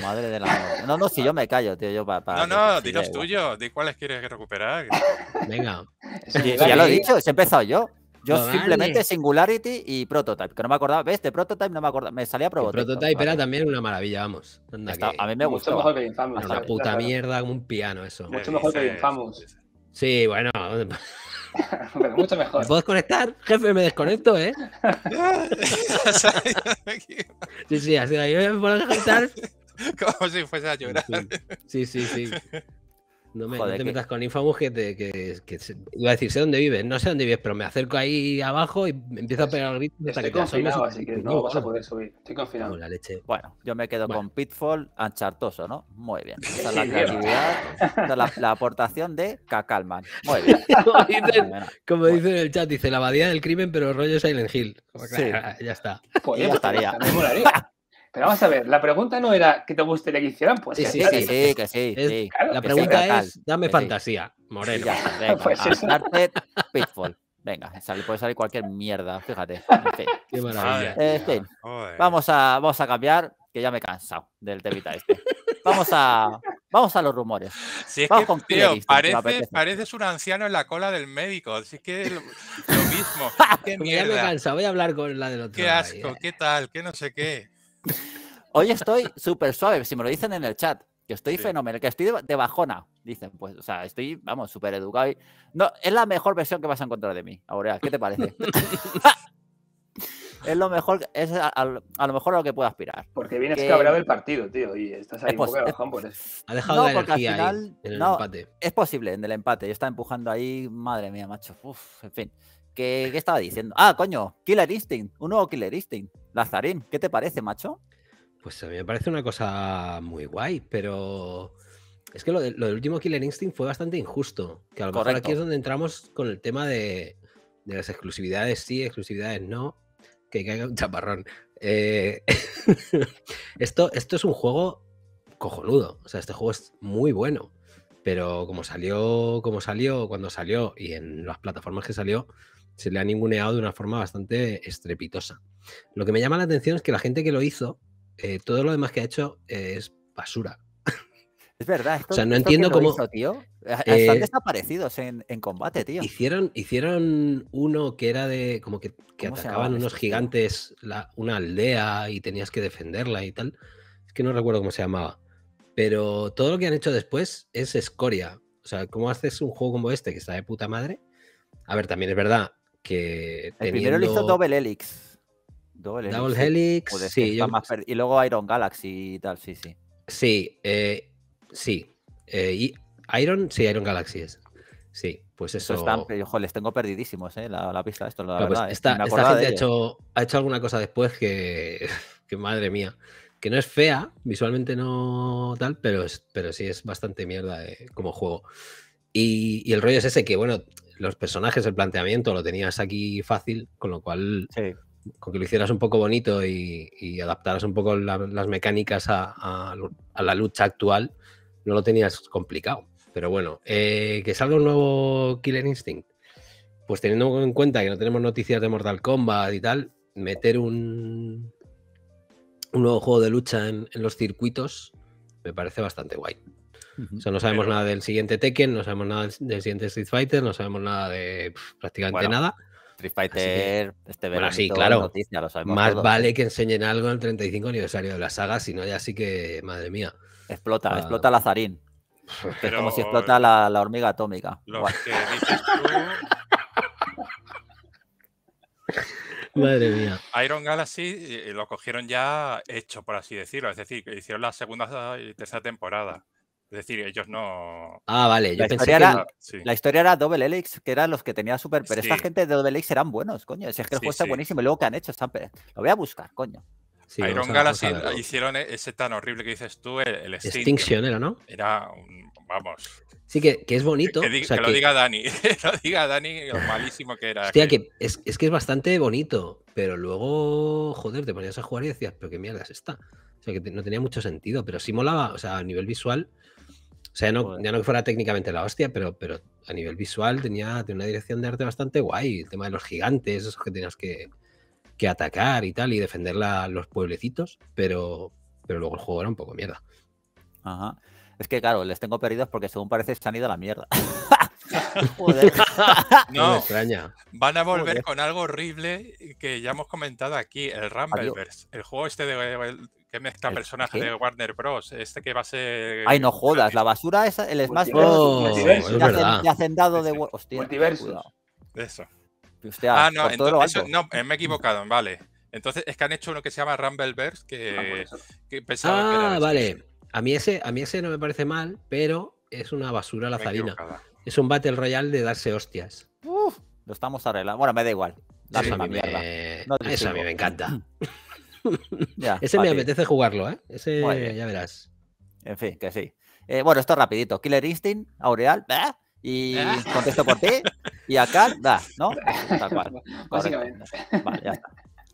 Madre de la. No, no, si yo me callo, tío. Yo para, no, no, di los tuyos. Di cuáles quieres recuperar. Venga. ya lo he dicho, se he empezado yo. Yo simplemente Singularity y Prototype, que no me acordaba. ¿Ves? De Prototype no me acordaba. Me salía Prototype. Prototype era también una maravilla, vamos. A mí me gustó. Mucho mejor que Infamous. ¿eh? puta mierda como un piano eso. Mucho mejor que Infamous. Sí, bueno. mucho mejor. ¿Me puedo desconectar? Jefe, me desconecto, ¿eh? sí, sí, así de ahí me puedo conectar. Como si fuese a llorar. Sí, sí, sí. No, me, metas con Infamous que, te, iba a decir, sé dónde vives, no sé dónde vives, pero me acerco ahí abajo y empiezo a pues, pegar gritos. Estoy confinado, así que no vas a poder subir. Estoy confinado. Bueno, yo me quedo con Pitfall Anchartoso, ¿no? Muy bien. Esa es la creatividad, la, la, aportación de Cacalman. Muy bien. como dicen, en el chat, dice la abadía del crimen, pero rollo Silent Hill. Sí. Ya está. Pues ya estaría. Me molaría. Pero vamos a ver, la pregunta no era que te gustaría que hicieran, pues. Sí, sí, sí, sí, que sí. la pregunta es: dame fantasía, Moreno. Ya, venga, pues Pitfall. Venga, puede salir cualquier mierda, fíjate. Qué maravilla. vamos a, vamos a cambiar, que ya me he cansado del temita este. Vamos a, Vamos a los rumores. Si es que, tío, parece, pareces un anciano en la cola del médico. Así que lo, mismo. Que Ya me cansado, voy a hablar con la del otro. Qué asco, eh. qué tal, qué no sé qué. Hoy estoy súper suave, si me lo dicen en el chat, que estoy fenómeno, fenomenal, que estoy de, bajona, dicen, pues, o sea, estoy, vamos, súper educado. Y... No, es la mejor versión que vas a encontrar de mí, Aurea, ¿qué te parece? es lo mejor, es a, lo mejor a lo que puedo aspirar. Porque vienes que... cabreado del partido, tío, y estás ahí un poco Ha dejado la energía no, Es posible, en el empate, yo estaba empujando ahí, madre mía, macho, en fin. ¿Qué, estaba diciendo? Ah, coño, Killer Instinct, un nuevo Killer Instinct. Lazarín, ¿qué te parece, macho? Pues a mí me parece una cosa muy guay, pero es que lo, del último Killer Instinct fue bastante injusto. Que a lo mejor aquí es donde entramos con el tema de, las exclusividades sí, exclusividades no. Que caiga un chaparrón. Eh, esto, esto es un juego cojonudo. O sea, este juego es muy bueno. Pero como salió, como salió, cuando salió y en las plataformas que salió, se le ha ninguneado de una forma bastante estrepitosa. Lo que me llama la atención es que la gente que lo hizo, eh, todo lo demás que ha hecho eh, es basura. Es verdad, o sea, no entiendo cómo. Hizo, eh, Están desaparecidos en, combate, tío. Hicieron, hicieron uno que era de. como que, que atacaban unos este, gigantes una aldea y tenías que defenderla y tal. Es que no recuerdo cómo se llamaba. Pero todo lo que han hecho después es escoria. O sea, ¿cómo haces un juego como este que está de puta madre? A ver, también es verdad, que El primero lo hizo Double Helix. Double, Helix. sí, pues Y luego Iron Galaxy y tal, sí, sí. Sí, eh, sí. Eh, y Iron, sí, Iron Galaxy es. Sí, pues eso. están, ojo, les tengo perdidísimos, eh, La, pista de esto, la pues verdad. esta, gente ha hecho, ha hecho alguna cosa después que, que, madre mía, que no es fea, visualmente no tal, pero, pero sí es bastante mierda como juego. y, el rollo es ese que, bueno, los personajes, el planteamiento, lo tenías aquí fácil, con lo cual, con que lo hicieras un poco bonito y, adaptaras un poco las mecánicas a, la lucha actual, no lo tenías complicado. Pero bueno, eh, que salga un nuevo Killer Instinct, pues teniendo en cuenta que no tenemos noticias de Mortal Kombat y tal, meter un, nuevo juego de lucha en los circuitos me parece bastante guay no sabemos nada del siguiente Tekken, no sabemos nada del siguiente Street Fighter, no sabemos nada de prácticamente nada. Street Fighter, este verano. sí, claro. más vale que enseñen algo al 35 aniversario de la saga, si no, ya sí que, madre mía. Explota, ah. explota Lazarín. Pero... Es como si explota la, hormiga atómica. lo que Madre mía. Iron Galaxy eh, lo cogieron ya hecho, por así decirlo. Es decir, hicieron la segunda y tercera temporada. Es decir, ellos no. Ah, vale. la, historia era, la Double Helix, que eran los que tenía súper... Pero esta gente de Double Helix eran buenos, coño. es que el juego está buenísimo. Y luego que han hecho, están... lo voy a buscar, coño. Iron Galaxy hicieron e, ese tan horrible que dices tú, el, el Extinction. era, ¿no? Era un, vamos. Sí, que, es bonito. Que, lo diga Dani, lo diga ah. Dani, lo malísimo que era. Hostia, que es, que es bastante bonito, pero luego, joder, te ponías a jugar y decías, pero qué mierda es esta. O sea, que no tenía mucho sentido, pero sí molaba, o sea, a nivel visual, o sea, ya no que fuera técnicamente la hostia, pero, pero a nivel visual tenía, una dirección de arte bastante guay. El tema de los gigantes, esos que tenías que, atacar y tal, y defender los pueblecitos, pero, pero luego el juego era un poco mierda. Ajá. Es que claro, les tengo perdidos porque según parece se han ido a la mierda. Joder. No, extraña. Van a volver con algo horrible que ya hemos comentado aquí, el Rumbleverse, el juego este de, ¿Qué mezcla personaje de Warner Bros? Este que va a ser. Ay, no jodas, la basura es el Smash Bros. Oh, de hacendado de. Hostia, Multiverso. Eso. ah, no, entonces, no, eh, me he equivocado, vale. Entonces, es que han hecho uno que se llama Rumbleverse que, ah, que pensaba ah, vale. A mí, ese, a mí ese no me parece mal, pero es una basura lazarina. Es un Battle Royale de darse hostias. Uff, lo estamos arreglando. Bueno, me da igual. eso a mí me encanta. Ese me apetece jugarlo, ¿eh? Ese ya verás. En fin, que sí. Eh, bueno, esto rapidito. Killer Instinct, Aureal, ¿eh? y contesto por ti y acá da, ¿no? Tal cual.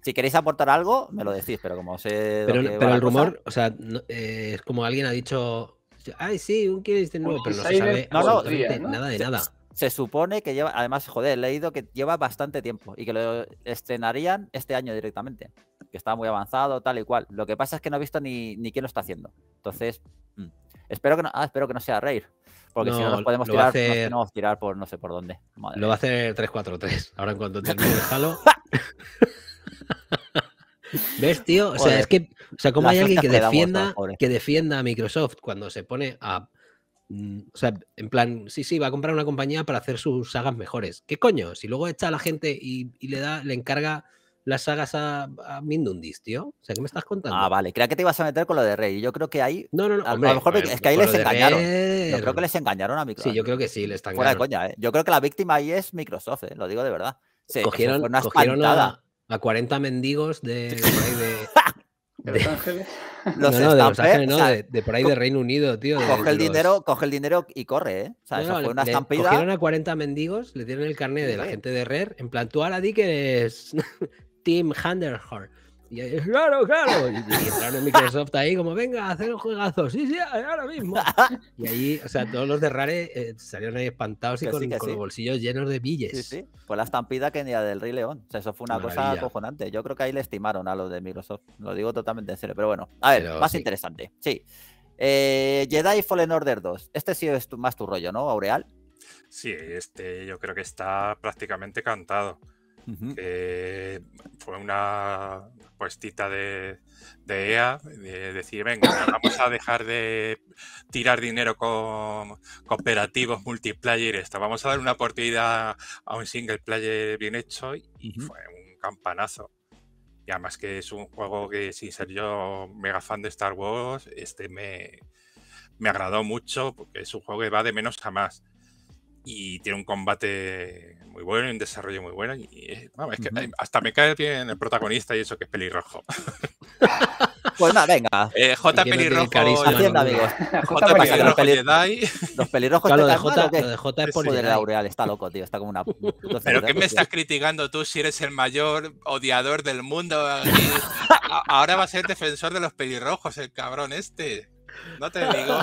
Si queréis aportar algo, me lo decís, pero como sé. Pero, el rumor, o sea, eh, es como alguien ha dicho. Ay, sí, un Killer Instinct nuevo, pero no se sabe no, nada de nada se supone que lleva, además, joder, he leído que lleva bastante tiempo y que lo estrenarían este año directamente, que estaba muy avanzado, tal y cual. Lo que pasa es que no he visto ni, ni quién lo está haciendo. Entonces, mm, espero, que no, ah, espero que no sea reír porque si no nos podemos tirar, tirar por no sé por dónde. lo va a hacer 343, ahora en cuanto termine el ¿Ves, tío? O sea, es que, o sea, ¿cómo hay alguien que defienda, que defienda a Microsoft cuando se pone a Mm, o sea, en plan, sí, sí, va a comprar una compañía para hacer sus sagas mejores. ¿Qué coño? Si luego echa a la gente y, le da, le encarga las sagas a, Mindundis, tío. O sea, ¿qué me estás contando? Ah, vale. Creía que te ibas a meter con lo de Rey. Yo creo que ahí. No, no, no. A, lo mejor es que ahí les engañaron. Yo creo que les engañaron a Microsoft. Sí, yo creo que sí, les están Fuera de ¿eh? Yo creo que la víctima ahí es Microsoft, ¿eh? lo digo de verdad. cogieron, una a, 40 mendigos de. de, de, Ángeles. Los no, no, de, de, por ahí de Reino Unido, tío. Coge, el dinero, coge el dinero y corre, ¿eh? O sea, eso fue una estampida. Cogieron a 40 mendigos, le dieron el carnet de la gente de RER. En plan, tú ahora di que es Tim Hunterhorn claro, claro. Y, entraron Microsoft ahí como, venga, hacer un juegazo. Sí, sí, ahora mismo. Y ahí, o sea, todos los de Rare eh, salieron ahí espantados y con, los bolsillos llenos de billes. Sí, sí. Fue la estampida que ni la del Rey León. O sea, eso fue una cosa acojonante. Yo creo que ahí le estimaron a los de Microsoft. Lo digo totalmente en serio. Pero bueno, a ver, más interesante. Sí. Eh, Jedi Fallen Order 2. Este sí es más tu rollo, ¿no, Aureal? Sí, este yo creo que está prácticamente cantado que eh, fue una puestita de, EA, e de decir, venga, vamos a dejar de tirar dinero con cooperativos, multiplayer, esto, vamos a dar una oportunidad a un single player bien hecho y fue un campanazo. Y además que es un juego que sin ser yo mega fan de Star Wars, este me, agradó mucho porque es un juego que va de menos jamás y tiene un combate muy bueno, y un desarrollo muy bueno. Y es, que hasta me cae bien el protagonista y eso que es pelirrojo. Pues nada, venga. Eh, J pelirrojo. Hacienda, amigos. J pelirrojo Jedi. Los pelirrojos de J, lo de J es por laureal. Está loco, tío. Está como una. ¿Pero qué me estás criticando tú si eres el mayor odiador del mundo? Ahora va a ser defensor de los pelirrojos, el cabrón este. No te digo.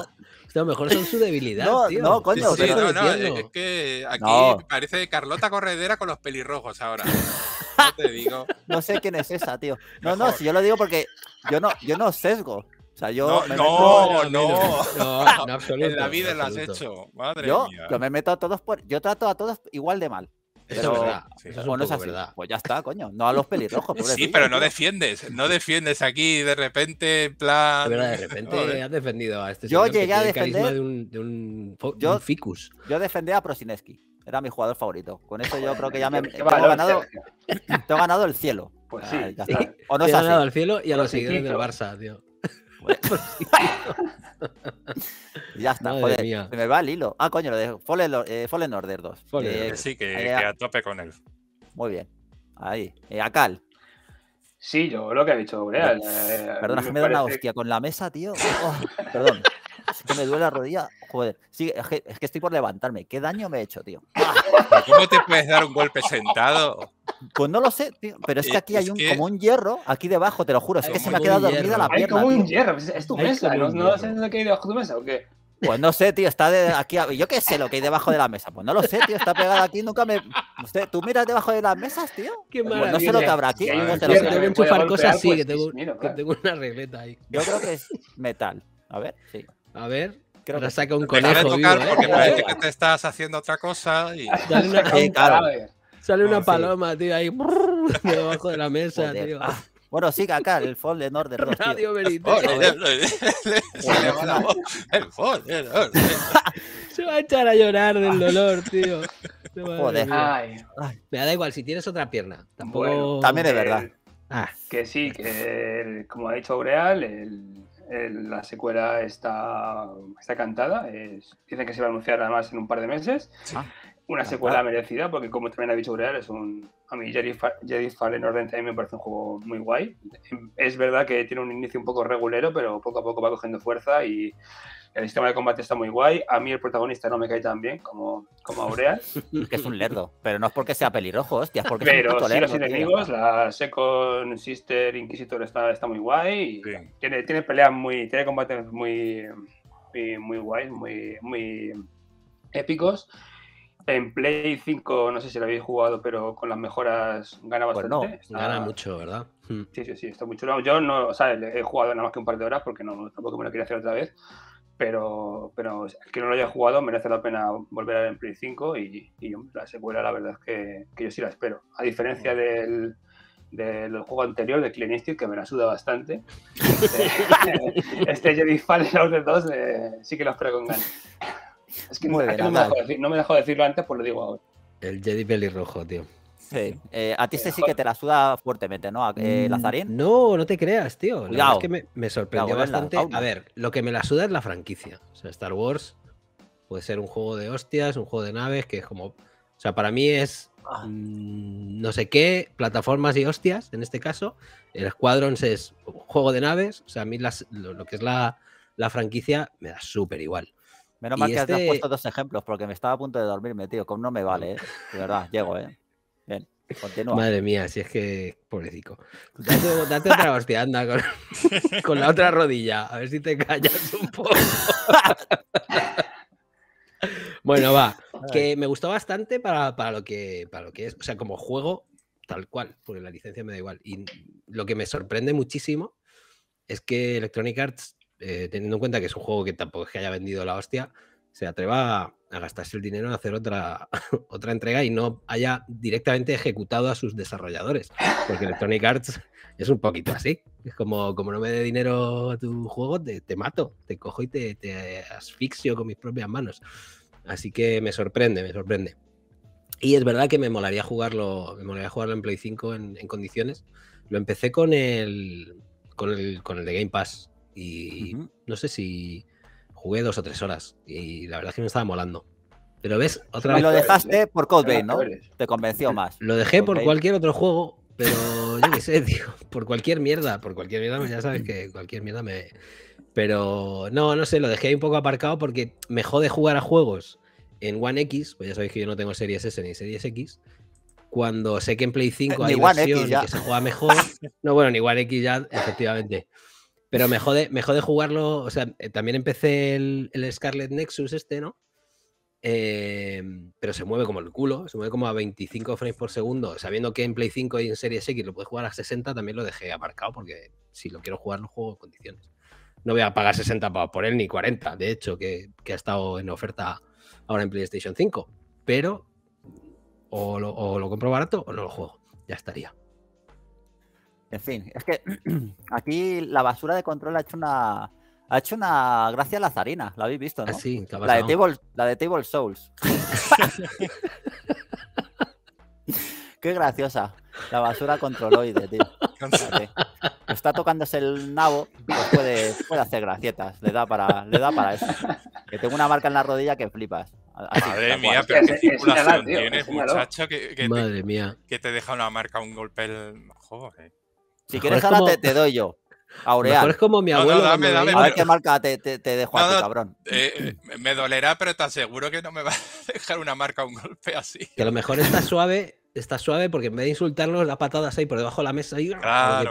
A lo mejor son su debilidad. No, tío. no, coño. Sí, sí, no, es que aquí parece Carlota Corredera con los pelirrojos ahora. No te digo. No sé quién es esa, tío. No, no, si yo lo digo porque yo no, yo no sesgo. O sea, yo. No, no, no, no, en la vida lo has hecho. Madre mía. Yo me meto a todos por. Yo trato a todos igual de mal es verdad. Pues ya está, coño. No a los pelirrojos. sí, pero no defiendes. No defiendes aquí de repente, en plan. de repente has defendido a este Yo señor llegué a defender. de, un, de un, ficus. Yo defendí a Prosineski. Era mi jugador favorito. Con eso yo creo que ya me. he ganado, he ganado el cielo. Pues sí. ganado el cielo y a los seguidores del Barça, tío. ya está, joder. me va el hilo. Ah, coño, lo dejo eh, Fallen, Order 2. Eh, sí, que, eh, a tope con él. Muy bien. Ahí. Eh, Acal. Sí, yo lo que ha dicho Brea. Perdona, que me da una hostia con la mesa, tío. Oh, perdón. que me duele la rodilla. Joder, es que, estoy por levantarme. ¿Qué daño me he hecho, tío? ¿Cómo te puedes dar un golpe sentado? Pues no lo sé, tío, pero es que eh, aquí hay un, como un hierro aquí debajo, te lo juro. Es que se me ha quedado dormida la pierna. Hay como un hierro, es tu mesa. ¿No, ¿No sabes lo que hay debajo de tu mesa o qué? Pues no sé, tío, está aquí. Yo qué sé lo que hay debajo de la mesa. Pues no lo sé, tío, está pegado aquí. Nunca me. ¿Tú miras debajo de las mesas, tío? Qué pues no sé lo que habrá aquí. enchufar cosas tengo, que tengo una regleta ahí. Yo creo que es metal. A ver, sí. A ver. Creo ahora saca un conejo. De tocar porque ¿eh? parece que te estás haciendo otra cosa y. Sale una paloma, tío, ahí debajo de la mesa, tío. Bueno, sigue acá, el fold de Norte. Radio Veritero. El fold. Se va a echar a llorar del dolor, tío. Joder. Me da igual, si tienes otra pierna. Tampoco... también es verdad. Eh, ah. Que sí, que como ha dicho Aureal, el la secuela está, está cantada. dicen que se va a anunciar además en un par de meses. Ah. Una ah, secuela ah. merecida, porque como también ha dicho Uriel, es un. A mí Jedi, Fallen Order también me parece un juego muy guay. Es verdad que tiene un inicio un poco regulero, pero poco a poco va cogiendo fuerza y el sistema de combate está muy guay. A mí el protagonista no me cae tan bien como, como Aurea. que es un lerdo. Pero no es porque sea pelirrojo, hostia, es porque Pero es un sí, lerdo, los enemigos, la Second Sister Inquisitor está, está muy guay. tiene, tiene peleas muy. Tiene combates muy. Muy, muy guays, muy, muy épicos. En Play 5, no sé si lo habéis jugado, pero con las mejoras gana pues bastante. Bueno, Gana mucho, ¿verdad? Sí, sí, sí, está muy chulo. Yo no, o he jugado nada más que un par de horas porque no, tampoco me lo quería hacer otra vez pero, pero que no lo haya jugado merece la pena volver a ver en Play 5 y, la secuela la verdad es que, yo sí la espero. A diferencia del, del juego anterior de Cleanistic, que me la suda bastante, este, este Jedi Fallen Order 2 eh, sí que lo espero con ganas. Es que no, me dejó no me decirlo antes, pues lo digo ahora. El Jedi pelirrojo, tío. Eh, a ti este sí que te la suda fuertemente, ¿no, eh, mm, Lazarín? No, no te creas, tío. es que me, me sorprendió bastante. A ver, lo que me la suda es la franquicia. O sea, Star Wars puede ser un juego de hostias, un juego de naves, que es como. O sea, para mí es ah. mm, no sé qué, plataformas y hostias, en este caso. El Squadrons es un juego de naves. O sea, a mí lo, que es la, la franquicia me da súper igual. Menos mal que has este puesto dos ejemplos, porque me estaba a punto de dormirme, tío. Como no me vale, ¿eh? De verdad, llego, ¿eh? Madre mía, si es que, pobrecito Date, otra hostia, anda, con, la otra rodilla, a ver si te callas un poco. bueno, va, que me gustó bastante para, lo que, para lo que es, o sea, como juego, tal cual, porque la licencia me da igual. Y lo que me sorprende muchísimo es que Electronic Arts, eh, teniendo en cuenta que es un juego que tampoco es que haya vendido la hostia, se atreva a, gastarse el dinero en hacer otra, otra entrega y no haya directamente ejecutado a sus desarrolladores. Porque Electronic Arts es un poquito así. Es como, como no me dé dinero a tu juego, te, mato, te cojo y te, asfixio con mis propias manos. Así que me sorprende, me sorprende. Y es verdad que me molaría jugarlo, me molaría jugarlo en Play 5 en, condiciones. Lo empecé con el, con el, con el de Game Pass y no sé si Jugué dos o tres horas y la verdad es que me estaba molando. Pero ves, otra vez. lo dejaste por Codebay, ¿no? Te convenció más. Lo dejé por cualquier otro juego, pero yo qué sé, tío. Por cualquier mierda, por cualquier mierda, pues ya sabes que cualquier mierda me. Pero no, no sé, lo dejé ahí un poco aparcado porque me jode jugar a juegos en One X, pues ya sabéis que yo no tengo Series S ni Series X. Cuando sé que en Play 5 hay que se juega mejor. No, bueno, ni One X ya, efectivamente. Pero me jode, me jode jugarlo. O sea, eh, también empecé el, Scarlet Nexus este, ¿no? Em, pero se mueve como el culo, se mueve como a 25 frames por segundo. Sabiendo que en Play 5 y en Series X lo puedes jugar a 60, también lo dejé aparcado porque si lo quiero jugar, lo juego en condiciones. No voy a pagar 60 para por él ni 40, de hecho, que, ha estado en oferta ahora en PlayStation 5. Pero o lo compro barato o no lo juego. Ya estaría. En fin, es que aquí la basura de control ha hecho una. Ha hecho una gracia lazarina, la habéis visto, ah, ¿no? sí, la de, table, la de Table Souls. Qué graciosa. La basura controloide, tío. Está tocándose el nabo, pues puede, puede, hacer gracietas. Le da para, da para eso. Que tengo una marca en la rodilla que flipas. Madre mía, pero qué circulación tienes, muchacho, que, Madre te, mía. que te deja una marca, un golpe. El... Joder. Si quieres, te, doy yo. Aurea. es como mi abuelo. a ver qué marca te, te, dejo a cabrón. Eh, eh, me dolerá, pero te seguro que no me va a dejar una marca un golpe así. Que a lo mejor está suave está suave porque en vez de insultarnos, da patadas ahí por debajo de la mesa y lo para,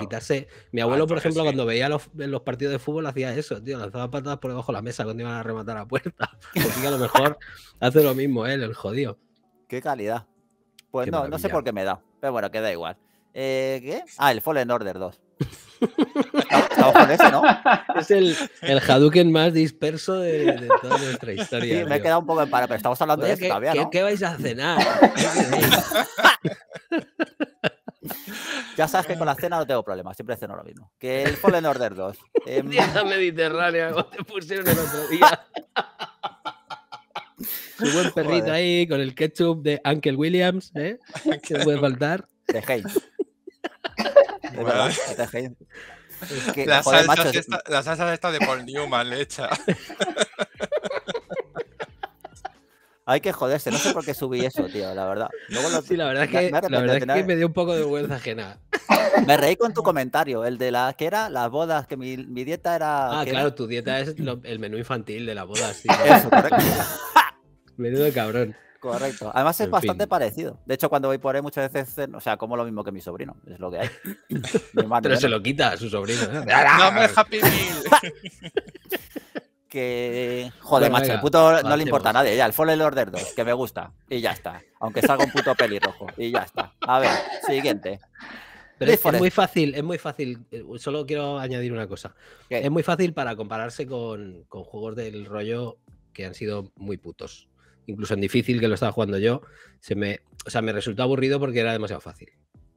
quitarse. Mi ah, abuelo, por ejemplo, cuando veía los, partidos de fútbol, hacía eso, tío, lanzaba patadas por debajo de la mesa cuando iban a rematar la puerta. Así pues que a lo mejor hace lo mismo él, el jodido. Qué calidad. Pues no, no sé por qué me da, pero bueno, queda igual. Eh, ¿Qué? Ah, el Fallen Order 2. Estamos con ese, ¿no? Es el, el Hadouken más disperso de, toda nuestra historia. Sí, me he quedado un poco en paro, pero estamos hablando de esto ¿qué, ¿qué, vais a cenar? ya sabes que con la cena no tengo problema siempre ceno lo mismo. Que el Fallen Order 2. Em, mediterránea, te el otro Su buen perrito ahí con el ketchup de Uncle Williams, ¿eh? Que puede faltar. De Hate. Verdad, es la, salsa esta, de Paul Newman hecha. Hay que joderse, no sé por qué subí eso, tío, la verdad. sí, la verdad, es que, me, dio un poco de vergüenza ajena. Me reí con tu comentario, el de la que era las bodas, que mi, dieta era. Ah, claro, tu dieta es el menú infantil de la boda. sí. Eso, Menudo cabrón. Correcto. Además es bastante parecido. De hecho, cuando voy por ahí muchas veces, o sea, como lo mismo que mi sobrino, es lo que hay. Pero se lo quita a su sobrino. ¿no? me ¡Ah! Happy Meal. que. Joder, macho, el puto no le importa a nadie. Ya, el Fallen Order 2, que me gusta. Y ya está. Aunque salga un puto pelirrojo. Y ya está. A ver, siguiente. Pero es, muy fácil, es muy fácil. Eh, solo quiero añadir una cosa. Es muy fácil para compararse con, con juegos del rollo que han sido muy putos incluso en difícil, que lo estaba jugando yo, se me, o sea, me resultó aburrido porque era demasiado fácil.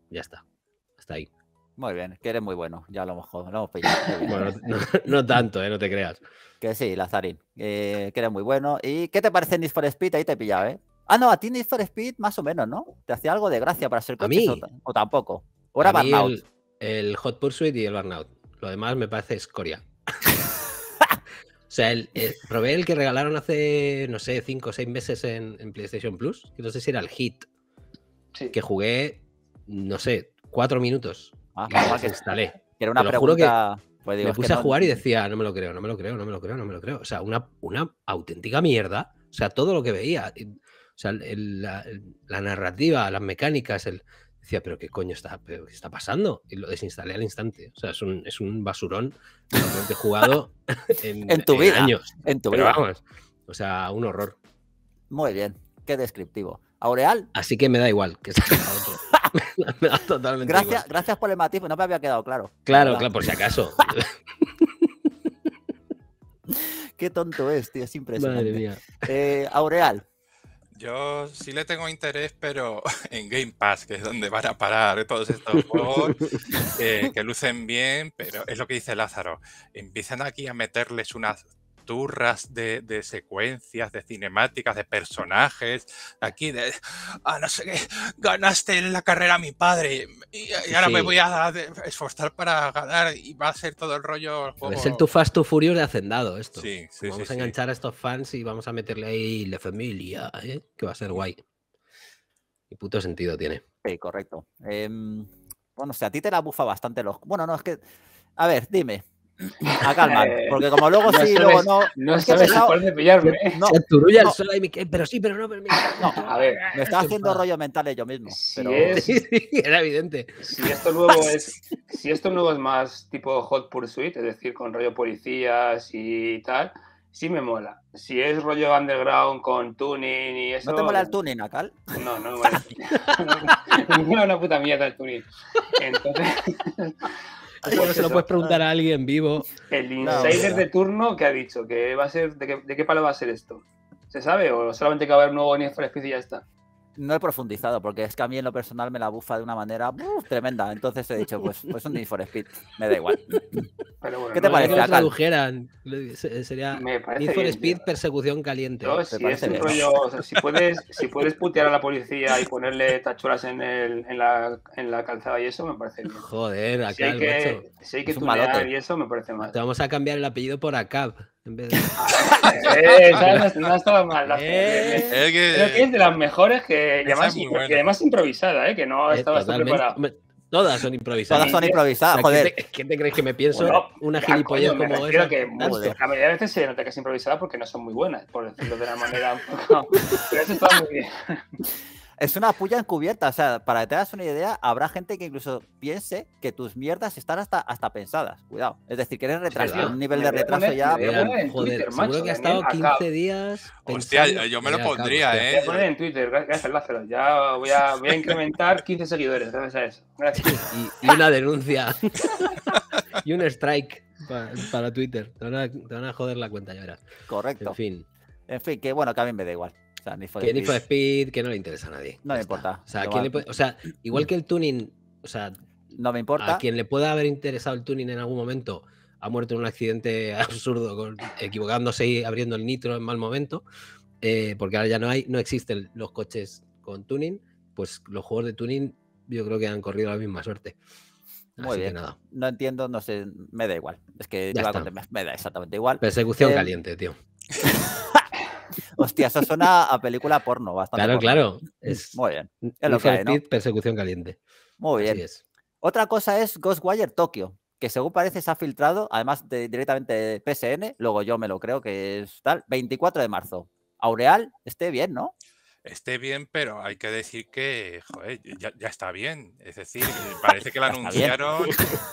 Ya está. Hasta ahí. Muy bien, que eres muy bueno, ya lo hemos, lo hemos bueno, no, tanto, ¿eh? no te creas. Que sí, Lazarín, eh, que eres muy bueno. ¿Y qué te parece Need for Speed? Ahí te he pillado, ¿eh? Ah, no, a ti Need for Speed más o menos, ¿no? Te hacía algo de gracia para ser conmigo O, tampoco. O era Burnout. El, el Hot Pursuit y el Burnout. Lo demás me parece escoria. O sea, el, eh, probé el que regalaron hace, no sé, cinco o seis meses en, PlayStation Plus, que no sé si era el Hit, que jugué, no sé, cuatro minutos. Ah, que instalé. era una lo Juro que pues me puse a jugar y decía, no me lo creo, no me lo creo, no me lo creo, no me lo creo. O sea, una, una auténtica mierda. O sea, todo lo que veía. O sea, la, la, narrativa, las mecánicas, el, Decía, pero qué coño está, qué está pasando. Y lo desinstalé al instante. O sea, es un, es un basurón que jugado en, tu vida. Años. En tu vida. Vamos, o sea, un horror. Muy bien, qué descriptivo. Aureal. Así que me da igual que gracias, por el matiz, pues no me había quedado claro. Claro, claro, por si acaso. Qué tonto es, tío, es impresionante. Madre mía. Eh, Aureal, yo sí le tengo interés, pero en Game Pass, que es donde van a parar todos estos juegos, eh, que lucen bien, pero es lo que dice Lázaro. Empiezan aquí a meterles unas turras de, secuencias, de cinemáticas, de personajes, aquí de, ah, no sé qué, ganaste en la carrera mi padre y, ahora me voy a esforzar para ganar y va a ser todo el rollo. Es el tu Fast Too Furious de Hacendado esto. Sí, vamos a enganchar a estos fans y vamos a meterle ahí la familia, ¿eh? que va a ser guay. Y puto sentido tiene. correcto. Em, bueno, o sea, a ti te la bufa bastante los... Bueno, no, es que... A ver, dime, a calmar, eh, porque como luego sí, luego no. No es que sabes cuál de pillarme. ¿eh? No, el eh, Pero sí, pero no. No, a ver. Me estaba haciendo rollo mental yo mismo. pero... era evidente. Si esto, nuevo es, si esto es más tipo Hot Pursuit, es decir, con rollo policías y tal, sí me mola. Si es rollo underground con tuning y eso. ¿No te mola el tuning, Acal? No, no me mola. no, una puta mierda el tuning. Entonces se lo puedes preguntar a alguien vivo. El insider de turno que ha dicho que va a ser, de, qué, palo va a ser esto. ¿Se sabe? ¿O solamente que va a haber un nuevo Need for Speed y ya está? no he profundizado, porque es que a mí en lo personal me la bufa de una manera tremenda. Entonces he dicho, pues, pues un Need for Speed, me da igual. ¿Qué te parece? Que lo tradujeran, sería me Need for Speed persecución caliente. si, puedes, si puedes putear a la policía y ponerle tachuras en, en, la, en la calzada y eso, me parece bien. Joder, acá si hay que, macho. Si hay que tunear y eso, me parece mal. Te vamos a cambiar el apellido por ACAB. En vez de... eh, No, estaba mal. Eh. es de las mejores que, además, improvisada, ¿eh? que no eh, estaba preparada. Todas son improvisadas. Todas son improvisadas, joder. ¿Qué te, crees que me pienso? una gilipollez como esa. Que, la mayoría de veces se nota que es improvisada porque no son muy buenas, por decirlo de una manera Pero eso está muy bien es una puya encubierta. O sea, para que te hagas una idea, habrá gente que incluso piense que tus mierdas están hasta, hasta pensadas. Cuidado. Es decir, que eres retrasado. un nivel de retraso ya. joder, seguro que ha estado 15 días. Hostia, yo me lo pondría, ¿eh? Voy a en Twitter. Gracias, Ya voy a, incrementar 15 seguidores. Gracias Y, una denuncia. y un strike para, Twitter. Te van, a, joder la cuenta, ya ahora. Correcto. En fin. En fin, que bueno, que a mí me da igual que Speed. fue Speed, que no le interesa a nadie. No le importa. O sea, igual mm. que el tuning, o sea, no me importa. A quien le pueda haber interesado el tuning en algún momento, ha muerto en un accidente absurdo, equivocándose y abriendo el nitro en mal momento, eh, porque ahora ya no hay, no existen los coches con tuning, pues los juegos de tuning yo creo que han corrido la misma suerte. Muy bien. No entiendo, no sé, me da igual. Es que me, da exactamente igual. Persecución eh, caliente, tío. Hostia, eso suena a película porno bastante. Claro, claro. Mm, es, Muy bien. Persecución caliente. Muy bien. Otra cosa es Ghostwire Tokyo, que según parece se ha filtrado, además de directamente de PSN, luego yo me lo creo que es tal, 24 de marzo. Aureal, esté bien, ¿no? esté bien, pero hay que decir que joder, ya, está bien. Es decir, eh, parece que la anunciaron.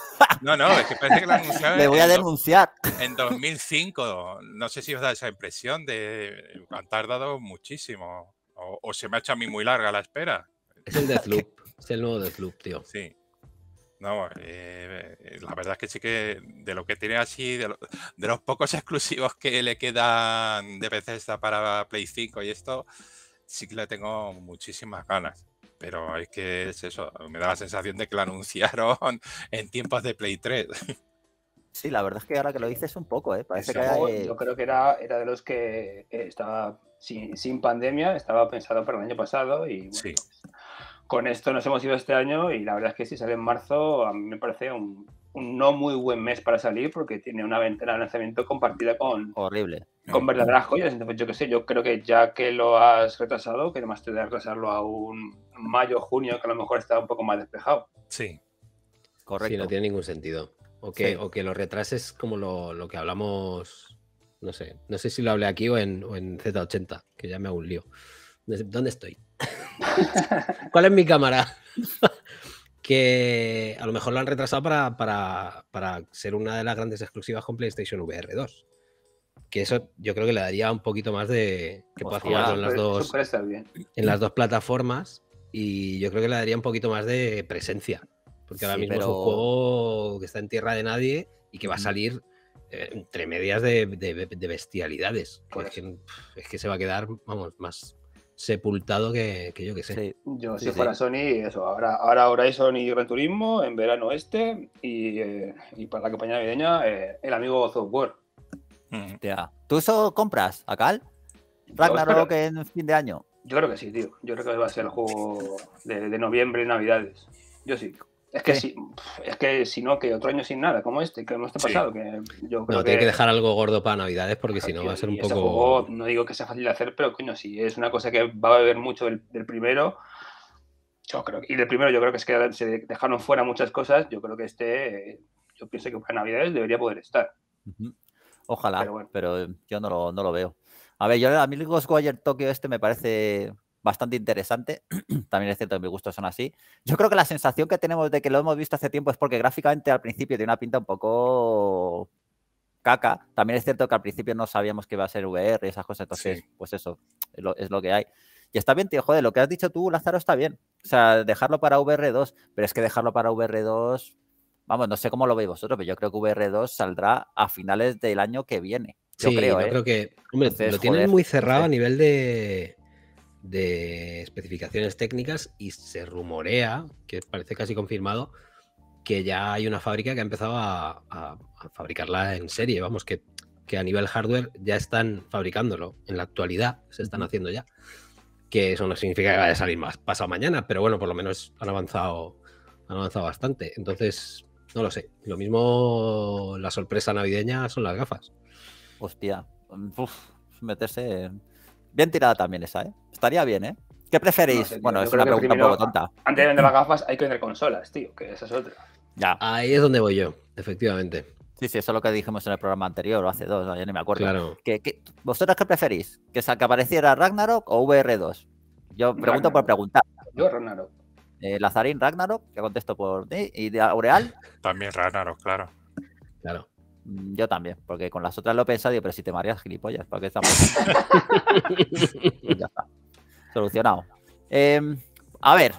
No, no, es que parece que la anunciaron. Le voy a denunciar. En 2005, no sé si os da esa impresión de. Eh, han tardado muchísimo. O, se me ha hecho a mí muy larga la espera. Es el Deathloop. Es el nuevo Deathloop, tío. Sí. No, eh, eh, la verdad es que sí que de lo que tiene así, de, los pocos exclusivos que le quedan de Bethesda para Play 5 y esto, sí que le tengo muchísimas ganas. Pero es que es eso, me da la sensación de que la anunciaron en tiempos de Play 3. Sí, la verdad es que ahora que lo dices un poco, ¿eh? Parece que hay... Yo creo que era, era de los que estaba sin, pandemia, estaba pensado para el año pasado y pues, con esto nos hemos ido este año y la verdad es que si sale en marzo a mí me parece un, un no muy buen mes para salir porque tiene una ventana de lanzamiento compartida con horrible con verdaderas joyas entonces yo qué sé yo creo que ya que lo has retrasado que además te de retrasarlo a un mayo junio que a lo mejor está un poco más despejado sí correcto sí, no tiene ningún sentido o que, o que lo retrases como lo, que hablamos no sé no sé si lo hablé aquí o en, en Z80 que ya me hago un lío ¿dónde estoy? ¿cuál es mi cámara? que a lo mejor lo han retrasado para, para, ser una de las grandes exclusivas con PlayStation VR 2. Que eso yo creo que le daría un poquito más de que en las, dos, en las dos plataformas y yo creo que le daría un poquito más de presencia. Porque ahora mismo es un juego que está en tierra de nadie y que va a salir eh, entre medias de, bestialidades. Es, que, es que se va a quedar, vamos, más, sepultado que, yo que sé. Yo, sí, para Sony, eso, ahora, ahora Horizon y Gran Turismo, en verano este, y, eh, para la compañía navideña, eh, el amigo Software. Mm, ¿Tú eso compras, Akal? Ragnarok en fin de año. Yo creo que sí, tío. Yo creo que va a ser el juego de, de noviembre, navidades. Yo sí. Es que, si, es que si no, que otro año sin nada, como este, que no está pasado. Que no, tiene que dejar algo gordo para Navidades porque si no va a ser un poco. no digo que sea fácil de hacer, pero coño, si es una cosa que va a beber mucho del, primero, yo creo y del primero yo creo que es que se dejaron fuera muchas cosas, yo creo que este, yo pienso que para Navidades debería poder estar. Ojalá, pero, yo no lo, veo. A ver, yo a mí el Ghostwire Tokyo este me parece bastante interesante. También es cierto que mis gustos son así. Yo creo que la sensación que tenemos de que lo hemos visto hace tiempo es porque gráficamente al principio tiene una pinta un poco caca. También es cierto que al principio no sabíamos que iba a ser VR y esas cosas. Entonces, pues eso, es lo, que hay. Y está bien, tío, joder, lo que has dicho tú, Lázaro, está bien. O sea, dejarlo para VR2, pero es que dejarlo para VR2, vamos, no sé cómo lo veis vosotros, pero yo creo que VR2 saldrá a finales del año que viene. Yo sí, creo, yo ¿eh? creo que, lo tienen muy cerrado a eh. nivel de, de especificaciones técnicas y se rumorea, que parece casi confirmado, que ya hay una fábrica que ha empezado a, fabricarla en serie, vamos, que, que, a nivel hardware ya están fabricándolo, en la actualidad se están haciendo ya, que eso no significa que vaya a salir más pasado mañana, pero bueno, por lo menos han avanzado, han avanzado bastante, entonces, no lo sé, lo mismo la sorpresa navideña son las gafas. Hostia, meterse... En Bien tirada también esa, ¿eh? Estaría bien, ¿eh? ¿Qué preferís? bueno, es una pregunta un poco tonta. Antes de vender las gafas hay que vender consolas, tío, que esa es otra. Ya. Ahí es donde voy yo, efectivamente. Sí, sí, eso es lo que dijimos en el programa anterior, o hace dos, no, ni me acuerdo. Claro. ¿Vosotras qué, preferís? ¿Que, que apareciera Ragnarok o VR2? Yo pregunto por preguntar. Yo Ragnarok. Eh, Lazarín Ragnarok, que contesto por ti, y de Aureal. También Ragnarok, claro. Claro. Mm, yo también, porque con las otras lo he pensado, pero si te mareas, gilipollas, ¿para estamos? Solucionado. Em, a ver,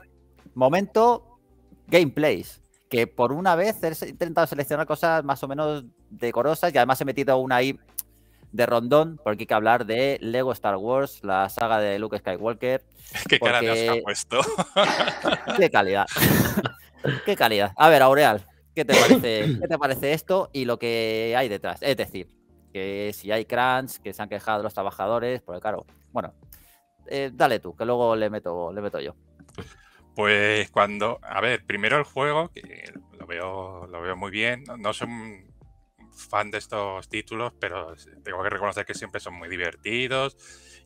momento gameplays. Que por una vez he intentado seleccionar cosas más o menos decorosas y además he metido una ahí de rondón, porque hay que hablar de Lego Star Wars, la saga de Luke Skywalker. ¿Qué cara has puesto? Qué calidad. Qué calidad. A ver, Aureal, ¿Qué te, parece, esto y lo que hay detrás? Es decir, que si hay crunch, que se han quejado los trabajadores, porque claro, bueno, eh, dale tú, que luego le meto, le meto yo. Pues cuando, a ver, primero el juego, que lo veo, lo veo muy bien, no, soy un fan de estos títulos, pero tengo que reconocer que siempre son muy divertidos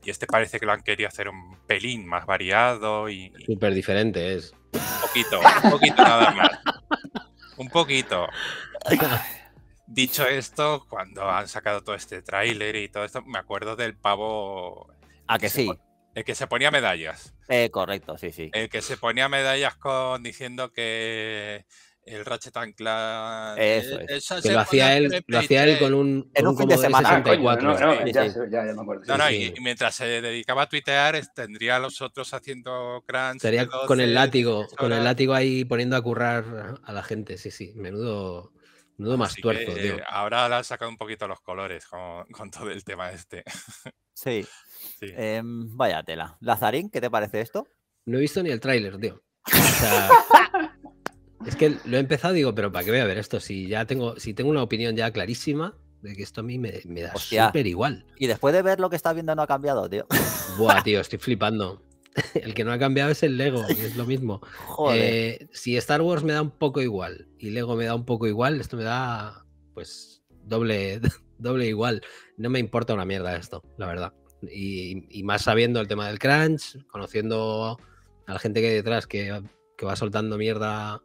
y este parece que lo han querido hacer un pelín más variado y... Súper diferente es. Un poquito, un poquito nada más. Un poquito. Dicho esto, cuando han sacado todo este tráiler y todo esto, me acuerdo del pavo. ¿A ah, que sí? El que se ponía medallas. Eh, correcto, sí, sí. El que se ponía medallas con diciendo que el Ratchet and eh, lo hacía él, lo hacía él con un, en un, fin de 64, no, y, mientras se dedicaba a tuitear, tendría a los otros haciendo crunch. Estaría con el látigo, con el látigo ahí poniendo a currar a la gente, sí, sí. Menudo, menudo más tuerto. tío. ahora le han sacado un poquito los colores con, todo el tema este. Sí. Em, vaya tela. Lazarín, ¿qué te parece esto? No he visto ni el tráiler, tío. O sea, Es que lo he empezado digo, pero ¿para qué voy a ver esto? Si ya tengo, si tengo una opinión ya clarísima de que esto a mí me, da súper igual. Y después de ver lo que está viendo no ha cambiado, tío. Buah, tío, estoy flipando. El que no ha cambiado es el Lego, y es lo mismo. Eh, si Star Wars me da un poco igual y Lego me da un poco igual, esto me da pues doble, doble igual. No me importa una mierda esto, la verdad. Y, más sabiendo el tema del crunch, conociendo a la gente que hay detrás que, que va soltando mierda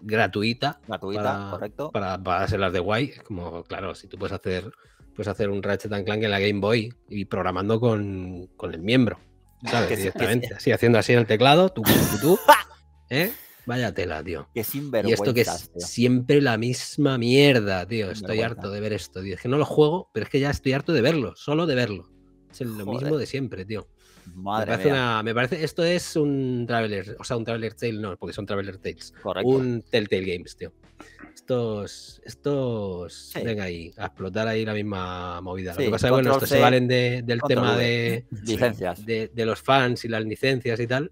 gratuita. Gratuita, para, correcto. Para, hacerlas de guay. como, claro, si tú puedes hacer, puedes hacer un Ratchet and Clank en la Game Boy y programando con, con el miembro. ¿Sabes? Directamente. Así, haciendo así en el teclado, tú, tú, ¿Eh? Vaya tela, tío. y esto que es siempre la misma mierda, tío. Estoy harto de ver esto, tío. Es que no lo juego, pero es que ya estoy harto de verlo, solo de verlo. Es lo mismo de siempre, tío. Madre me parece mía. me parece, esto es un Traveler, o sea, un Traveler Tale, no, porque son Traveler Tales. Correcto. Un Telltale Games, tío. Estos, estos, venga ahí, a explotar ahí la misma movida. Lo que pasa es que, bueno, estos se valen del tema de, licencias. De, los fans y las licencias y tal.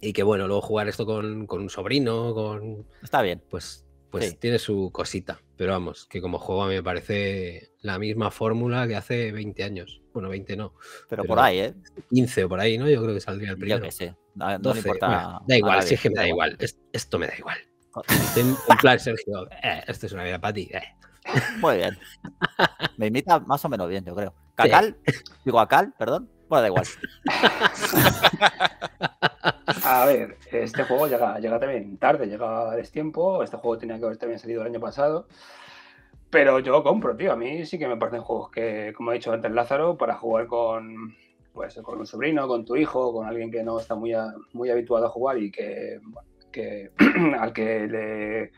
Y que bueno, luego jugar esto con, un sobrino, con. Está bien. Pues, pues tiene su cosita. Pero vamos, que como juego me parece la misma fórmula que hace 20 años. Bueno, 20 no. Pero, por ahí, ¿eh? 15 o por ahí, ¿no? Yo creo que saldría el primero. No, 12, importa. da igual, sí es que me da igual. Esto me da igual. Un plan, Sergio, eh, esto es una vida para ti. Eh. Muy bien. Me imita más o menos bien, yo creo. Cacal, digo Acal, perdón. Bueno, da igual. A ver, este juego llega, llega también tarde, llega a destiempo. Este juego tenía que haber también salido el año pasado. Pero yo compro, tío. A mí sí que me parecen juegos que, como he dicho antes, Lázaro, para jugar con, pues, con un sobrino, con tu hijo, con alguien que no está muy, muy habituado a jugar y que, al que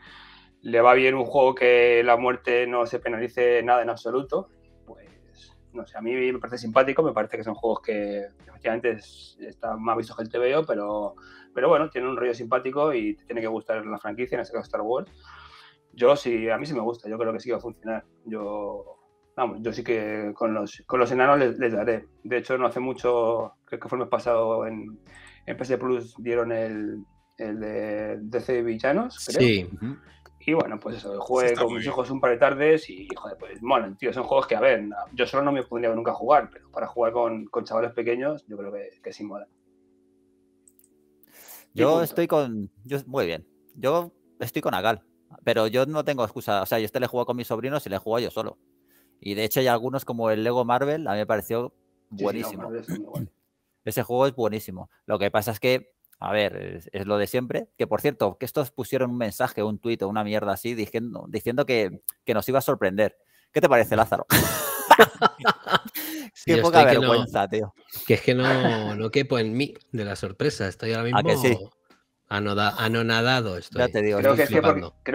le, va bien un juego que la muerte no se penalice nada en absoluto. Pues, no sé, a mí me parece simpático. Me parece que son juegos que efectivamente están más visto que el TVO, pero, bueno, tiene un rollo simpático y te tiene que gustar la franquicia, en este caso Star Wars yo sí, a mí sí me gusta, yo creo que sí va a funcionar. Yo, vamos, yo sí que con los, enanos les, daré. De hecho, no hace mucho, creo que fue el mes pasado en, en PS Plus dieron el, de DC Villanos, Sí. Y bueno, pues eso, jugué con mis hijos un par de tardes y, joder, pues mola tío. Son juegos que, a ver, yo solo no me pondría nunca a jugar, pero para jugar con, chavales pequeños, yo creo que, sí mola Yo estoy con. Yo, muy bien. Yo estoy con Agal. Pero yo no tengo excusa. O sea, yo este le juego con mis sobrinos y le he jugado yo solo. Y de hecho hay algunos como el Lego Marvel, a mí me pareció buenísimo. Ese juego es buenísimo. Lo que pasa es que, a ver, es, lo de siempre. Que por cierto, que estos pusieron un mensaje, un tuit o una mierda así, diciendo, diciendo que, que, nos iba a sorprender. ¿Qué te parece, Lázaro? Qué poca vergüenza, que tío. Que es que no, quepo en mí de la sorpresa. Estoy ahora mismo. Anoda, anonadado esto Ya te digo, creo,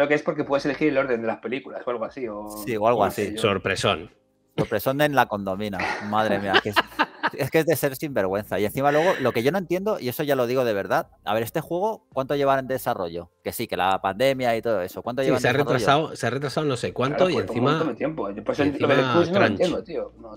que es porque, puedes elegir el orden de las películas o algo así. O... Sí, o algo así. Sorpresón. Sorpresón en la condomina. Madre mía. es, que es de ser sinvergüenza. Y encima luego, lo que yo no entiendo, y eso ya lo digo de verdad, a ver, este juego, ¿cuánto lleva en desarrollo? Que sí, que la pandemia y todo eso. ¿Cuánto llevan se ha retrasado, Se ha retrasado no sé cuánto y pues, encima... tiempo. Pues no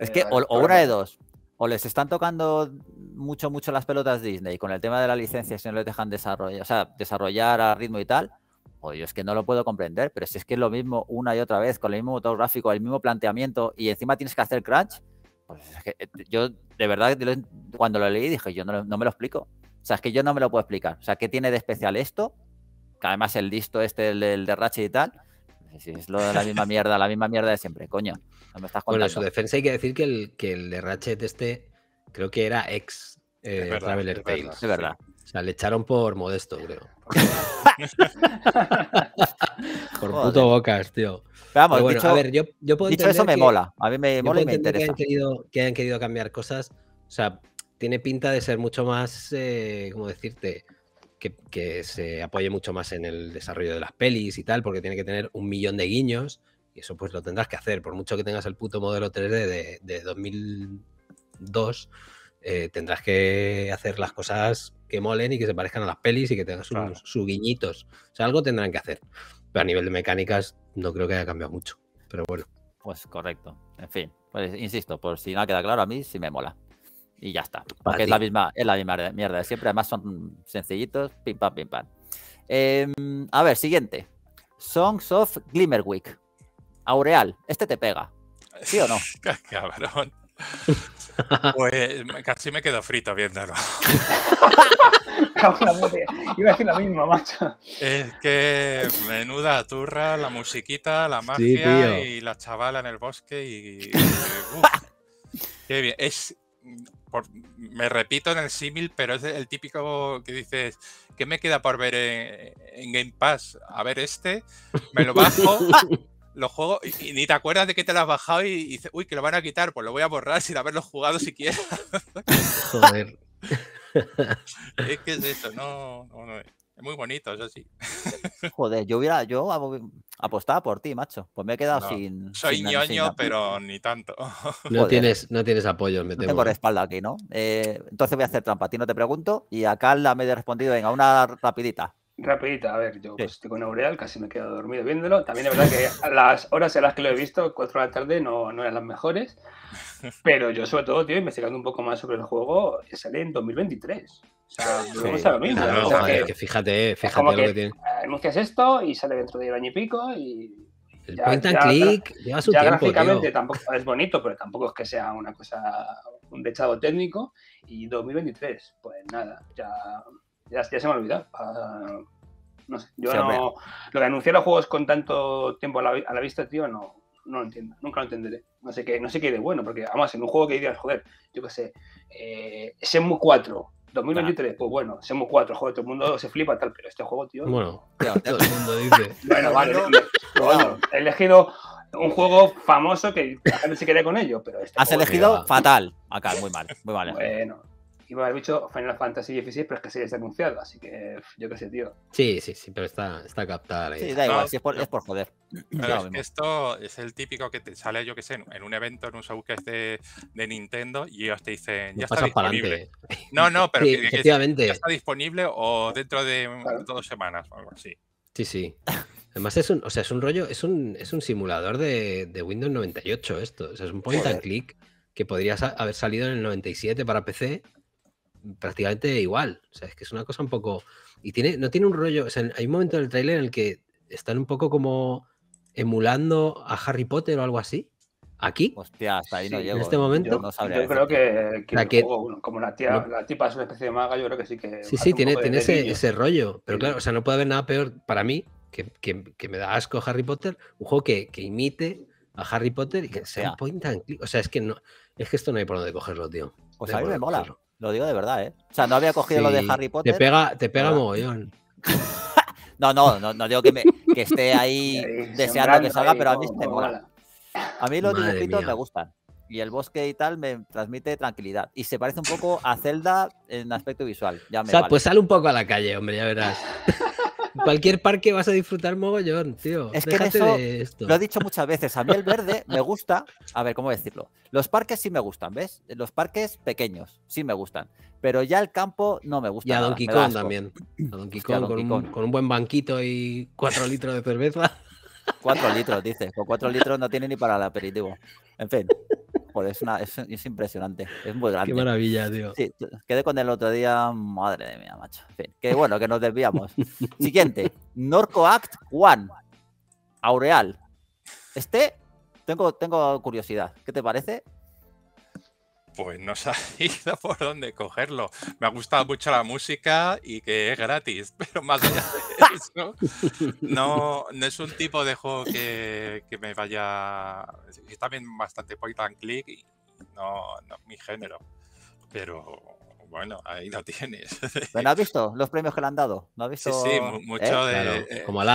Es que eh, o una de dos o les están tocando mucho, mucho las pelotas Disney con el tema de la licencia si no les dejan desarrollar, o sea, desarrollar a ritmo y tal, o pues yo es que no lo puedo comprender, pero si es que es lo mismo una y otra vez, con el mismo motor gráfico, el mismo planteamiento, y encima tienes que hacer crunch, pues es que eh, yo de verdad cuando lo leí dije, yo no, me lo explico. O sea, es que yo no me lo puedo explicar. O sea, ¿qué tiene de especial esto? Que además el listo este, el, el de Ratchet y tal, es lo, de la misma mierda, la misma mierda de siempre, coño. Bueno, en su defensa hay que decir que el, que el de Ratchet este creo que era ex eh, Traveler Tales. Es verdad. O sea, le echaron por modesto, creo. por puto bocas, tío. Pero vamos, bueno, dicho, a ver, yo, yo puedo dicho eso me mola. A mí me mola me interesa. Que han querido, que hayan querido cambiar cosas. O sea, tiene pinta de ser mucho más, eh, ¿cómo decirte? que, se apoye mucho más en el desarrollo de las pelis y tal, porque tiene que tener un millón de guiños y eso pues lo tendrás que hacer. Por mucho que tengas el puto modelo 3D de, 2002, eh, tendrás que hacer las cosas que molen y que se parezcan a las pelis y que tengas sus, guiñitos. O sea, algo tendrán que hacer. Pero a nivel de mecánicas no creo que haya cambiado mucho. Pero bueno. Pues correcto. En fin, pues insisto, por si no queda claro, a mí sí me mola. Y ya está. Porque es la, misma, es la misma mierda siempre. Además son sencillitos. Pim, pam, pim, pam. Em, a ver, siguiente. Songs of Glimmerwick. Aureal, este te pega. ¿Sí o no? Cabrón. Pues casi me quedo frito viéndolo. Iba a decir la misma, macho. Es que menuda turra, la musiquita, la magia y la chavala en el bosque y. qué bien. Es me repito en el símil, pero es el típico que dices, ¿qué me queda por ver en, Game Pass? A ver este, me lo bajo, lo juego y, ni te acuerdas de que te lo has bajado y, dices, uy, que lo van a quitar, pues lo voy a borrar sin haberlo jugado siquiera. Joder. es que es eso, no, no, muy bonito, eso sí. Joder, yo hubiera, yo apostaba por ti, macho. Pues me he quedado sin. Soy ñoño, pero ni tanto. No tienes, no tienes apoyo, me No tengo ¿eh? respaldo aquí, ¿no? Eh, entonces voy a hacer trampa. A ti no te pregunto. Y acá la me he respondido, venga, una rapidita. Rapidita, a ver, yo pues estoy con Aureal, casi me he quedado dormido viéndolo. También es verdad que las horas en las que lo he visto, 4 de la tarde, no, no eran las mejores. Pero yo, sobre todo, tío, investigando un poco más sobre el juego, eh, sale en 2023 lo mismo. fíjate, eh, fíjate lo que, Anuncias esto y sale dentro de un año y pico y. El ya, ya, click gráficamente tampoco es bonito, pero tampoco es que sea una cosa, un dechado técnico. Y 2023, pues nada, ya, ya, se me ha olvidado. Ah, no sé, yo no. Lo de anunciar los juegos con tanto tiempo a la, vista, tío, no, no lo entiendo, nunca lo entenderé. No sé qué, no sé qué de bueno, porque además en un juego que digas joder, yo qué sé, eh, SMU 4, 2023, pues bueno, somos cuatro, joder, todo el mundo se flipa tal, pero este juego, tío. Bueno, claro, todo el mundo dice. bueno, vale, bueno, he elegido un juego famoso que la gente se queda con ello, pero este Has elegido fatal, acá, muy mal, muy mal. Bueno, iba a haber dicho Final Fantasy XVI, pero es que se les ha anunciado, así que yo qué sé, tío. Sí, sí, sí, pero está, está captada Sí, da igual, es, por, joder. esto es el típico que te sale, yo qué sé, en un evento, en un showcase de, de Nintendo y ellos te dicen, ya está disponible. No, no, pero efectivamente. ya está disponible o dentro de dos semanas o algo así. Sí, sí. Además es un, o sea, es un rollo, es un, es un simulador de, Windows 98 esto, o sea, es un point and click que podría haber salido en el 97 para PC prácticamente igual. O sea, es que es una cosa un poco. Y tiene, no tiene un rollo. O sea, hay un momento del tráiler en el que están un poco como emulando a Harry Potter o algo así. Aquí. Hostia, hasta ahí no llego. En este momento. Yo, creo que, como la, tía, la tipa es una especie de maga, yo creo que sí que. Sí, sí, tiene, tiene ese, ese, rollo. Pero claro, o sea, no puede haber nada peor para mí que, me da asco Harry Potter. Un juego que, imite a Harry Potter y que sea, un O sea, es que no. Es que esto no hay por dónde cogerlo, tío. Pues o sea, a me mola. Lo digo de verdad, ¿eh? O sea, no había cogido lo de Harry Potter. Te pega, te pega mogollón. no, no, no, no digo que, me, que esté ahí deseando que salga, pero a mí me mola. A mí los dibujitos me gustan. Y el bosque y tal me transmite tranquilidad. Y se parece un poco a Zelda en aspecto visual. Ya me Pues sale un poco a la calle, hombre, ya verás. cualquier parque vas a disfrutar mogollón, tío. Es que eso, de esto. lo he dicho muchas veces. A mí el verde me gusta. A ver, ¿cómo decirlo? Los parques sí me gustan, ¿ves? Los parques pequeños sí me gustan. Pero ya el campo no me gusta. Y a Donkey Kong también. A Donkey Kong, con, con, un buen banquito y cuatro litros de cerveza. Cuatro litros, dice. Con cuatro litros no tiene ni para el aperitivo. En fin. Es, una, es, impresionante. Es muy grande. Qué maravilla, tío. quedé con el otro día. Madre mía, macho. En bueno, que nos desviamos. Siguiente. Norco Act One. Aureal. Este, tengo, tengo curiosidad. ¿Qué te parece? Pues no sabía por dónde cogerlo. Me ha gustado mucho la música y que es gratis, pero más allá de eso, no, no es un tipo de juego que, me vaya. Es también bastante point and click y no, no es mi género. Pero bueno, ahí lo tienes. ¿Pero has visto los premios que le han dado? ¿No has visto? Sí, sí, mucho ¿eh? de. Eh, como al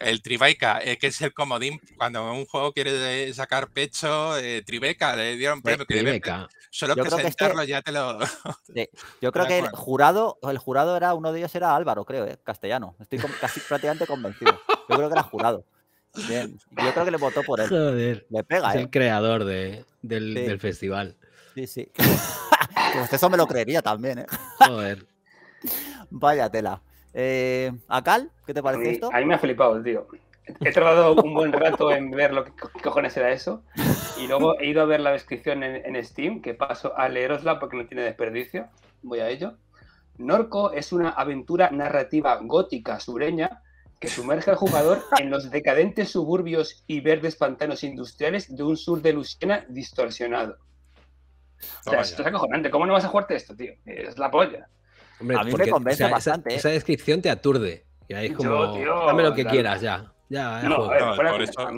el Tribeca, que es el comodín, cuando un juego quiere sacar pecho, eh, Tribeca, le dieron premio. Tribeca. Solo que presentarlo este ya te lo... Yo creo que el jurado, el jurado era, uno de ellos era Álvaro, creo, eh, castellano. Estoy casi prácticamente convencido. Yo creo que era jurado. Yo creo que le votó por él. Joder. Le pega, Es el eh. creador del, del, festival. Sí, sí. pues eso me lo creería también, ¿eh? Joder. Vaya tela. Eh, Cal? ¿qué te parece esto? A mí me ha flipado el tío. He tardado un buen rato en ver lo que cojones era eso. Y luego he ido a ver la descripción en, Steam, que paso a leerosla porque no tiene desperdicio. Voy a ello. Norco es una aventura narrativa gótica sureña que sumerge al jugador en los decadentes suburbios y verdes pantanos industriales de un sur de Luciana distorsionado. O sea, esto es acojonante. ¿Cómo no vas a jugarte esto, tío? Es la polla. Hombre, a mí me convence esa, bastante. Esa, ¿eh? descripción te aturde. Y es como, Yo, tío, dame lo que quieras ya. Ya, no, no, por eso...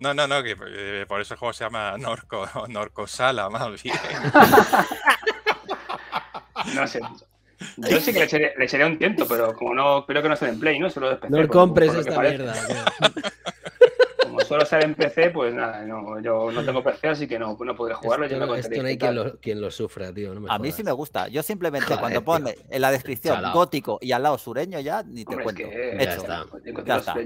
No, no, no, que eh, por eso el juego se llama Norco, Norcosala, más bien. no sé. Yo sí que le echaría, un tiento, pero como no creo que no esté en play, ¿no? Solo de No compres esta mierda. solo ser en PC, pues nada, yo no tengo PC, así que no, no podré jugarlo. Esto, no, hay quien lo, sufra, tío. a mí sí me gusta. Yo simplemente cuando pone en la descripción gótico y al lado sureño ya, ni te cuento. Ya está.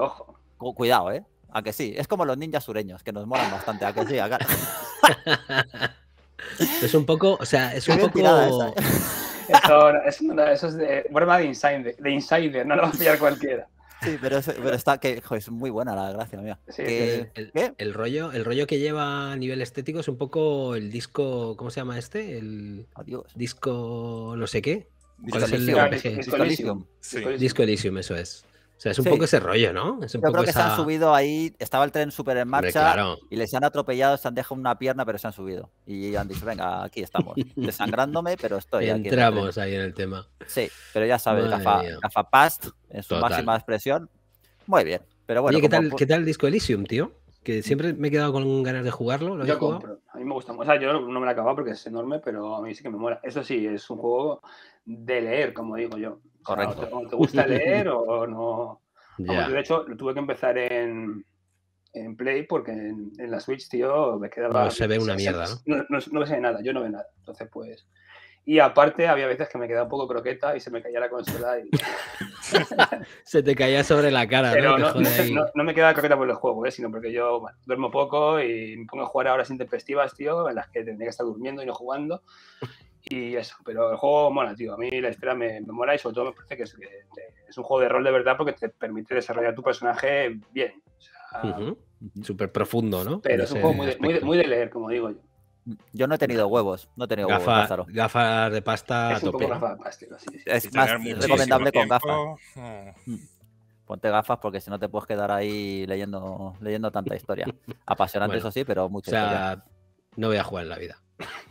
ojo. Cuidado, ¿eh? A que sí. Es como los ninjas sureños, que nos molan bastante. A que sí, Es un poco, o sea, es un poco... Eso, eh. eso, eso, es de, broma de insider, de insider, no lo va a pillar cualquiera. Sí, pero, está que es muy buena la gracia mía. el, rollo, el rollo que lleva a nivel estético es un poco el disco, ¿cómo se llama este? El disco no sé qué. ¿Cuál es el Disco Elysium. Disco Elysium, eso es. O sea, es un poco ese rollo, ¿no? Yo creo que se han subido ahí, estaba el tren súper en marcha y les han atropellado, se han dejado una pierna, pero se han subido. Y han dicho, venga, aquí estamos, desangrándome, pero estoy Entramos Entramos ahí en el tema. Sí, pero ya sabes, Gafa, Past en su máxima expresión. Muy bien. Pero bueno, ¿qué tal, ¿qué tal el disco Elysium, tío? Que mm. siempre me he quedado con ganas de jugarlo. yo A mí me gusta. O sea, yo no me lo he acabado porque es enorme, pero a mí sí que me mola. Eso sí, es un juego de leer, como digo yo. Correcto. te, gusta leer o no. de hecho, lo tuve que empezar en, en Play porque en, la Switch, tío, me quedaba. No se ve una mierda, ¿no? No, nada, yo no veo nada. Entonces, pues. Y aparte, había veces que me quedaba un poco croqueta y se me caía la consola. Y... se te caía sobre la cara. no, no, me quedaba croqueta por los juegos, ¿eh? sino porque yo duermo poco y me pongo a jugar a horas intempestivas, tío, en las que tendría que estar durmiendo y no jugando. Y eso, pero el juego mola, tío. A mí la espera me, mola y sobre todo me parece que es, un juego de rol de verdad porque te permite desarrollar tu personaje bien. Súper profundo, ¿no? Pero es un juego muy muy de leer, como digo yo. Yo no he tenido huevos, no he tenido Gafas de pasta es Es más recomendable con gafas. Mm. Ah. Ponte gafas porque si no te puedes quedar ahí leyendo, leyendo tanta historia. Apasionante, eso sí, pero mucho. O sea, no voy a jugar en la vida.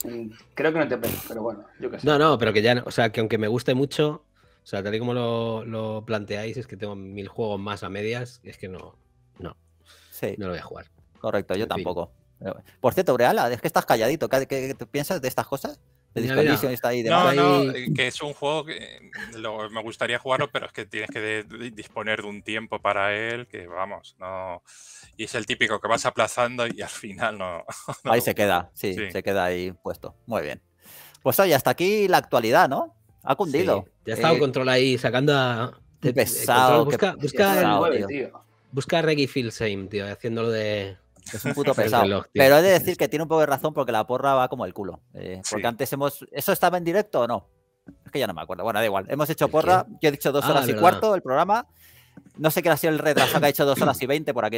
Mm, creo que no te pego, pero bueno, No, no, pero que ya, o sea, que aunque me guste mucho, o sea, tal y como lo, planteáis, es que tengo mil juegos más a medias, es que no, no. No lo voy a jugar. Correcto, yo tampoco. Por cierto, Breala, es que estás calladito. ¿Qué, piensas de estas cosas? no, no, eh, que es un juego que me gustaría jugarlo, pero es que tienes que disponer de un tiempo para él, que vamos, no. Y es el típico que vas aplazando y al final no. Ahí se queda, sí, se queda ahí puesto. Muy bien. Pues oye, hasta aquí la actualidad, ¿no? Ha cundido. ya ha estado eh, control ahí sacando a. Eh, pesado, busca, busca, busca tío, haciéndolo de es un puto pesado. pero he de decir que tiene un poco de razón porque la porra va como el culo. Eh, porque antes hemos. ¿Eso estaba en directo o no? Es que ya no me acuerdo. Bueno, da igual. Hemos hecho porra. Yo he dicho dos ah, horas y cuarto el programa. No sé qué ha sido el retraso que ha hecho dos horas y veinte por aquí.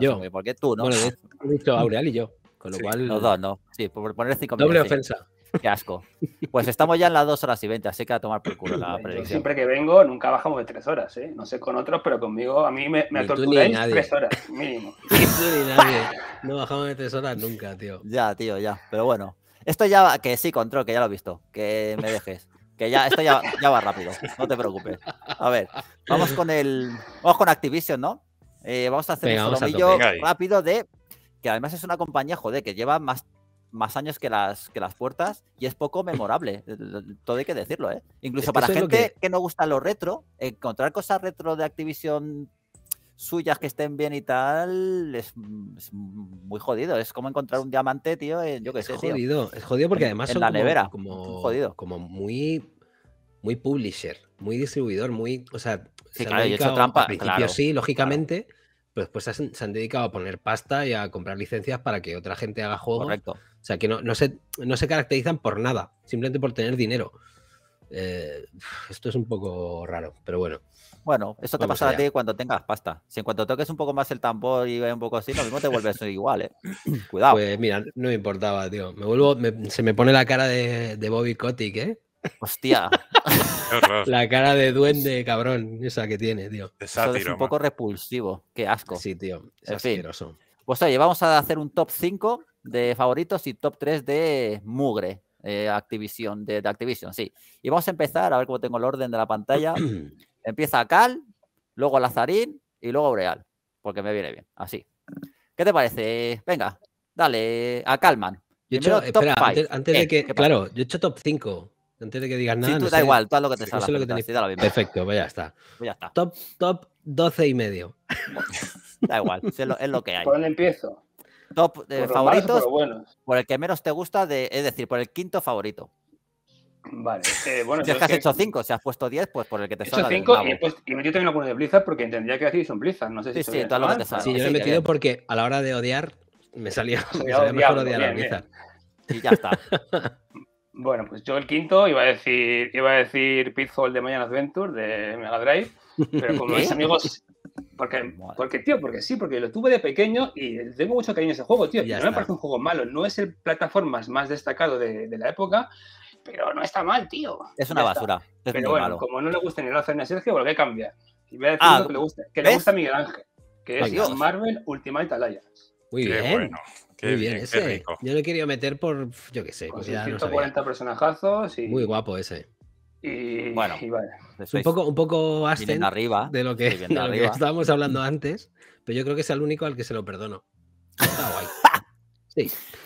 yo. porque tú, ¿no? Bueno, he dicho Aureal y yo. Con lo cual. Los dos, ¿no? Sí, por poner cinco Doble ofensa. Qué asco. Pues estamos ya en las 2 horas y 20, así que a tomar por culo la predicción. siempre que vengo, nunca bajamos de 3 horas, ¿eh? No sé con otros, pero conmigo, a mí me, me torturáis 3 horas, mínimo. tú ni nadie. No bajamos de 3 horas nunca, tío. Ya, tío, ya. Pero bueno. Esto ya, que sí, control, que ya lo he visto. Que me dejes. Que ya, esto ya, va rápido. No te preocupes. A ver, vamos con el. Vamos con Activision, ¿no? Eh, vamos a hacer un solomillo rápido de. Que además es una compañía, joder, que lleva más más años que las, que las puertas y es poco memorable. Todo hay que decirlo, ¿eh? Incluso para gente que... no gusta lo retro, encontrar cosas retro de Activision suyas que estén bien y tal es, muy jodido. Es como encontrar un diamante, tío, yo qué sé. Es jodido, es jodido porque además son como, nevera. como muy, muy publisher, muy distribuidor, muy. O sea, trampa. Al principio sí, lógicamente. Pues pues se han, dedicado a poner pasta y a comprar licencias para que otra gente haga juegos. Correcto. O sea, que no, se, no se caracterizan por nada, simplemente por tener dinero. Eh, esto es un poco raro, pero bueno. Bueno, eso te pasa a ti cuando tengas pasta. Si en cuanto toques un poco más el tambor y un poco así, lo mismo te vuelves igual, ¿eh? Cuidado. Pues mira, no me importaba, tío. Me vuelvo, se me pone la cara de, Bobby Kotick, ¿eh? Hostia. la cara de duende, cabrón, esa que tiene, tío. Eso es un poco repulsivo. Qué asco. Sí, tío. Es asqueroso. Pues oye, vamos a hacer un top 5 de favoritos y top 3 de mugre. Eh, Activision, de, Activision, sí. Y vamos a empezar, a ver cómo tengo el orden de la pantalla. Empieza Cal, luego Lazarín y luego Breal, porque me viene bien, así. ¿Qué te parece? Venga, dale, a Calman. Yo hecho, antes, eh, de que, claro, yo he hecho top 5. Antes de que digas nada. da igual, tú lo que te salga. Perfecto, pues ya está. Pues top, 12 y medio. da igual, es lo, que hay. ¿Por dónde empiezo? Top favoritos. por el que menos te gusta, de, es decir, por el quinto favorito. Vale. Eh, si es que has hecho 5, si has puesto 10, pues por el que te salga. He hecho 5 y, pues, y, metido también algunos de Blizzard porque entendía que decir son Blizzard. No sé si. Sí, sí, totalmente lo Sí, yo lo he metido eh. porque a la hora de odiar me salía, me salía mejor odiar a Blizzard. Y ya está. bueno, pues yo el quinto iba a decir, iba a decir Pitfall de Mañana Adventure de Mega Drive. Pero como veis ¿Eh? amigos, porque, porque, tío, porque sí, porque lo tuve de pequeño y tengo mucho cariño a ese juego, tío. no me parece un juego malo, no es el plataformas más destacado de, la época, pero no está mal, tío. Es una basura. Es pero bueno, como no le gusta ni lo ni a Sergio, ¿por a cambiar. Y voy a decir ah, que le gusta, que le gusta a Miguel Ángel, que es Marvel Ultimate Alliance. Muy bien. Bueno. Muy bien, ese. Yo lo he querido meter por, yo qué sé. 140 pues personajazos Muy guapo ese. Y, bueno, y un poco, un poco de lo, que, estábamos hablando antes, pero yo creo que es el único al que se lo perdono. Está guay.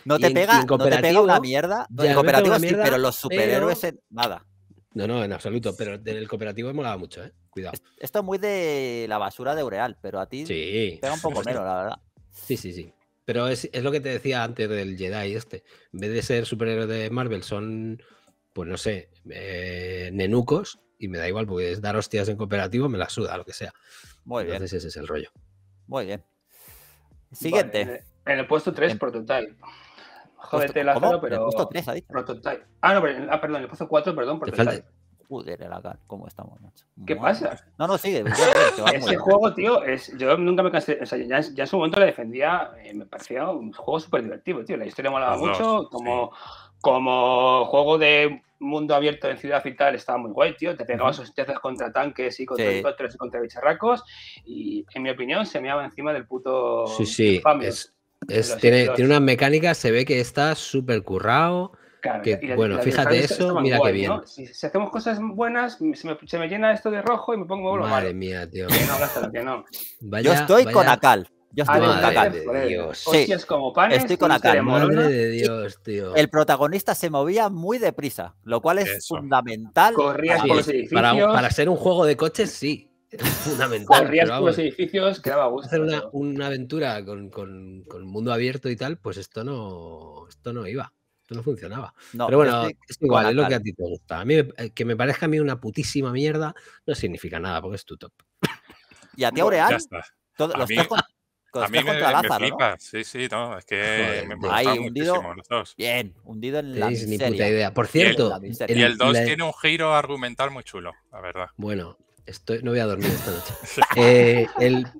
No te, pega, no te pega una mierda. pero los superhéroes nada. No, no, en absoluto. Pero en el cooperativo molaba mucho, ¿eh? Cuidado. Esto es muy de la basura de Ureal, pero a ti te pega un poco menos, la verdad. Sí, sí, sí. Pero es, es, lo que te decía antes del Jedi este. En vez de ser superhéroes de Marvel, son pues no sé, eh, nenucos y me da igual, es dar hostias en cooperativo, me la suda, lo que sea. Muy Entonces ese es el rollo. Muy bien. Siguiente. Eh, en el puesto 3, en... Joder, te la cero, ah, pero. En el puesto 3, ¿ahí? Ah, no, perdón, en el puesto 4, perdón, Prototype. Joder, el ¿cómo estamos, macho? ¿Qué pasa? No, no, sigue. Ese juego, tío, es, yo nunca me cansé. O sea, ya, ya en su momento la defendía, eh, me parecía un juego súper divertido, tío. La historia molaba mucho, como, como juego de mundo abierto en ciudad y estaba muy guay, tío. Te pegabas hostias contra tanques y contra contra bicharracos. Y en mi opinión, se meaba encima del puto. Sí, sí. tiene, tiene unas mecánicas, se ve que está súper currado. que, bueno, fíjate eso, mira qué bien. Si, hacemos cosas buenas, se me, llena esto de rojo y me pongo Madre mía, tío. Yo estoy con Akal. Yo ah, estoy con la cara. estoy con la Madre El protagonista se movía muy deprisa, lo cual es fundamental. Corrías por los edificios. Para, ser un juego de coches, sí. fundamental. Corrías por los edificios, quedaba gusto. Hacer una, aventura con, con, mundo abierto y tal, pues esto no, esto no iba. Esto no funcionaba. Pero bueno, es igual, es lo que a ti te gusta. A mí, eh, que me parezca a mí una putísima mierda, no significa nada, porque es tu top. ¿Y a ti, Aureal? los a mí me, Lázaro, sí, sí, no, es que me ahí, hundido, Bien, hundido en la miseria. Ni puta idea. Por cierto, y el, 2 tiene un giro argumental muy chulo, la verdad. Bueno, no voy a dormir esta noche. Eh,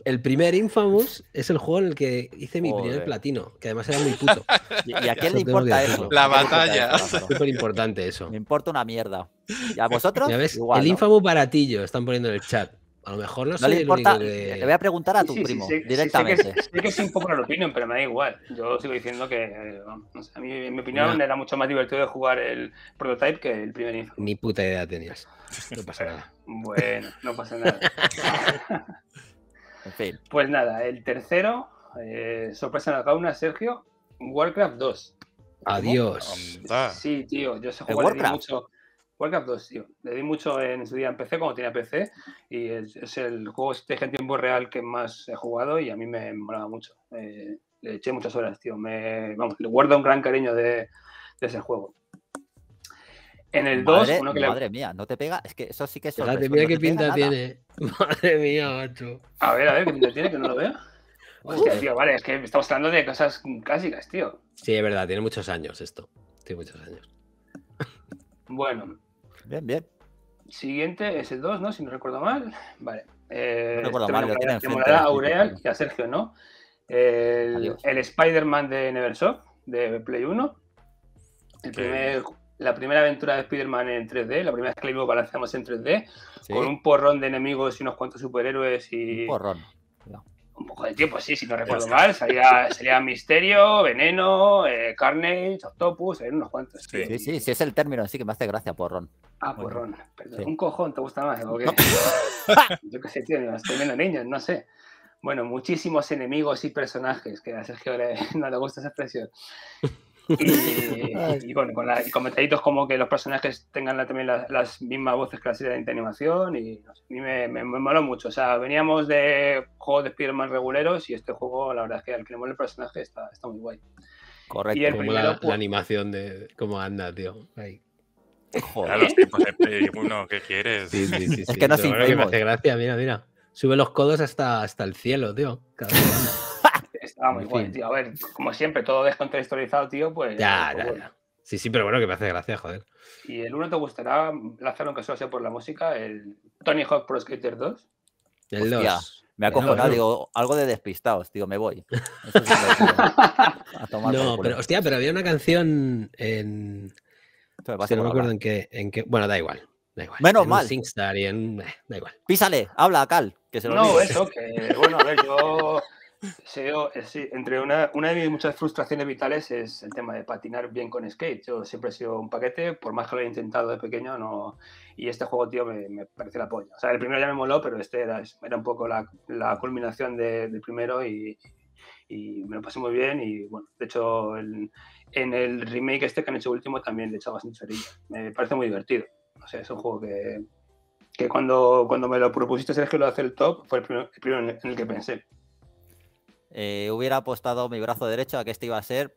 el, primer Infamous es el juego en el que hice mi primer platino, que además era muy puto. ¿Y, a quién le importa eso? La batalla. Súper importante eso. Me importa una mierda. ¿Y a vosotros? Igual, el Infamous baratillo, están poniendo en el chat. A lo mejor no, soy le El único que... Le voy a preguntar a tu primo directamente. Sé que, sé es un poco la opinión, pero me da igual. Yo sigo diciendo que a mí, en mi opinión, era mucho más divertido de jugar el prototype que el primer info. Ni puta idea tenías. No pasa nada. Bueno, no pasa nada. en fin. Pues nada, el tercero, eh, sorpresa en la cauna, Sergio, Warcraft 2. Adiós. Sí, tío, yo sé jugar mucho. Warcraft 2, tío. Le di mucho en su día en PC, cuando tenía PC, y es, el juego estrategia en tiempo real que más he jugado y a mí me molaba mucho. Eh, le eché muchas horas, tío. Me, vamos, le guardo un gran cariño de, ese juego. En el 2, Madre mía, no te pega. Es que eso sí que es. Madre mía, qué pinta tiene. Madre mía, macho. A ver, a ver, qué pinta tiene, que no lo vea. que, tío, vale, es que estamos hablando de cosas clásicas, tío. Sí, es verdad, tiene muchos años esto. Tiene muchos años. Bueno, Bien, bien. Siguiente, ese 2, ¿no? Si no recuerdo mal. Vale. no eh, recuerdo este mal, A Aureal y a Sergio, ¿no? El, Spider-Man de Neversoft, de Play 1. El la primera aventura de Spider-Man en 3D, la primera vez que lo balanceamos en 3D, con un porrón de enemigos y unos cuantos superhéroes y, porrón un poco de tiempo, sí, si no recuerdo mal. Salía, Misterio, Veneno, eh, Carnage, Octopus, en unos cuantos. Sí. Sí, sí, es el término, así que me hace gracia, porrón. Ah, porrón. Perdón, un cojón te gusta más. Yo qué sé, tío, los niños, no sé. Bueno, muchísimos enemigos y personajes, que a Sergio no le gusta esa expresión. Y, con, con, la, como que los personajes tengan también las, mismas voces que la serie de animación y, no sé, me, me, moló mucho. O sea, veníamos de juegos de spider más reguleros y este juego, la verdad es que al que le el personaje está, está muy guay. Correcto, y la, pues, animación de cómo anda, tío. Joder. los tiempos de uno, ¿qué quieres? es que no, se mira, mira. Sube los codos hasta, hasta el cielo, tío. Ah, muy bueno, tío. A ver, como siempre, todo descontextualizado, tío, pues. Ya, pues ya, ya. Sí, sí, pero bueno, que me hace gracia, joder. ¿Y el uno te gustará, Lázaro, aunque solo sea por la música, el Tony Hawk Pro Skater 2? El 2. Me ha cojonado, digo, algo de despistados, tío, me voy. no, pero hostia, pero había una canción en. no me acuerdo en qué, en qué. Bueno, da igual. Da igual. Menos en mal. y en. Eh, da igual. Písale, habla a Cal, que se lo No, eso, que. Bueno, a ver, yo. Eh, sí, entre una, una, de mis muchas frustraciones vitales es el tema de patinar bien con skate. Yo siempre he sido un paquete, por más que lo he intentado de pequeño, no. Y este juego, tío, me, me parece la polla. O sea, el primero ya me moló, pero este era, era un poco la, la culminación del primero y, y me lo pasé muy bien. Y bueno, de hecho, en el remake este que han hecho último también le he echado bastante cerilla. Me parece muy divertido. O sea, es un juego que, que cuando, cuando me lo propusiste, Sergio, lo hace el top, fue el primero en el que pensé. Eh, hubiera apostado mi brazo derecho a que este iba a ser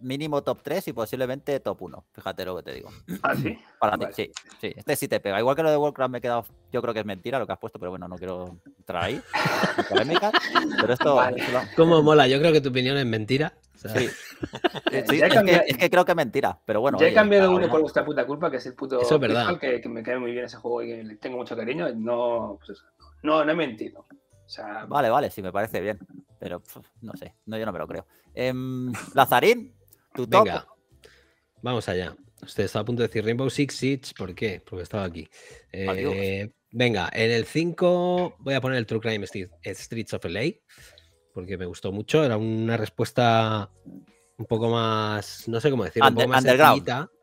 mínimo top 3 y posiblemente top 1. Fíjate lo que te digo. ¿Ah, sí? Para mí. sí, sí. Este sí te pega. Igual que lo de Warcraft me he quedado. Yo creo que es mentira lo que has puesto, pero bueno, no quiero entrar ahí. pero esto. ¿Cómo mola? Yo creo que tu opinión es mentira. Sí. es, que, creo que es mentira, pero bueno. Ya he cambiado uno por vuestra puta culpa, que es el puto. Eso es verdad. Que, me cae muy bien ese juego y que le tengo mucho cariño. No, pues no, no he mentido vale, vale, sí, me parece bien. Pero no sé, no, yo no me lo creo. Em, Lazarín, tu top. Venga, vamos allá. Usted estaba a punto de decir Rainbow Six Siege, ¿por qué? Porque estaba aquí. Ah, eh, venga, en el 5 voy a poner el True Crime Streets of LA, porque me gustó mucho. Era una respuesta un poco más, no sé cómo decirlo, un poco más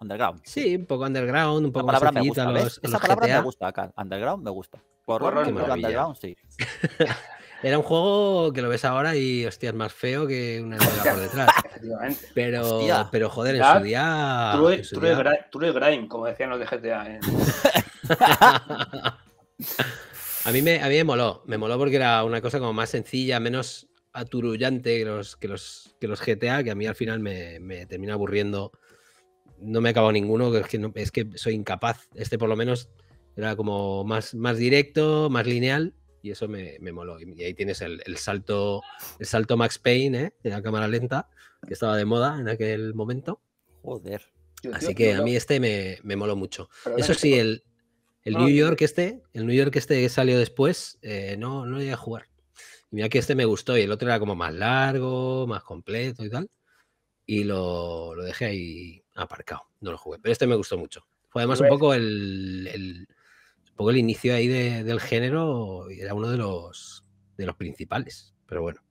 underground, Sí, un poco underground, un poco más gusta, Esa palabra me gusta acá, underground me gusta sí. Era un juego que lo ves ahora y, hostia, más feo que una por detrás. pero, pero joder, en su día. True, como decían los de GTA. ¿eh? a, mí me, a me moló. Me moló porque era una cosa como más sencilla, menos aturullante que los, que los, que los GTA, que a mí al final me, termina aburriendo. No me he acabado ninguno, es que, es que soy incapaz. Este por lo menos era como más, más directo, más lineal, y eso me, me moló. Y ahí tienes el, salto, el salto Max Payne, ¿eh? de la cámara lenta, que estaba de moda en aquel momento. Joder. Así que a mí este me, moló mucho. eso sí, el, New York este, el New York este que salió después, eh, no, lo llegué a jugar. mira que este me gustó y el otro era como más largo, más completo y tal. Y lo, dejé ahí aparcado, no lo jugué. Pero este me gustó mucho. Fue además un pues poco el, poco el inicio ahí del género era uno de los, de los principales, pero bueno.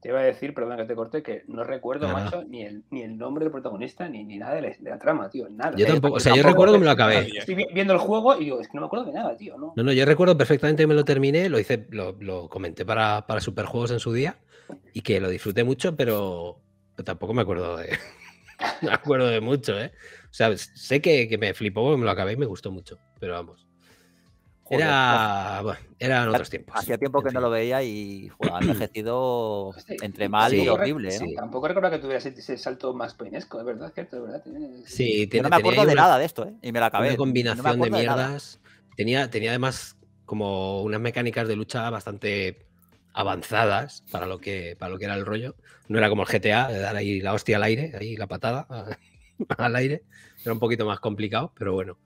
Te iba a decir, perdón que te corte, que no recuerdo, macho, ni el, ni el nombre del protagonista, ni, nada de la, trama, tío. Nada. Yo tampoco, o sea, yo recuerdo que me lo acabé. Estoy viendo el juego y digo, es que no me acuerdo de nada, tío. No, no, yo recuerdo perfectamente que me lo terminé, lo hice, lo, comenté para, para, Superjuegos en su día y que lo disfruté mucho, pero tampoco me acuerdo de. me acuerdo de mucho, ¿eh? O sea, sé que, que me flipó, me lo acabé y me gustó mucho, pero vamos era, bueno, eran otros tiempos. Hacía tiempo que no lo veía y jugaba envejecido entre mal y horrible. ¿eh? Tampoco recuerdo que tuviera ese, salto más peinesco, es verdad, verdad. no me acuerdo de nada de esto, ¿eh? Y me la acabé. combinación de mierdas. tenía, tenía además como unas mecánicas de lucha bastante avanzadas para lo que, para lo que era el rollo. No era como el GTA, de dar ahí la hostia al aire, ahí la patada al aire. Era un poquito más complicado, pero bueno.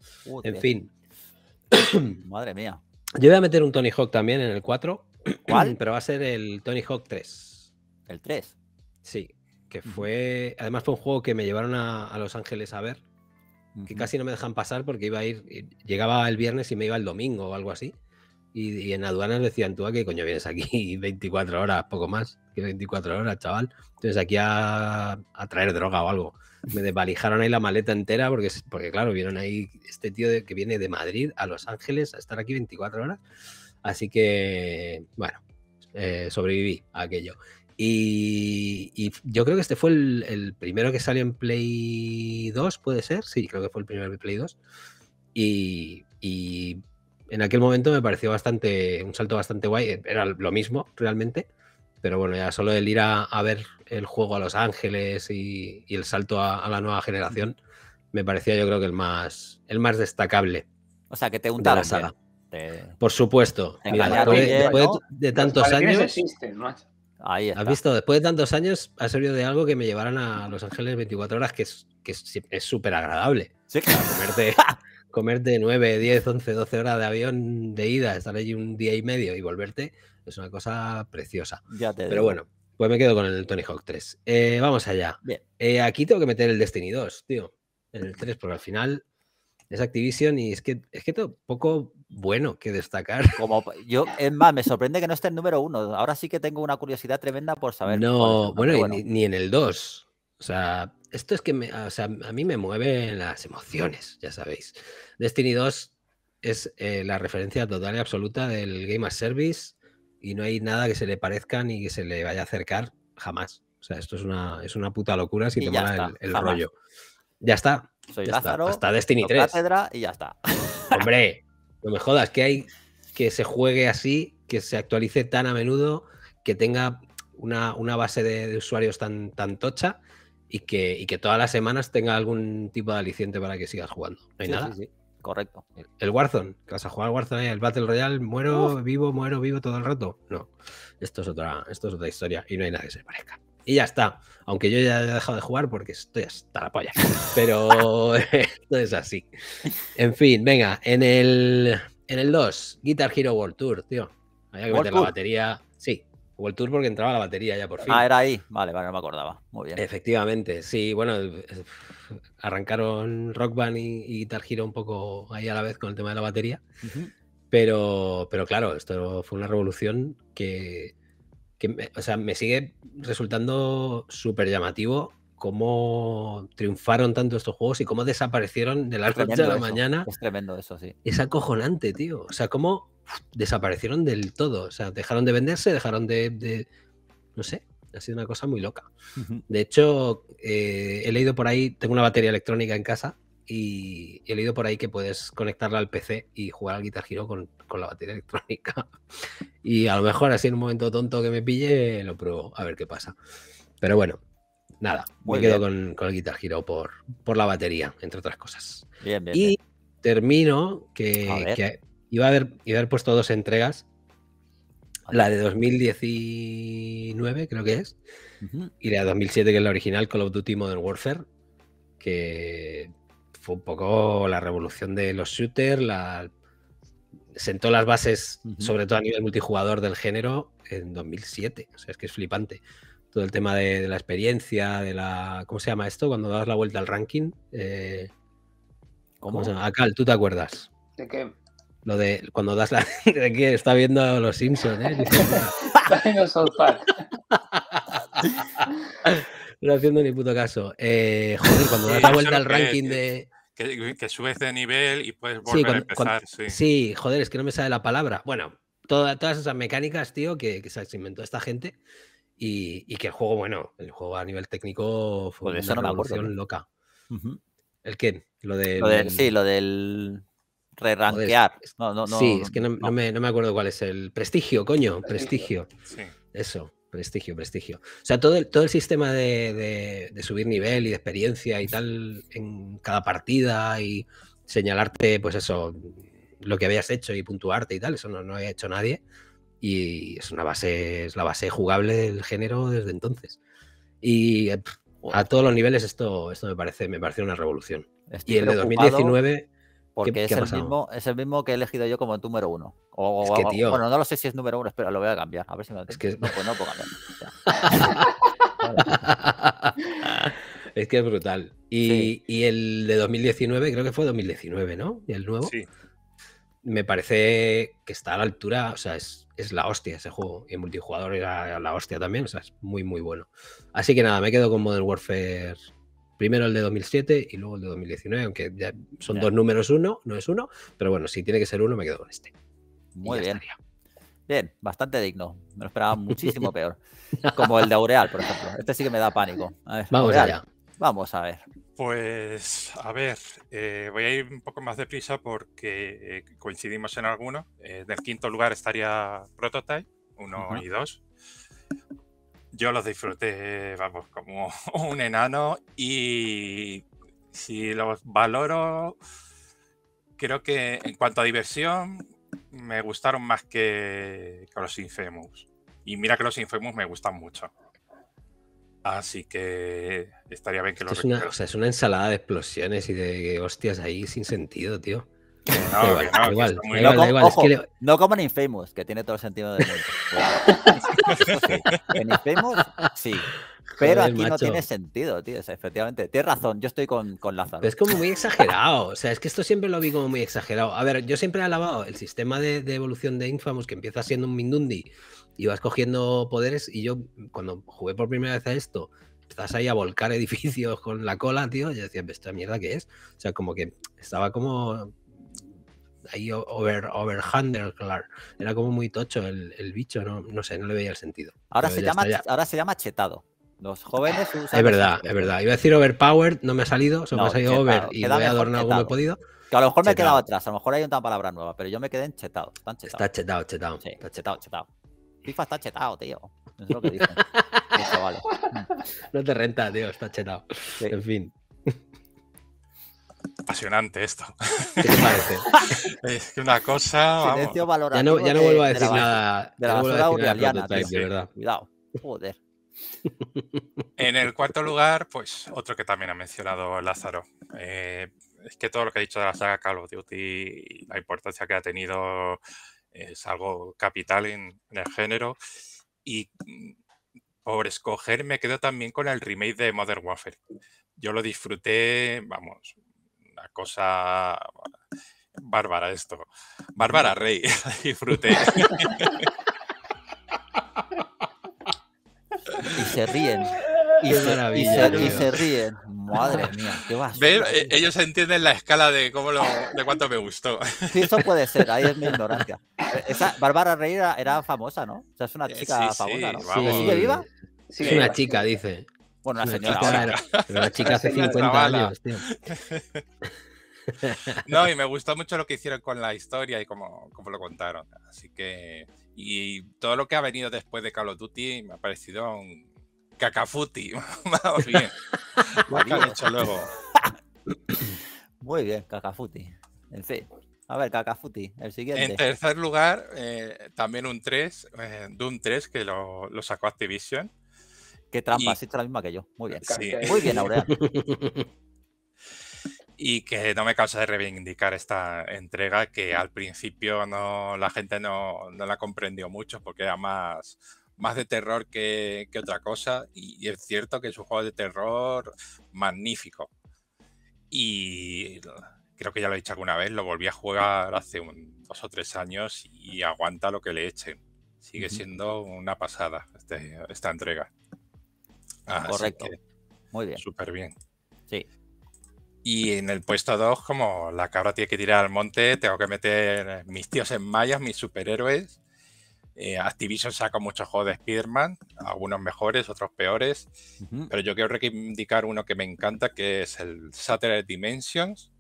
en fin. Madre mía. Yo voy a meter un Tony Hawk también en el 4. ¿Cuál? Pero va a ser el Tony Hawk 3. ¿El 3? Sí, que fue. Además, fue un juego que me llevaron a, Los Ángeles a ver. Que casi no me dejan pasar porque iba a ir. Llegaba el viernes y me iba el domingo o algo así. Y, en aduanas decían, tú a qué coño vienes aquí 24 horas, poco más que 24 horas, chaval. Entonces aquí a, traer droga o algo. Me desvalijaron ahí la maleta entera porque, porque claro, vieron ahí este tío de, que viene de Madrid a Los Ángeles a estar aquí 24 horas. Así que, bueno, eh, sobreviví a aquello. Y, yo creo que este fue el, primero que salió en Play 2, ¿puede ser? Sí, creo que fue el primero de Play 2. y en aquel momento me pareció bastante, un salto bastante guay, eh, era lo mismo realmente, pero bueno, ya solo el ir a, ver el juego a Los Ángeles y, el salto a, la nueva generación me parecía yo creo que el más, el más destacable. O sea, que te unta la saga. Por supuesto. después, de, tantos años... Existen, ¿no? Ahí Has visto, después de tantos años ha servido de algo que me llevaran a Los Ángeles 24 horas, que es que es súper agradable. Sí, claro. comerte 9, 10, 11, 12 horas de avión de ida, estar allí un día y medio y volverte, es una cosa preciosa. Pero bueno, pues me quedo con el Tony Hawk 3. Eh, vamos allá. Eh, aquí tengo que meter el Destiny 2, tío. En el 3, porque al final es Activision y es que es que todo poco bueno que destacar. Como yo, es más, me sorprende que no esté el número 1. Ahora sí que tengo una curiosidad tremenda por saber. No, bueno, Ni, ni, en el 2. O sea, esto es que a mí me mueven las emociones, ya sabéis. Destiny 2 es eh, la referencia total y absoluta del Game as Service y no hay nada que se le parezca ni que se le vaya a acercar jamás. O sea, esto es una, es una puta locura si te mola el, rollo. Ya está. Soy Lázaro, está. Hasta Destiny 3. y ya está. Hombre, no me jodas, que hay que se juegue así, que se actualice tan a menudo, que tenga una, base de, usuarios tan tocha y que, y que todas las semanas tenga algún tipo de aliciente para que sigas jugando. nada. Correcto. El, Warzone, que vas a jugar Warzone, el Battle Royale, muero vivo, muero vivo todo el rato. No, esto es, otra, esto es otra historia y no hay nada que se parezca. Y ya está. Aunque yo ya he dejado de jugar porque estoy hasta la polla. Pero esto es así. En fin, venga, en el, en el 2, Guitar Hero World Tour, tío. Había que meter la batería. Sí, el Tour porque entraba la batería ya por fin. Ah, era ahí. Vale, vale, no me acordaba. Muy bien. Efectivamente, sí. Bueno, eh, eh, arrancaron Rock Band y, y un poco ahí a la vez con el tema de la batería. pero, pero claro, esto fue una revolución que, o sea, me sigue resultando súper llamativo cómo triunfaron tanto estos juegos y cómo desaparecieron de la de la mañana. Es tremendo eso, sí. Es acojonante, tío. O sea, cómo desaparecieron del todo. O sea, dejaron de venderse, dejaron de, No sé, ha sido una cosa muy loca. De hecho, eh, he leído por ahí, tengo una batería electrónica en casa y he leído por ahí que puedes conectarla al PC y jugar al Guitar Hero con, con, la batería electrónica. Y a lo mejor así en un momento tonto que me pille, lo pruebo, a ver qué pasa. Pero bueno, nada, me quedo con, el Guitar Hero por, por la batería, entre otras cosas. y termino que, iba, a haber, puesto dos entregas. La de 2019, creo que es. Y la de 2007, que es la original, Call of Duty Modern Warfare. Que fue un poco la revolución de los shooters, sentó las bases, sobre todo a nivel multijugador del género, en 2007. O sea, es que es flipante todo el tema de, la experiencia, de la. ¿Cómo se llama esto? Cuando das la vuelta al ranking. Eh, ¿Cómo? se llama? Ah, ¿tú te acuerdas? ¿De qué? Lo de cuando das la. ¿De qué? Está viendo a los Simpsons, ¿eh? Está South Park. No haciendo ni puto caso. Eh, joder, cuando das la vuelta al ranking de. Que, subes de nivel y puedes volver sí, a empezar. sí. joder, es que no me sale la palabra. Bueno, todas esas mecánicas, tío, que, que se inventó esta gente, y, que el juego, bueno, el juego a nivel técnico fue una loca. ¿El qué? Lo, del, sí, lo del re-rankear. No, sí, es que me, no, me, acuerdo cuál es el prestigio, coño, prestigio. Eso, prestigio, prestigio. O sea, todo el, todo el sistema de, subir nivel y de experiencia y tal en cada partida y señalarte, pues eso, lo que habías hecho y puntuarte y tal, eso no, lo había hecho nadie y es una base, es la base jugable del género desde entonces. Y eh, a todos los niveles esto, esto me parece, me parece una revolución. y el de 2019. Porque es, el mismo, es el mismo que he elegido yo como el número uno. O, bueno, no lo sé si es número uno, pero lo voy a cambiar. A ver si me Es que... No, pues pues es que es brutal. Y, y, el de 2019, creo que fue 2019, ¿no? ¿Y el nuevo? Sí me parece que está a la altura, o sea, es, la hostia ese juego. Y el multijugador era la hostia también, o sea, es muy, muy bueno. Así que nada, me quedo con Modern Warfare. Primero el de 2007 y luego el de 2019, aunque ya son dos números uno, no es uno, pero bueno, si tiene que ser uno, me quedo con este. Muy bien. Bien, bastante digno. Me lo esperaba muchísimo peor. Como el de Aureal, por ejemplo. Este sí que me da pánico. vamos allá. Vamos a ver. Pues a ver, eh, voy a ir un poco más deprisa porque eh, coincidimos en alguno. en eh, el quinto lugar estaría Prototype, 1 y 2. Yo los disfruté, vamos, como un enano y si los valoro, creo que en cuanto a diversión, me gustaron más que, que los Infamous. Y mira que los Infamous me gustan mucho. Así que estaría bien que lo es una, o sea, es una ensalada de explosiones y de hostias ahí sin sentido, tío. No como en Infamous, que tiene todo el sentido del mundo. en Infamous, sí. Pero aquí no tiene sentido, tío. efectivamente, tienes razón, yo estoy con, con es como muy exagerado. O sea, es que esto siempre lo vi como muy exagerado. A ver, yo siempre he alabado el sistema de, de evolución de Infamous, que empieza siendo un Mindundi y cogiendo poderes. Y yo, cuando jugué por primera vez a esto, estás ahí a volcar edificios con la cola, tío. yo decía, ¿esta mierda qué es? O sea, como que estaba como ahí over, over claro. Era como muy tocho el, bicho, no, no, sé, no le veía el sentido. Ahora, se llama, ahora se llama chetado. Los jóvenes ah, usan Es verdad, es verdad. Iba a decir overpowered, no me ha salido, solo me ha salido over y lo he adornado como he podido. Que a lo mejor me he quedado atrás, a lo mejor hay una palabra nueva, pero yo me quedé en chetado. Está chetado, está chetado. está chetado, chetado. FIFA está chetado, tío. Eso es lo que dicen. no te renta, tío, está chetado. En fin. Apasionante esto. ¿Qué te parece? es que una cosa. Ya no, vuelvo a decir nada. De la verdad. Cuidado. Joder. En el cuarto lugar, pues otro que también ha mencionado Lázaro. Eh, es que todo lo que ha dicho de la saga Call of Duty y la importancia que ha tenido es algo capital en, el género. Y mm, por escoger me quedo también con el remake de Mother Warfare. Yo lo disfruté, vamos, una cosa bárbara esto. Bárbara Rey, disfruté. y se ríen. Y, se, y, se, ríen. Madre mía, qué basura. E-, ellos entienden la escala de cómo de cuánto me gustó. Sí, eso puede ser, ahí es mi ignorancia. Esa Bárbara Rey era, famosa, ¿no? O sea, es una eh, chica famosa, ¿no? Sí, ¿Sigue viva? Sí, es una chica, dice. Bueno, una señora. chica, pero la chica hace 50 años, tío. No, y me gustó mucho lo que hicieron con la historia y cómo, lo contaron. Así que. Y todo lo que ha venido después de Call of Duty me ha parecido un Cacafuti. Vamos bien. Lo luego. Muy bien, Cacafuti. En fin. A ver, Cacafuti, el siguiente. En tercer lugar, eh, también un 3, Doom 3, que lo, sacó Activision. Qué trampa, has la misma que yo. Muy bien. Muy bien, Aurea. y que no me causa de reivindicar esta entrega que al principio no la gente no, no la comprendió mucho porque era más más de terror que, otra cosa. Y, es cierto que es un juego de terror magnífico. Y creo que ya lo he dicho alguna vez, lo volví a jugar hace dos o tres años y aguanta lo que le echen. Sigue siendo una pasada este, esta entrega. Correcto. Muy bien. Súper bien. Sí. Y en el puesto 2, como la cabra tiene que tirar al monte, tengo que meter mis tíos en mayas, mis superhéroes eh, Activision saca muchos juegos de Spider-Man, algunos mejores, otros peores, pero yo quiero reivindicar uno que me encanta, que es el Satellite Dimensions,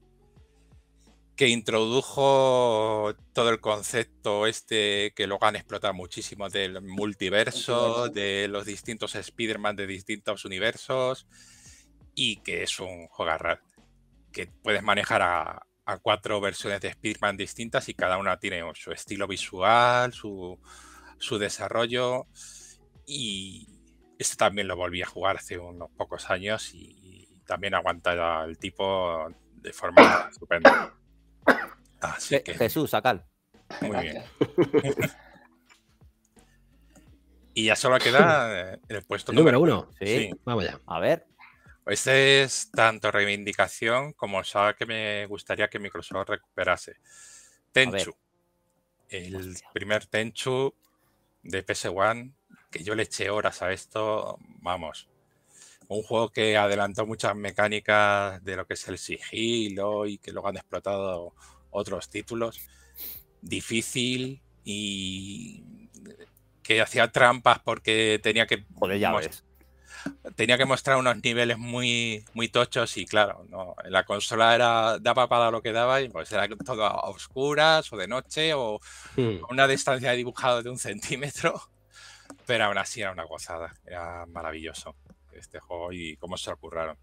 que introdujo todo el concepto este que luego han explotado muchísimo del multiverso, de los distintos Spider-Man de distintos universos, y que es un juego que puedes manejar a, a cuatro versiones de spider distintas y cada una tiene su estilo visual, su, su desarrollo. Y este también lo volví a jugar hace unos pocos años y también aguanta el tipo de forma estupenda. Jesús, acá. Muy bien. y ya solo queda eh, el puesto número, uno. ¿Sí? Vamos ya. A ver. Este es tanto reivindicación como sabe que me gustaría que Microsoft recuperase. Tenchu. El primer Tenchu de PS1, que yo le eché horas a esto, vamos. Un juego que adelantó muchas mecánicas de lo que es el sigilo y que luego han explotado otros títulos. Difícil y que hacía trampas porque tenía que... Joder, ya tenía que mostrar unos niveles muy, muy tochos y claro, no, la consola era, daba para lo que daba y pues era todo a oscuras o de noche o hmm. a una distancia de dibujado de un centímetro, pero aún así era una gozada, era maravilloso este juego y cómo se ocurraron.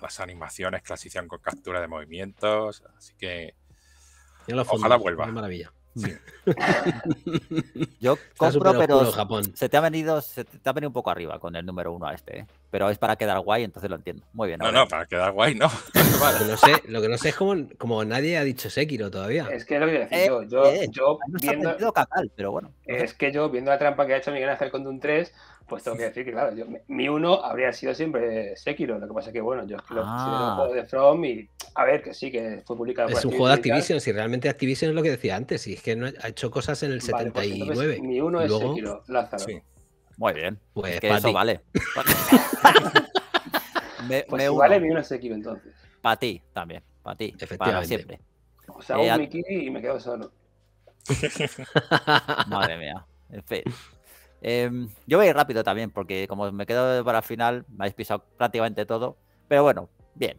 Las animaciones que con captura de movimientos, así que ojalá vuelva. maravilla. Yo compro, pero se te ha venido, se un poco arriba con el número uno a este, ¿eh? pero es para quedar guay, entonces lo entiendo. Muy bien. No, no, para quedar guay, no. Lo, que no sé, es como, nadie ha dicho Sekiro todavía. Es que lo que decir eh, yo. yo, eh, viendo, pero bueno. Es que yo, viendo la trampa que ha hecho Miguel Ángel con un 3, pues tengo que decir que, claro, mi uno habría sido siempre Sekiro. Lo que pasa es que, bueno, yo lo ah. un juego de From y a ver, que sí, que fue publicado. Es un juego de Activision, si realmente Activision es lo que decía antes, y es que ha hecho cosas en el 79. Pues mi uno es Sekiro, Lázaro. Muy bien. Pues eso vale. me, vale pues mi uno es Sekiro entonces. Para ti también, para ti. Efectivamente. Para siempre. O sea, un eh, Mickey y me quedo solo. Madre mía. En fin. Em, yo voy rápido también, porque como me quedo para el final, me habéis pisado prácticamente todo. Pero bueno, bien.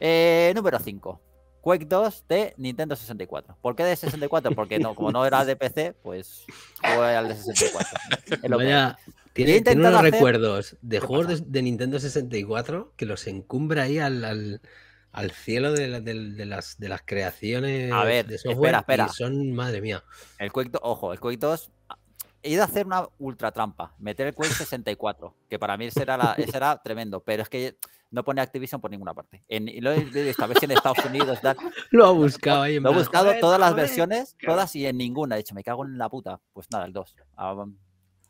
Eh, número 5. Quake 2 de Nintendo 64. ¿Por qué de 64? Porque como no era de PC, pues fue al de 64. tiene, recuerdos de juegos de, Nintendo 64 que los encumbra ahí al, cielo de, las, de las creaciones A ver, de software. Espera, espera. son, madre mía. El Quake 2, ojo, el Quake 2 he ido a hacer una ultra trampa, meter el Quake 64, que para mí será, la, será tremendo, pero es que no pone Activision por ninguna parte. En, lo en Estados Unidos. lo ha buscado ahí Lo he buscado todas las versiones, todas y en ninguna. De hecho, me cago en la puta. Pues nada, el 2. A,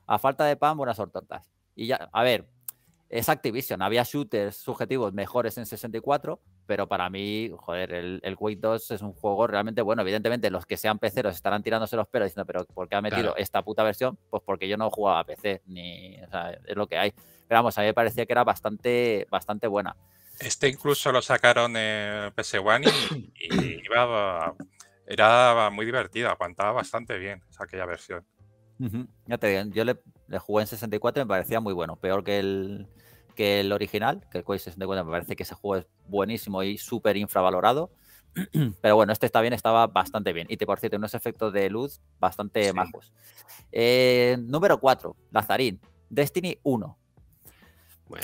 a falta de pan, buenas tortas. Y ya, a ver, es Activision. Había shooters subjetivos mejores en 64, pero para mí, joder, el, el Quake 2 es un juego realmente bueno. Evidentemente, los que sean peceros estarán tirándose los pelos diciendo, pero ¿por qué ha metido esta puta versión? Pues porque yo no jugaba a PC, ni, o sea, es lo que hay. Pero vamos, a mí me parecía que era bastante, bastante buena. Este incluso lo sacaron en PC One y, era muy divertida, aguantaba bastante bien aquella versión. Ya te yo le, jugué en 64 y me parecía muy bueno. Peor que el, que el original, que el Quake 64 me parece que ese juego es buenísimo y súper infravalorado. Pero bueno, este está bien, estaba bastante bien. Y te por cierto, unos efectos de luz bastante majos. Eh, número 4, Lazarín, Destiny 1.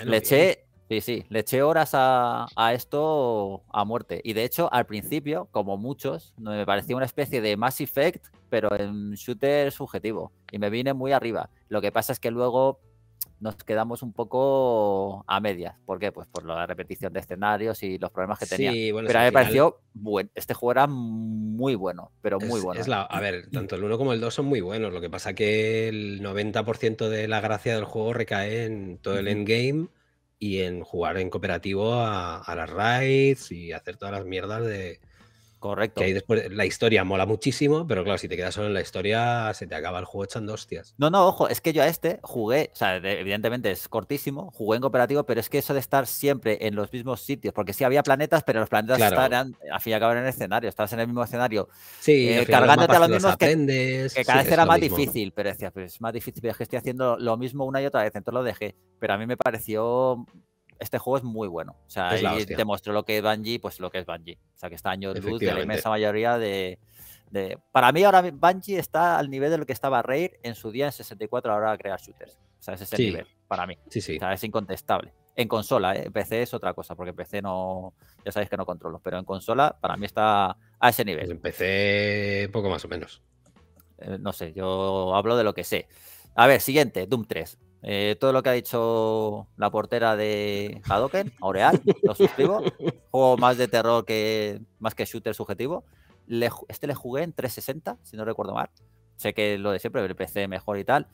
le eché Sí, sí, le eché horas a, esto a muerte. Y de hecho, al principio, como muchos, me parecía una especie de Mass Effect, pero en shooter subjetivo. Y me vine muy arriba. Lo que pasa es que luego nos quedamos un poco a medias. ¿Por qué? Pues por la repetición de escenarios y los problemas que tenía. pero a mí me pareció bueno. Este juego era muy bueno, pero muy bueno. a ver, tanto el 1 como el 2 son muy buenos. Lo que pasa que el 90% de la gracia del juego recae en todo el endgame y en jugar en cooperativo a, las raids y hacer todas las mierdas de, Correcto. Que ahí después la historia mola muchísimo, pero claro, si te quedas solo en la historia, se te acaba el juego echando hostias. No, no, ojo, es que yo a este jugué, o sea, evidentemente es cortísimo, jugué en cooperativo, pero es que eso de estar siempre en los mismos sitios, porque sí había planetas, pero los planetas estaban, al fin y al cabo, en el escenario, estabas en el mismo escenario. Sí, eh, cargándote a los mismos que, que, cada vez era más difícil, pero decía, pues es más difícil, es que estoy haciendo lo mismo una y otra vez, entonces lo dejé. Pero a mí me pareció este juego es muy bueno. O sea, ahí demostró lo que es Bungie, pues lo que es Bungie. O sea, que está año de luz de la inmensa mayoría de, Para mí ahora Bungie está al nivel de lo que estaba Rare en su día en 64 hora a crear shooters. O sea, ese es nivel para mí. Sí, sí. O sea, es incontestable. En consola, ¿eh? PC es otra cosa, porque en PC no, ya sabéis que no controlo, pero en consola para mí está a ese nivel. Pues en PC poco más o menos. Eh, no sé, yo hablo de lo que sé. A ver, siguiente, Doom 3. Eh, todo lo que ha dicho la portera de Hadoken, Oreal, lo suscribo. Juego más de terror que más que shooter subjetivo. este le jugué en 360, si no recuerdo mal. Sé que lo de siempre, el PC mejor y tal.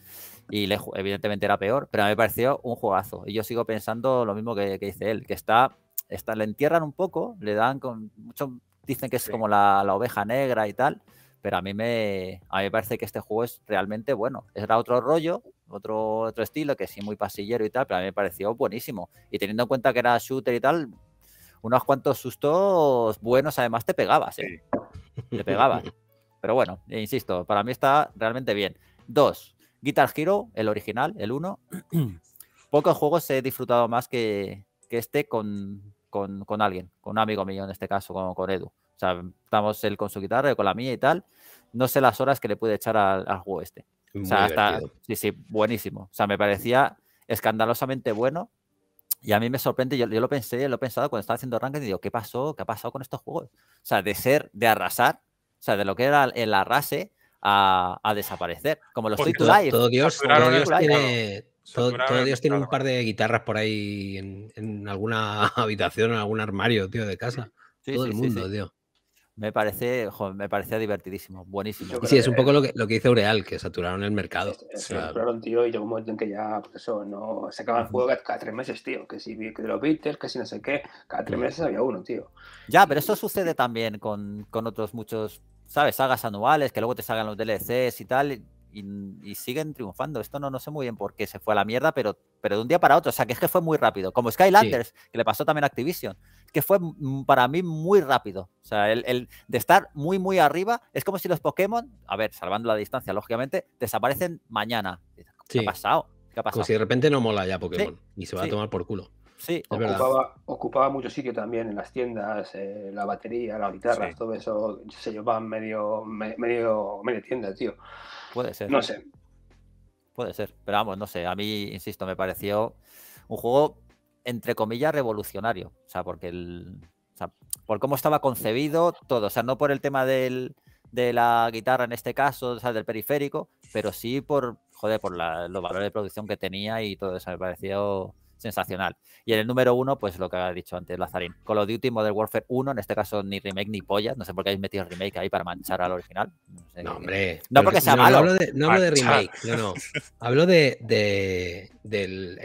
Y evidentemente era peor, pero me pareció un juegazo. Y yo sigo pensando lo mismo que, dice él, que está, está, le entierran un poco, le dan con mucho, dicen que es como la, la oveja negra y tal pero a mí me a mí me parece que este juego es realmente bueno. Era otro rollo, otro, otro estilo, que sí, muy pasillero y tal, pero a mí me pareció buenísimo. Y teniendo en cuenta que era shooter y tal, unos cuantos sustos buenos además te pegabas, ¿eh? Te pegabas. Pero bueno, insisto, para mí está realmente bien. Dos, Guitar Hero, el original, el uno. Pocos juegos he disfrutado más que este con, con, con, alguien, con un amigo mío en este caso, con, con Edu. O sea, estamos él con su guitarra, con la mía y tal. No sé las horas que le pude echar al, juego este. o sea, está sí, sí, buenísimo. O sea, me parecía escandalosamente bueno. Y a mí me sorprende, yo, yo lo pensé, lo he pensado cuando estaba haciendo ranking y digo, ¿qué pasó? ¿Qué ha pasado con estos juegos? O sea, de ser, de arrasar, o sea, de lo que era el arrase a, a desaparecer, como los titulares tiene, todo, Dios tiene un par de guitarras por ahí en, alguna habitación, en algún armario, tío, de casa. todo el mundo, tío. Me parece, me parecía divertidísimo, buenísimo. sí, es un poco lo que, lo que hizo Ureal, que saturaron el mercado. Se, saturaron, tío, y llegó un momento en que ya, pues eso, no, se acaba el juego cada, tres meses, tío. Que si que de los Beatles, que si no sé qué, cada tres meses había uno, tío. Ya, pero eso sucede también con, con otros muchos, ¿sabes? Sagas anuales, que luego te salgan los DLCs y tal y, siguen triunfando. Esto no, no sé muy bien por qué se fue a la mierda, pero, pero de un día para otro. O sea, que es que fue muy rápido. Como Skylanders, que le pasó también a Activision. Que fue mm, para mí muy rápido. O sea, el, de estar muy, muy arriba, es como si los Pokémon, a ver, salvando la distancia, lógicamente, desaparecen mañana. ¿Qué ha pasado? ¿Qué ha pasado? Como si de repente no mola ya Pokémon y se va a tomar por culo. Sí, ocupaba, mucho sitio también en las tiendas, eh, la batería, la guitarra todo eso se sé, medio, medio, medio tienda, tío. Puede ser. No sé. Puede ser, pero vamos, no sé. A mí, insisto, me pareció un juego, entre comillas, revolucionario. O sea, porque el. O sea, por cómo estaba concebido todo. O sea, no por el tema del, de la guitarra en este caso, o sea, del periférico, pero sí por, joder, por los valores de producción que tenía y todo eso. Me pareció sensacional. Y en el número uno, pues lo que ha dicho antes Lazarín, Call of Duty Modern Warfare 1, en este caso ni remake ni polla, no sé por qué habéis metido remake ahí para manchar al original. No, hombre. No porque sea malo. No hablo de, remake, no, no. Hablo de del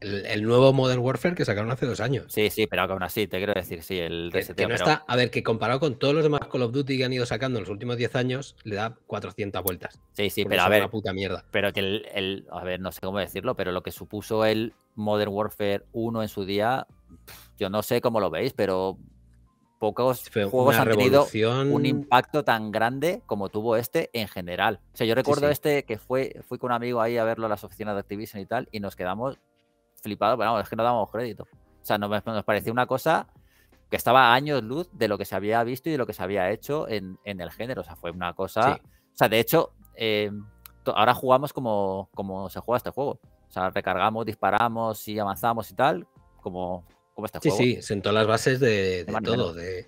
el, nuevo Modern Warfare que sacaron hace dos años. Sí, sí, pero aún así, te quiero decir, sí, el reseteo. está, a ver, que comparado con todos los demás Call of Duty que han ido sacando en los últimos 10 años, le da 400 vueltas. Sí, sí, pero a ver. Una puta mierda. Pero que el, a ver, no sé cómo decirlo, pero lo que supuso el Modern Warfare 1 en su día, yo no sé cómo lo veis, pero pocos juegos han tenido un impacto tan grande como tuvo este en general. O sea, yo recuerdo este que fue, fui con un amigo ahí a verlo a las oficinas de Activision y tal, y nos quedamos flipados, pero vamos, es que no dábamos crédito. O sea, nos, nos pareció una cosa que estaba a años luz de lo que se había visto y de lo que se había hecho en, el género. O sea, fue una cosa. O sea, de hecho, em, ahora jugamos como, como se juega este juego. O sea, recargamos, disparamos y avanzamos y tal, como, sí, Sí, sentó las bases de, todo, de,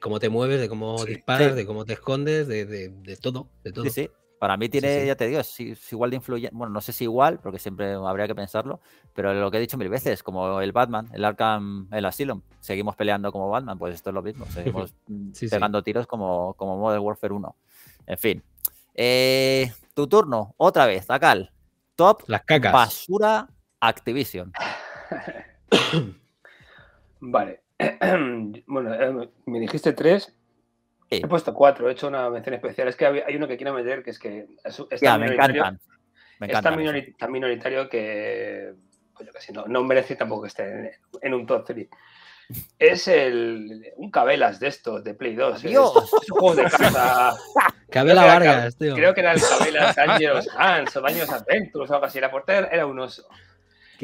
cómo te mueves, de cómo disparas, de cómo te escondes, de, todo, sí Sí, Para mí tiene, ya te digo, es, igual de influyente, bueno, no sé si igual, porque siempre habría que pensarlo, pero lo que he dicho mil veces, como el Batman, el Arkham, el Asylum, seguimos peleando como Batman, pues esto es lo mismo, seguimos pegando tiros como, como Modern Warfare 1. En fin. Eh, tu turno, otra vez, Akal. Top Las cacas. basura Activision. Vale. bueno, eh, me dijiste tres. He puesto cuatro, he hecho una mención especial. Es que hay uno que quiero meter que es que es, ya, tan, me minoritario, minoritario, que pues no, no, merece tampoco que esté en, un top 3. Es el, un Cabelas de estos, de Play 2. Dios. Es, un juego de casa. Cabela Vargas, tío. Creo que era el Cabelas Angelos Hans o Baños Adventures o algo así. Era, portero era un oso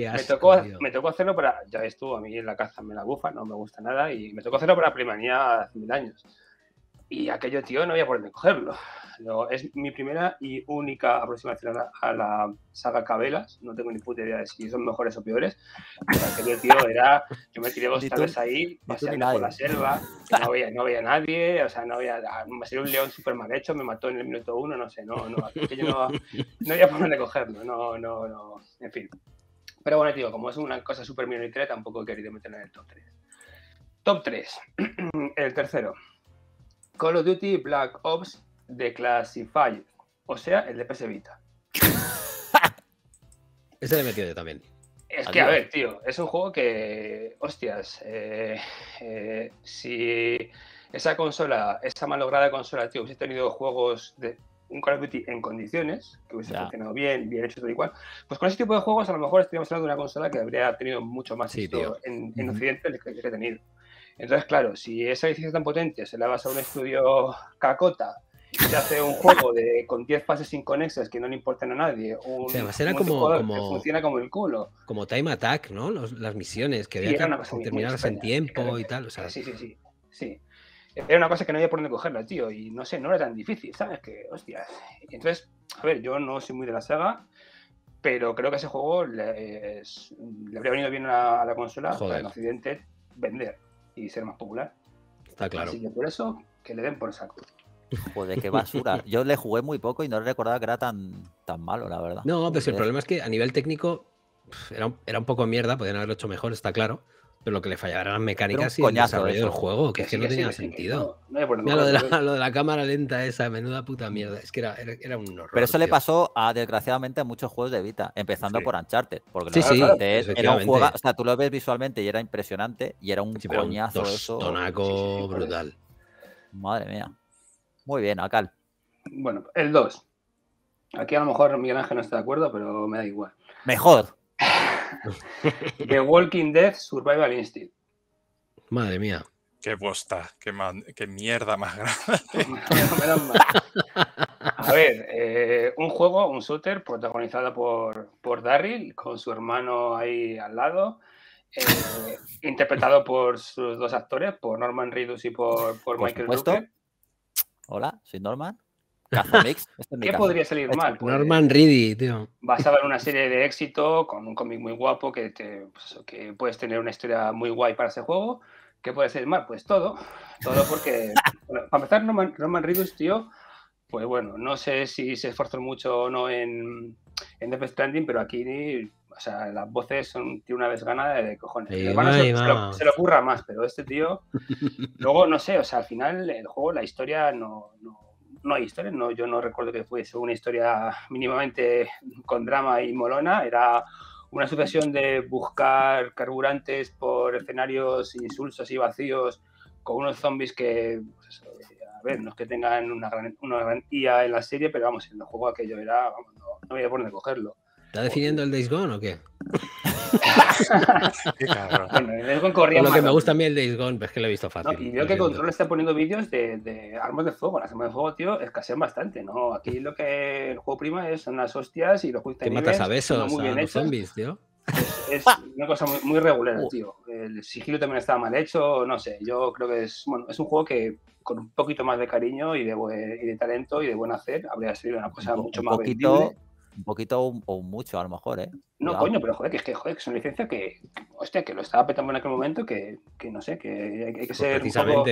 me, tocó, me tocó hacerlo para. Ya ves tú, a mí en la caza me la bufa, no me gusta nada. Y me tocó hacerlo para Primanía hace mil años. Y aquello, tío, no voy a poder cogerlo. No, es mi primera y única aproximación a la, saga Cabelas. No tengo ni puta idea de si son mejores o peores. tío, era. Yo me tiré dos tardes ahí, paseando por la selva. No había no nadie. O sea, no había. Ah, me salió un león súper mal hecho, me mató en el minuto uno, no sé. No, no, aquello no, no voy a poder cogerlo. No, no, no. En fin. Pero bueno, tío, como es una cosa súper minoritaria, tampoco he querido meterla en el top 3. Top 3. el tercero. Call of Duty Black Ops de Classified. O sea, el de PS Vita. Ese le he metido yo también. Es que, a ver, tío, es un juego que, hostias, eh, eh, si esa consola, esa malograda consola, tío, hubiese tenido juegos de, un Call of Duty en condiciones, que hubiese funcionado bien, bien hecho, todo igual. Pues con ese tipo de juegos a lo mejor estaríamos hablando de una consola que habría tenido mucho más éxito en, Occidente que, que ha tenido. Entonces, claro, si esa licencia tan potente se la vas a un estudio cacota, se hace un juego de con 10 pases inconexas que no le importan a nadie, o como, como, funciona como el culo. Como Time Attack, ¿no? las misiones, que había que en tiempo y tal. O sea, sí, sí, sí. sí era una cosa que no había por dónde cogerla, tío, y no sé, no era tan difícil, ¿sabes? Que, hostias. Entonces, a ver, yo no soy muy de la saga, pero creo que ese juego le, habría venido bien a, la consola para en Occidente vender y ser más popular. Está claro. Así que por eso, que le den por saco. Joder, qué basura. Yo le jugué muy poco y no recordaba que era tan, tan malo, la verdad. No, pues el problema es que a nivel técnico era un, era un poco mierda, podían haberlo hecho mejor, está claro lo que le fallaban las mecánicas y el desarrollo del juego, que, es que no tenía sentido. ¿eh? lo, de la, cámara lenta esa, menuda puta mierda. Es que era, un horror. Pero eso le pasó, a, desgraciadamente, a muchos juegos de Vita, empezando por Ancharte. Porque sí, era un juego, o sea, tú lo ves visualmente y era impresionante y era un coñazo eso. Tonaco brutal. Madre mía. Muy bien, Acal. Bueno, el 2. Aquí a lo mejor Miguel Ángel no está de acuerdo, pero me da igual. Mejor. The Walking Dead Survival Instinct. Madre mía. Qué bosta, qué, mierda más grande. A ver, eh, un juego, un shooter protagonizado por, por Darryl, con su hermano ahí al lado, eh, interpretado por sus dos actores, por Norman Reedus y por, por, por Hola, soy Norman. Este ¿Qué podría salir este mal? un pues, Norman Reedy, tío. Basado en una serie de éxito, con un cómic muy guapo, que, te, pues que puedes tener una historia muy guay para ese juego. ¿Qué puede salir mal? Pues todo. Todo porque, para empezar, Norman, Norman Reedus, tío, pues bueno, no sé si se esforzó mucho o no en, en Death Stranding, pero aquí, o sea, las voces son, tiene una vez ganada de cojones. se, lo, ocurra más, pero este tío, luego, no sé, o sea, al final el juego, la historia no no hay historia, no, yo no recuerdo que fuese una historia mínimamente con drama y molona, era una sucesión de buscar carburantes por escenarios insulsos y vacíos con unos zombies que, pues a ver, no es que tengan una gran, una en la serie, pero vamos, en el juego aquello era, vamos, no, voy a poner a cogerlo. ¿Está definiendo el Days Gone o qué? Lo que me gusta a mí el Days Gone, es que lo he visto fácil. y veo que Control está poniendo vídeos de, armas de fuego. Las armas de fuego, tío, escasean bastante, ¿no? Aquí lo que el juego prima es unas hostias y los juegos matas a besos, muy los zombies, tío. Es, una cosa muy, regular, tío. El sigilo también estaba mal hecho, no sé. Yo creo que es, bueno, es un juego que con un poquito más de cariño y de, y talento y de buen hacer habría sido una cosa mucho más poquito, un poquito o, mucho, a lo mejor, ¿eh? No, coño, pero joder, que es que, joder, que es una licencia que, hostia, que lo estaba petando en aquel momento, que, que no sé, que hay, que pues ser un poco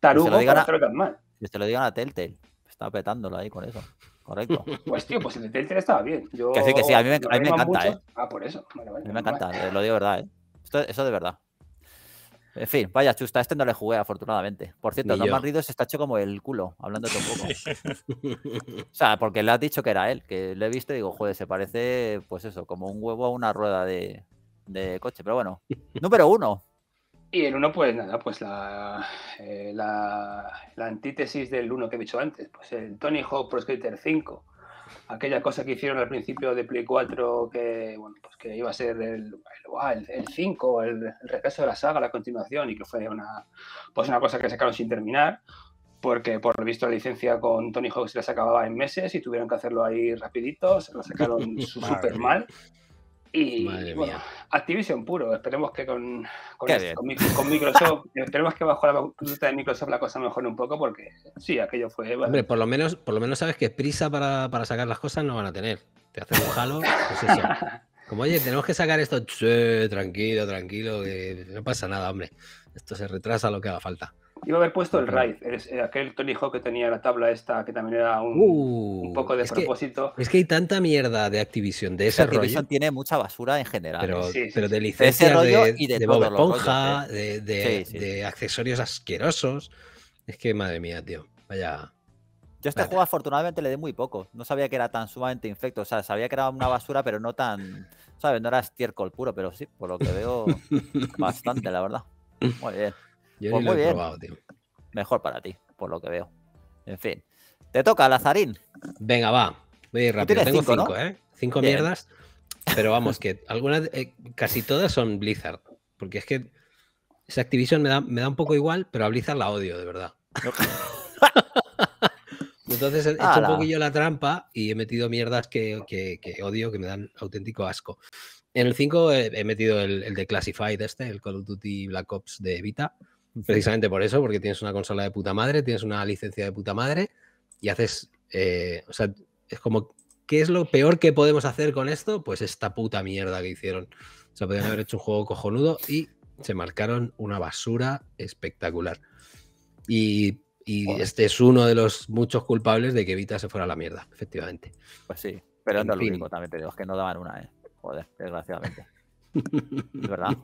tarugo para tan mal. Si te lo digan a Telltale, estaba petándolo ahí con eso. Correcto. Pues tío, pues el de Telltale estaba bien. Yo, que sí, que sí, a mí me, encanta, ¿eh? Ah, por eso. a mí me encanta, eh, lo digo verdad, ¿eh? Esto, eso de verdad. En fin, vaya chusta, este no le jugué afortunadamente. Por cierto, Ni Norman Reedus está hecho como el culo, hablando un poco. o sea, porque le has dicho que era él, que le he visto y digo, joder, se parece, pues eso, como un huevo a una rueda de, coche. Pero bueno, número uno. Y el uno, pues nada, pues la, eh, la, la antítesis del uno que he dicho antes, pues el Tony Hawk Pro Skater 5 aquella cosa que hicieron al principio de Play 4 que, pues que iba a ser el, el, 5, el, regreso de la saga, la continuación, y que fue una, pues una cosa que sacaron sin terminar, porque por visto la licencia con Tony Hawk se les acababa en meses y tuvieron que hacerlo ahí rapidito, se la sacaron súper mal. Y bueno, Activision puro, esperemos que con, Microsoft, esperemos que bajo la de Microsoft la cosa mejore un poco porque sí, aquello fue... Hombre, por lo menos, por lo menos sabes que prisa para, sacar las cosas no van a tener. Te hacen un jalo, pues eso. Como, oye, tenemos que sacar esto, tranquilo, tranquilo, no pasa nada, hombre. Esto se retrasa lo que haga falta. Iba a haber puesto el Raid, eh, aquel Tony Hawk que tenía la tabla esta, que también era un, uh, poco de propósito. es que hay tanta mierda de Activision de esa Activision tiene mucha basura en general. Pero, de licencia de, de, de, de, accesorios asquerosos. Es que madre mía, tío. Vaya. Yo este juego afortunadamente le di muy poco. No sabía que era tan sumamente infecto. O sea, sabía que era una basura, pero no tan. ¿Sabes? No era estiércol puro, pero sí, por lo que veo, bastante, la verdad. Muy bien. Yo ni pues lo he probado, tío. Mejor para ti, por lo que veo. En fin. Te toca, Lazarín. Venga, va. Voy a ir rápido. Tengo cinco, ¿eh? Cinco mierdas. Pero vamos, que algunas, eh, casi todas son Blizzard. Porque es que esa Activision me da, me da un poco igual, pero a Blizzard la odio, de verdad. Entonces he hecho un poquillo la trampa y he metido mierdas que, que, odio, que me dan auténtico asco. En el 5 he, metido el, el, de Classified este, el Call of Duty Black Ops de Vita. Precisamente por eso, porque tienes una consola de puta madre, tienes una licencia de puta madre y haces, eh, o sea, es como, ¿qué es lo peor que podemos hacer con esto? Pues esta puta mierda que hicieron. O sea, podrían haber hecho un juego cojonudo y se marcaron una basura espectacular. Y, este es uno de los muchos culpables de que Vita se fuera a la mierda, efectivamente. Pues sí, pero no lo único también te digo, es que no daban una, ¿eh? Joder, desgraciadamente. Es verdad,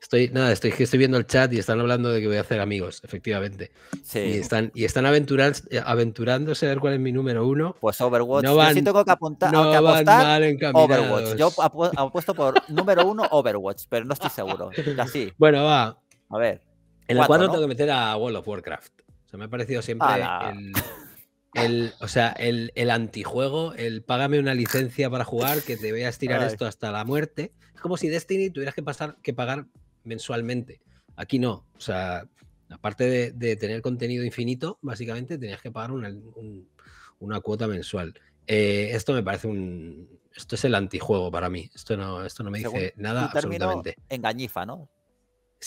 Estoy, nada, estoy, estoy viendo el chat y están hablando de que voy a hacer amigos, efectivamente. Y están, y están eh, aventurándose a ver cuál es mi número uno. Pues Overwatch. No van, Yo sí tengo que, apuntar, Overwatch. Yo apuesto por número uno Overwatch, pero no estoy seguro. Así. Bueno, va. A ver. En el cuatro tengo que meter a World of Warcraft. O me ha parecido siempre el, el, o sea, el, antijuego, el págame una licencia para jugar, que te voy a estirar esto hasta la muerte. Es como si Destiny tuvieras que, pasar, que pagar mensualmente. Aquí no. O sea, aparte de, tener contenido infinito, básicamente tenías que pagar una, cuota mensual. Eh, esto me parece un. Esto es el antijuego para mí. Esto no, esto no me dice nada absolutamente. Engañifa, ¿no?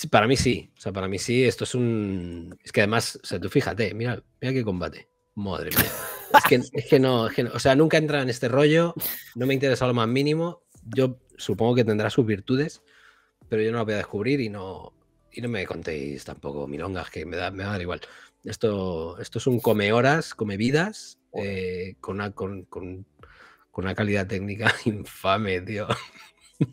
para mí sí. O sea, para mí sí, esto es un. Es que además, o sea, tú fíjate, mira, mira qué combate. Madre mía. Es que, no, o sea, nunca entra en este rollo, no me interesa lo más mínimo. Yo supongo que tendrá sus virtudes, pero yo no lo voy a descubrir y no, y no me contéis tampoco milongas, que me da, me va a dar igual. Esto, esto es un come horas, come vidas, eh, con, una, con, una calidad técnica infame, tío.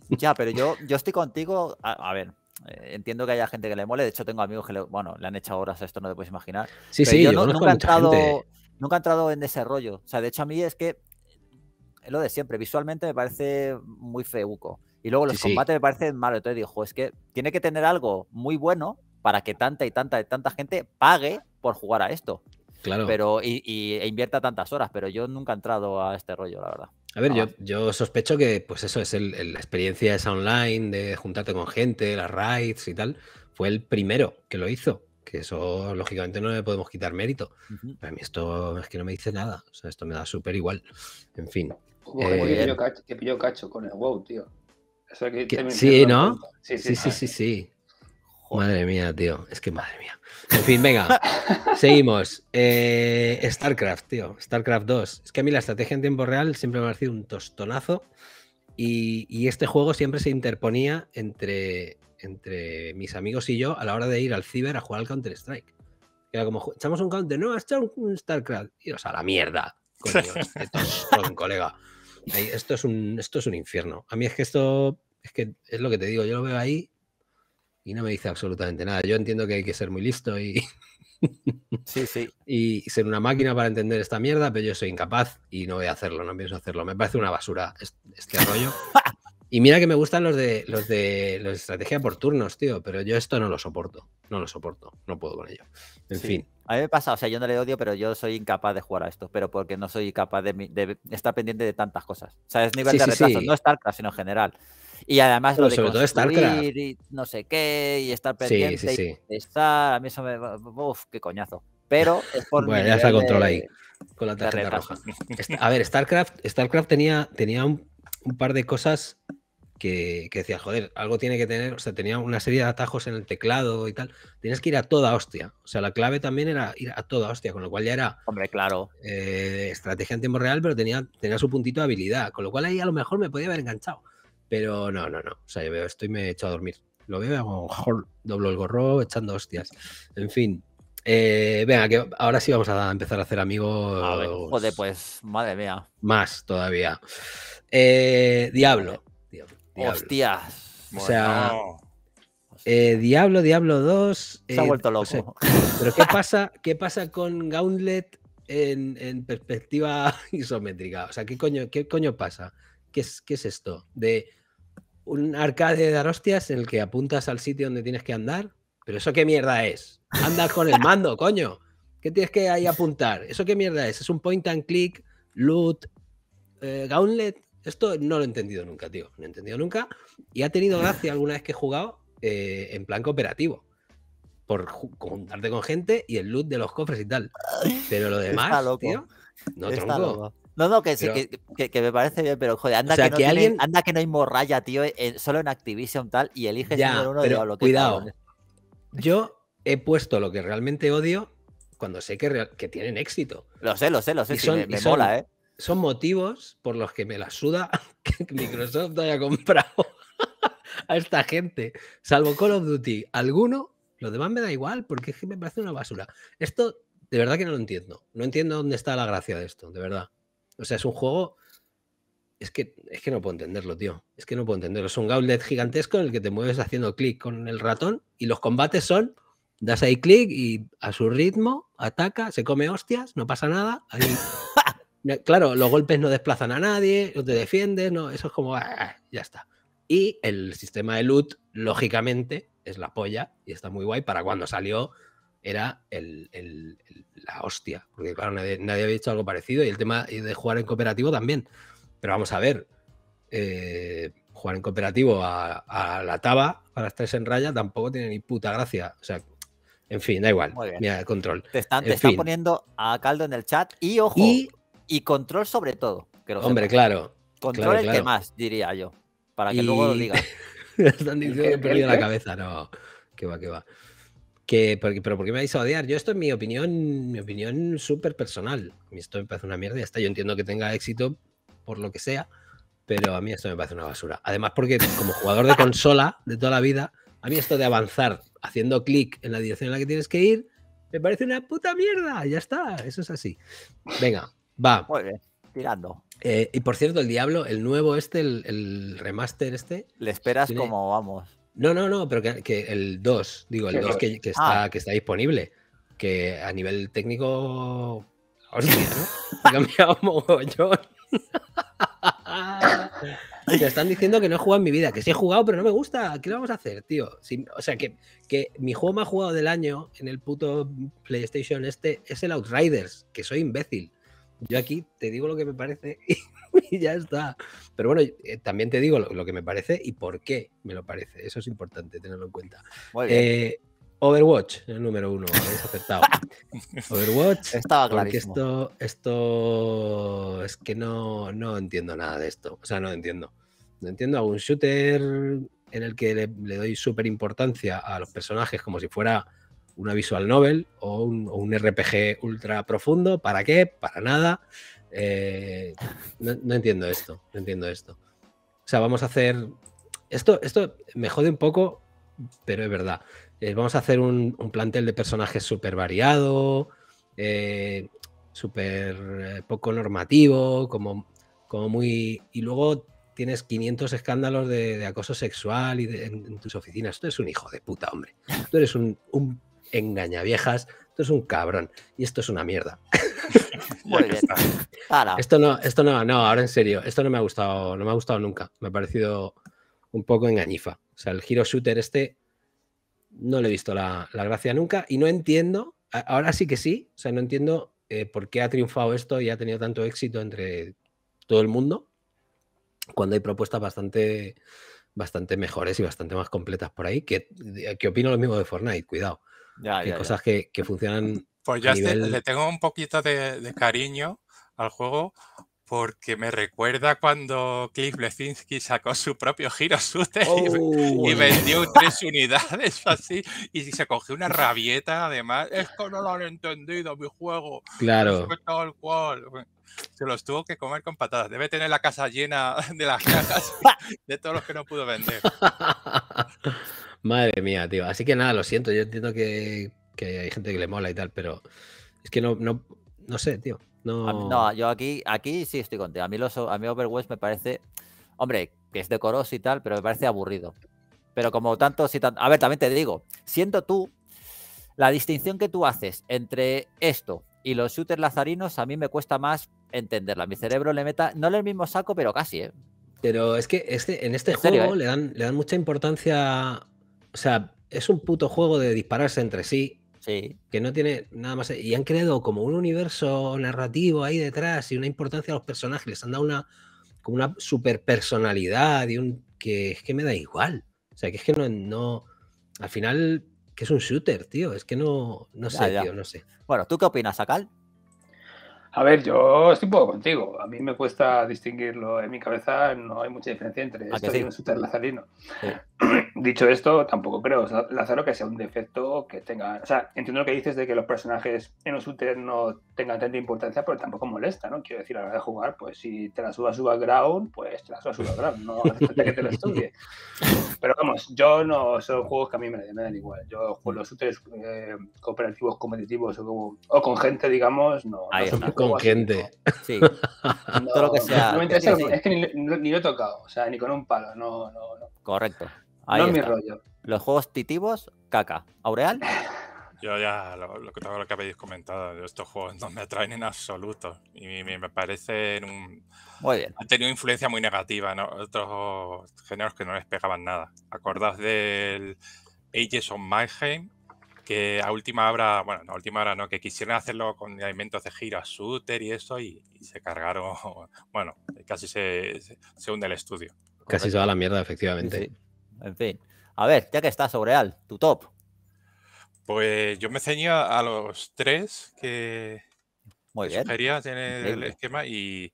Ya, pero yo, yo estoy contigo, a ver, eh, entiendo que haya gente que le mole. De hecho, tengo amigos que le, bueno, le han hecho horas a esto, no te puedes imaginar. Sí, Pero sí, yo, nunca, he entrado, nunca he entrado en ese rollo. O sea, de hecho, a mí es que es lo de siempre. Visualmente me parece muy feuco. Y luego los combates me parecen malos. Entonces digo, es que tiene que tener algo muy bueno para que tanta y tanta y tanta gente pague por jugar a esto. Claro. Pero, y, e invierta tantas horas, pero yo nunca he entrado a este rollo, la verdad. A ver, ah. yo, sospecho que, pues eso, es la experiencia esa online de juntarte con gente, las raids y tal. Fue el primero que lo hizo. Que eso, lógicamente, no le podemos quitar mérito. Pero a mí esto es que no me dice nada. O sea, esto me da súper igual. En fin. Pues que, eh, cacho, con el WoW, tío. sí, ¿no? sí, sí, sí, sí, ah, Madre mía, tío. Es que madre mía. En fin, venga. seguimos. Eh, StarCraft, tío. StarCraft 2. Es que a mí la estrategia en tiempo real siempre me ha parecido un tostonazo. Y, este juego siempre se interponía entre, entre mis amigos y yo a la hora de ir al ciber a jugar al Counter-Strike. Era como, echamos un counter, no, echamos un StarCraft. o sea, la mierda, coño, este colega. esto, es un, esto es un infierno. A mí es que esto, es que es lo que te digo, yo lo veo ahí y no me dice absolutamente nada. Yo entiendo que hay que ser muy listo y, sí, y ser una máquina para entender esta mierda, pero yo soy incapaz y no voy a hacerlo, no pienso hacerlo. Me parece una basura este rollo. Y mira que me gustan los de los de los estrategia por turnos, tío, pero yo esto no lo soporto, no lo soporto, no puedo con ello. En fin. A mí me pasa, o sea, yo no le odio, pero yo soy incapaz de jugar a esto, pero porque no soy capaz de, estar pendiente de tantas cosas. O sea, es nivel de retraso, no no StarCraft, sino en general. Y además lo de sobre y no sé qué, y estar pendiente sí, y a mí eso me... Uf, qué coñazo. Pero es por Bueno, ya se control ahí, con la tarjeta roja. A ver, StarCraft, StarCraft tenía, tenía un, par de cosas que, que decía, joder, algo tiene que tener, o sea, tenía una serie de atajos en el teclado y tal. tienes que ir a toda hostia. O sea, la clave también era ir a toda hostia, con lo cual ya era. Hombre, claro. Eh, estrategia en tiempo real, pero tenía, tenía su puntito de habilidad, con lo cual ahí a lo mejor me podía haber enganchado. Pero no, no, no. O sea, yo veo esto y me he hecho a dormir. Lo veo y hago, doblo el gorro echando hostias. En fin. Eh, venga, que ahora sí vamos a empezar a hacer amigos. joder, pues, madre mía. Más todavía. Eh, diablo. Hostias. O pues sea. Eh, diablo, Diablo 2. Se ha vuelto loco. pero ¿qué pasa, ¿qué pasa con Gauntlet en, perspectiva isométrica. O sea, ¿qué coño, qué pasa? ¿Qué es, qué es esto? De un arcade de dar hostias en el que apuntas al sitio donde tienes que andar. Pero eso qué mierda es. Andas con el mando, coño. ¿Qué tienes que ahí apuntar? ¿Eso qué mierda es? ¿Es un point and click, loot, eh, gauntlet? Esto no lo he entendido nunca, tío. No he entendido nunca. Y ha tenido gracia alguna vez que he jugado eh, en plan cooperativo. Por juntarte con gente y el loot de los cofres y tal. Pero lo demás, tío. No, tronco. No, no, que, sí, que, me parece bien, pero joder, anda, que, no anda que no hay morralla, tío, eh, solo en Activision tal, y elige ya, uno pero los lo Cuidado. Yo he puesto lo que realmente odio cuando sé que, tienen éxito. Lo sé, lo sé, lo sé. son, me, mola, eh. Son motivos por los que me la suda que Microsoft haya comprado a esta gente. Salvo Call of Duty, alguno, los demás me da igual porque es que me parece una basura. Esto de verdad que no lo entiendo. No entiendo dónde está la gracia de esto, de verdad. O sea, es un juego. Es que, es que no puedo entenderlo, tío. Es que no puedo entenderlo. Es un gauntlet gigantesco en el que te mueves haciendo clic con el ratón y los combates son. Das ahí clic y a su ritmo, ataca, se come hostias, no pasa nada. claro, los golpes no desplazan a nadie, no te defiendes, no, eso es como. Ah, ah, ya está. Y el sistema de loot, lógicamente, es la polla y está muy guay. Para cuando salió, era el, la hostia. Porque claro, nadie, había hecho algo parecido y el tema de jugar en cooperativo también. Pero vamos a ver, eh, jugar en cooperativo a, la taba, para las tres en raya, tampoco tiene ni puta gracia. O sea, en fin, da igual. Mira, control. Te están, poniendo a caldo en el chat y ojo. Y, control sobre todo. hombre, claro. Control el que más, diría yo. Para que luego lo diga están diciendo que he perdido la cabeza, no. Que va, que va. Que, pero ¿por qué me vais a odiar? Yo esto es mi opinión, mi opinión súper personal. A mí esto me parece una mierda y está yo entiendo que tenga éxito por lo que sea, pero a mí esto me parece una basura. Además porque como jugador de consola de toda la vida, a mí esto de avanzar haciendo clic en la dirección en la que tienes que ir, me parece una puta mierda. Ya está, eso es así. Venga, va. tirando. Eh, y por cierto, el Diablo, el nuevo este, el, remaster este. Le esperas como vamos. No, no, no, pero que, el 2, digo, el 2 que, ah. está, que está disponible, que a nivel técnico. Hostia, ¿no? cambiado mogollón. Te están diciendo que no he jugado en mi vida, que sí he jugado, pero no me gusta. ¿Qué le vamos a hacer, tío? o sea, que, que, mi juego más jugado del año en el puto PlayStation este es el Outriders, que soy imbécil. Yo aquí te digo lo que me parece y, ya está. Pero bueno, eh, también te digo lo, que me parece y por qué me lo parece. Eso es importante tenerlo en cuenta. Eh, Overwatch, el número uno, habéis aceptado Overwatch. Estaba Esto, esto es que no, entiendo nada de esto. O sea, no entiendo. No entiendo algún shooter en el que le, le doy súper importancia a los personajes como si fuera una visual novel o un, RPG ultra profundo. ¿Para qué? Para nada. Eh, no, entiendo esto, no entiendo esto. O sea, vamos a hacer... Esto, esto me jode un poco, pero es verdad. Eh, vamos a hacer un, plantel de personajes súper variado, eh, súper poco normativo, como, como muy... Y luego tienes 500 escándalos de, acoso sexual y en, tus oficinas. Tú eres un hijo de puta, hombre. Tú eres un engañaviejas, esto es un cabrón y esto es una mierda. Esto no, esto no, no, ahora en serio, esto no me ha gustado, no me ha gustado nunca. Me ha parecido un poco engañifa. O sea, el giro shooter este no le he visto la, gracia nunca y no entiendo, ahora sí que sí, o sea, no entiendo eh, por qué ha triunfado esto y ha tenido tanto éxito entre todo el mundo cuando hay propuestas bastante, bastante mejores y bastante más completas por ahí, que, que opino lo mismo de Fortnite, cuidado. Ya, cosas que, que, funcionan. Pues yo le tengo un poquito de, cariño al juego porque me recuerda cuando Cliff Lefinsky sacó su propio giro shooter y, ¡Oh! vendió tres unidades así y se cogió una rabieta además. Es que no lo han entendido mi juego. Claro. se los tuvo que comer con patadas. Debe tener la casa llena de las cajas de todos los que no pudo vender. Madre mía, tío. Así que nada, lo siento. Yo entiendo que, hay gente que le mola y tal, pero es que no, no, no sé, tío. No... yo aquí, aquí sí estoy contigo. A mí, los, Overwatch me parece, hombre, que es decoroso y tal, pero me parece aburrido. Pero como tanto, si tan... a ver, también te digo, Siento tú, la distinción que tú haces entre esto y los shooters lazarinos, a mí me cuesta más entenderla. Mi cerebro le meta, no en el mismo saco, pero casi, ¿eh? Pero es que este, en este juego ¿eh? le, dan, le dan mucha importancia o sea, es un puto juego de dispararse entre sí. Sí. Que no tiene nada más. Y han creado como un universo narrativo ahí detrás y una importancia a los personajes. Les han dado una, como una super personalidad y un. que es que me da igual. O sea, que es que no. al final, que es un shooter, tío. Es que no. No sé, tío, no sé. Bueno, ¿tú qué opinas, Akal? A ver, yo estoy un poco contigo. A mí me cuesta distinguirlo. En mi cabeza no hay mucha diferencia entre esto y un súper lazarino. Dicho esto, tampoco creo, Lázaro, que sea un defecto que tenga. O sea, entiendo lo que dices de que los personajes en un súter no tengan tanta importancia, pero tampoco molesta, ¿no? Quiero decir, a la hora de jugar, pues si te la subas su background, pues te la a su background, No hace falta que te lo estudie. Pero vamos, yo no son juegos que a mí me, dan igual. Yo juego los súteres eh, cooperativos, competitivos o, con gente, digamos, no con gente. Sí. No, sea. me interesa, es que ni, lo he tocado, o sea, ni con un palo, no, no, no. Correcto. no es mi rollo. Los juegos titivos, caca. ¿Aureal? Yo ya, lo, lo, que habéis comentado, estos juegos no me atraen en absoluto. Y me, parecen un... Muy bien. Han tenido influencia muy negativa otros géneros que no les pegaban nada. Acordad del Ages of y que a última hora, bueno, a última hora no, que quisieron hacerlo con alimentos de gira, shooter y eso, y, se cargaron, bueno, casi se, se, hunde el estudio. Casi se va a la mierda, efectivamente. En fin. A ver, ya que estás, sobre tu top. Pues yo me ceño a los tres que Muy bien. en el, esquema y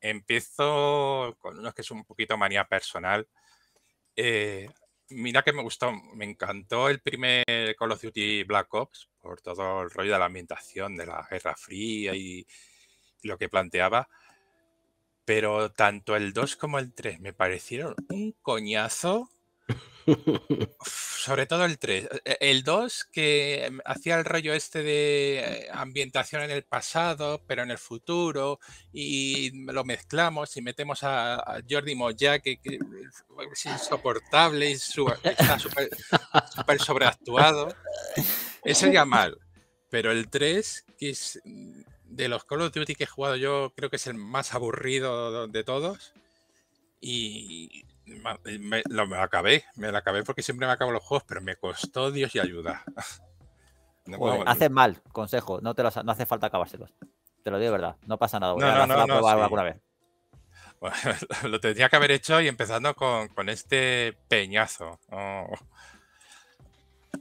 empiezo con uno que es un poquito manía personal. Eh, mira que me gustó, me encantó el primer Call of Duty Black Ops por todo el rollo de la ambientación de la Guerra Fría y lo que planteaba. Pero tanto el 2 como el 3 me parecieron un coñazo sobre todo el 3. E, el 2, que mm, hacía el rollo este de eh, ambientación en el pasado, pero en el futuro, y lo mezclamos y metemos a, Jordi Moya, que, eh, es insoportable y está súper sobreactuado. Eso ya mal. Pero el 3, que es mm, de los Call of Duty que he jugado yo, creo que es el más aburrido de todos. Y eh, lo, me acabé, me lo acabé porque siempre me acabo los juegos, pero me costó Dios y ayuda. No haces mal, consejo, no, te no hace falta acabárselos. Te lo digo de verdad, no pasa nada. no, alguna vez. lo tendría que haber hecho y empezando con, con este peñazo. Oh.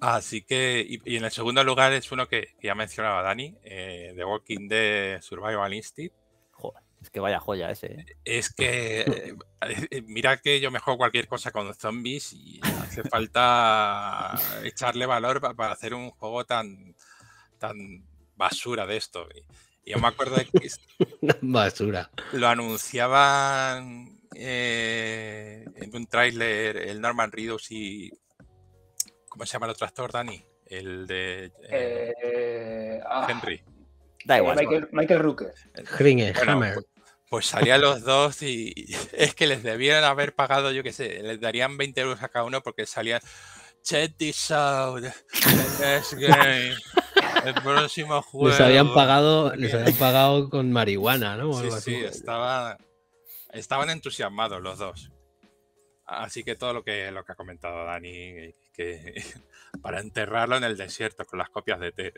Así que, y, en el segundo lugar es uno que, ya mencionaba Dani, eh, The Walking Dead Survival Instinct. Joder. Es que vaya joya ese. ¿eh? Es que eh, mira que yo me juego cualquier cosa con zombies y hace falta echarle valor para hacer un juego tan, tan basura de esto. Y yo me acuerdo de que basura. Lo anunciaban eh, en un tráiler el Norman Reedus y ¿cómo se llama el otro actor, Dani? El de ah, Henry. Da igual. Michael, Rooker. Hammer. Pues salían los dos y, es que les debieron haber pagado, yo qué sé, les darían 20 euros a cada uno porque salían. Check this out. game. El próximo juego. Les habían pagado, pagado con marihuana, ¿no? sí, sí, estaba, estaban entusiasmados los dos. Así que todo lo que, lo que ha comentado Dani, que para enterrarlo en el desierto con las copias de té.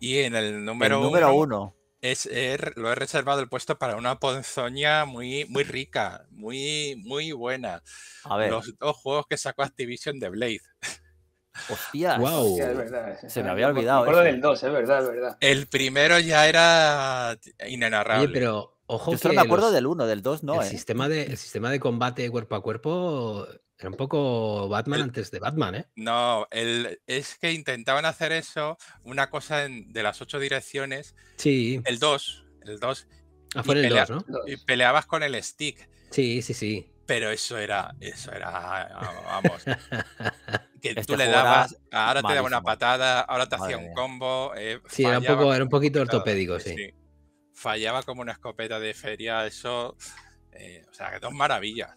Y en el número, número uno, Es, er, lo he reservado el puesto para una ponzoña muy, muy rica, muy, muy buena. A ver. Los dos juegos que sacó Activision de Blade. Hostias. Se me había olvidado. Me acuerdo 2, es verdad, es verdad. El primero ya era inenarrable. pero ojo Yo solo me acuerdo del 1, del 2 no. El, ¿eh? sistema de, el sistema de combate cuerpo a cuerpo era un poco Batman antes de Batman, ¿eh? No, es que intentaban hacer eso, una cosa de las ocho direcciones. Sí. El 2, el 2. Ah, el 2, ¿no? Y peleabas con el stick. Sí, sí, sí. Pero eso era, eso era, vamos. que tú este le dabas, ahora te daba una patada, ahora te hacía un combo. Eh, sí, era un, poco, era un poquito ortopédico, sí. Fallaba como una escopeta de feria, eso. Eh, o sea, que dos maravillas.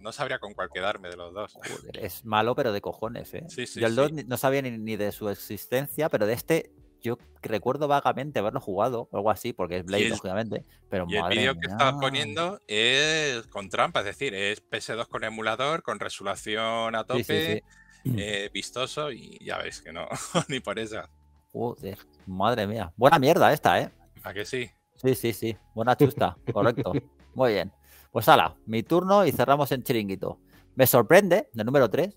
no, sabría con cuál quedarme de los dos. es malo, pero de cojones, ¿eh? yo el no sabía ni, de su existencia, pero de este yo recuerdo vagamente haberlo jugado o algo así, porque es Blade, lógicamente. Pero y el vídeo que estás poniendo es con trampa, es decir, es PS2 con emulador, con resolución a tope, eh, vistoso, y ya veis que no, ni por esa. madre mía. Buena mierda esta, ¿eh? ¿A que sí? Sí, sí, sí. Buena chusta, correcto. Muy bien. Pues ala, mi turno y cerramos en chiringuito. Me sorprende, de número 3,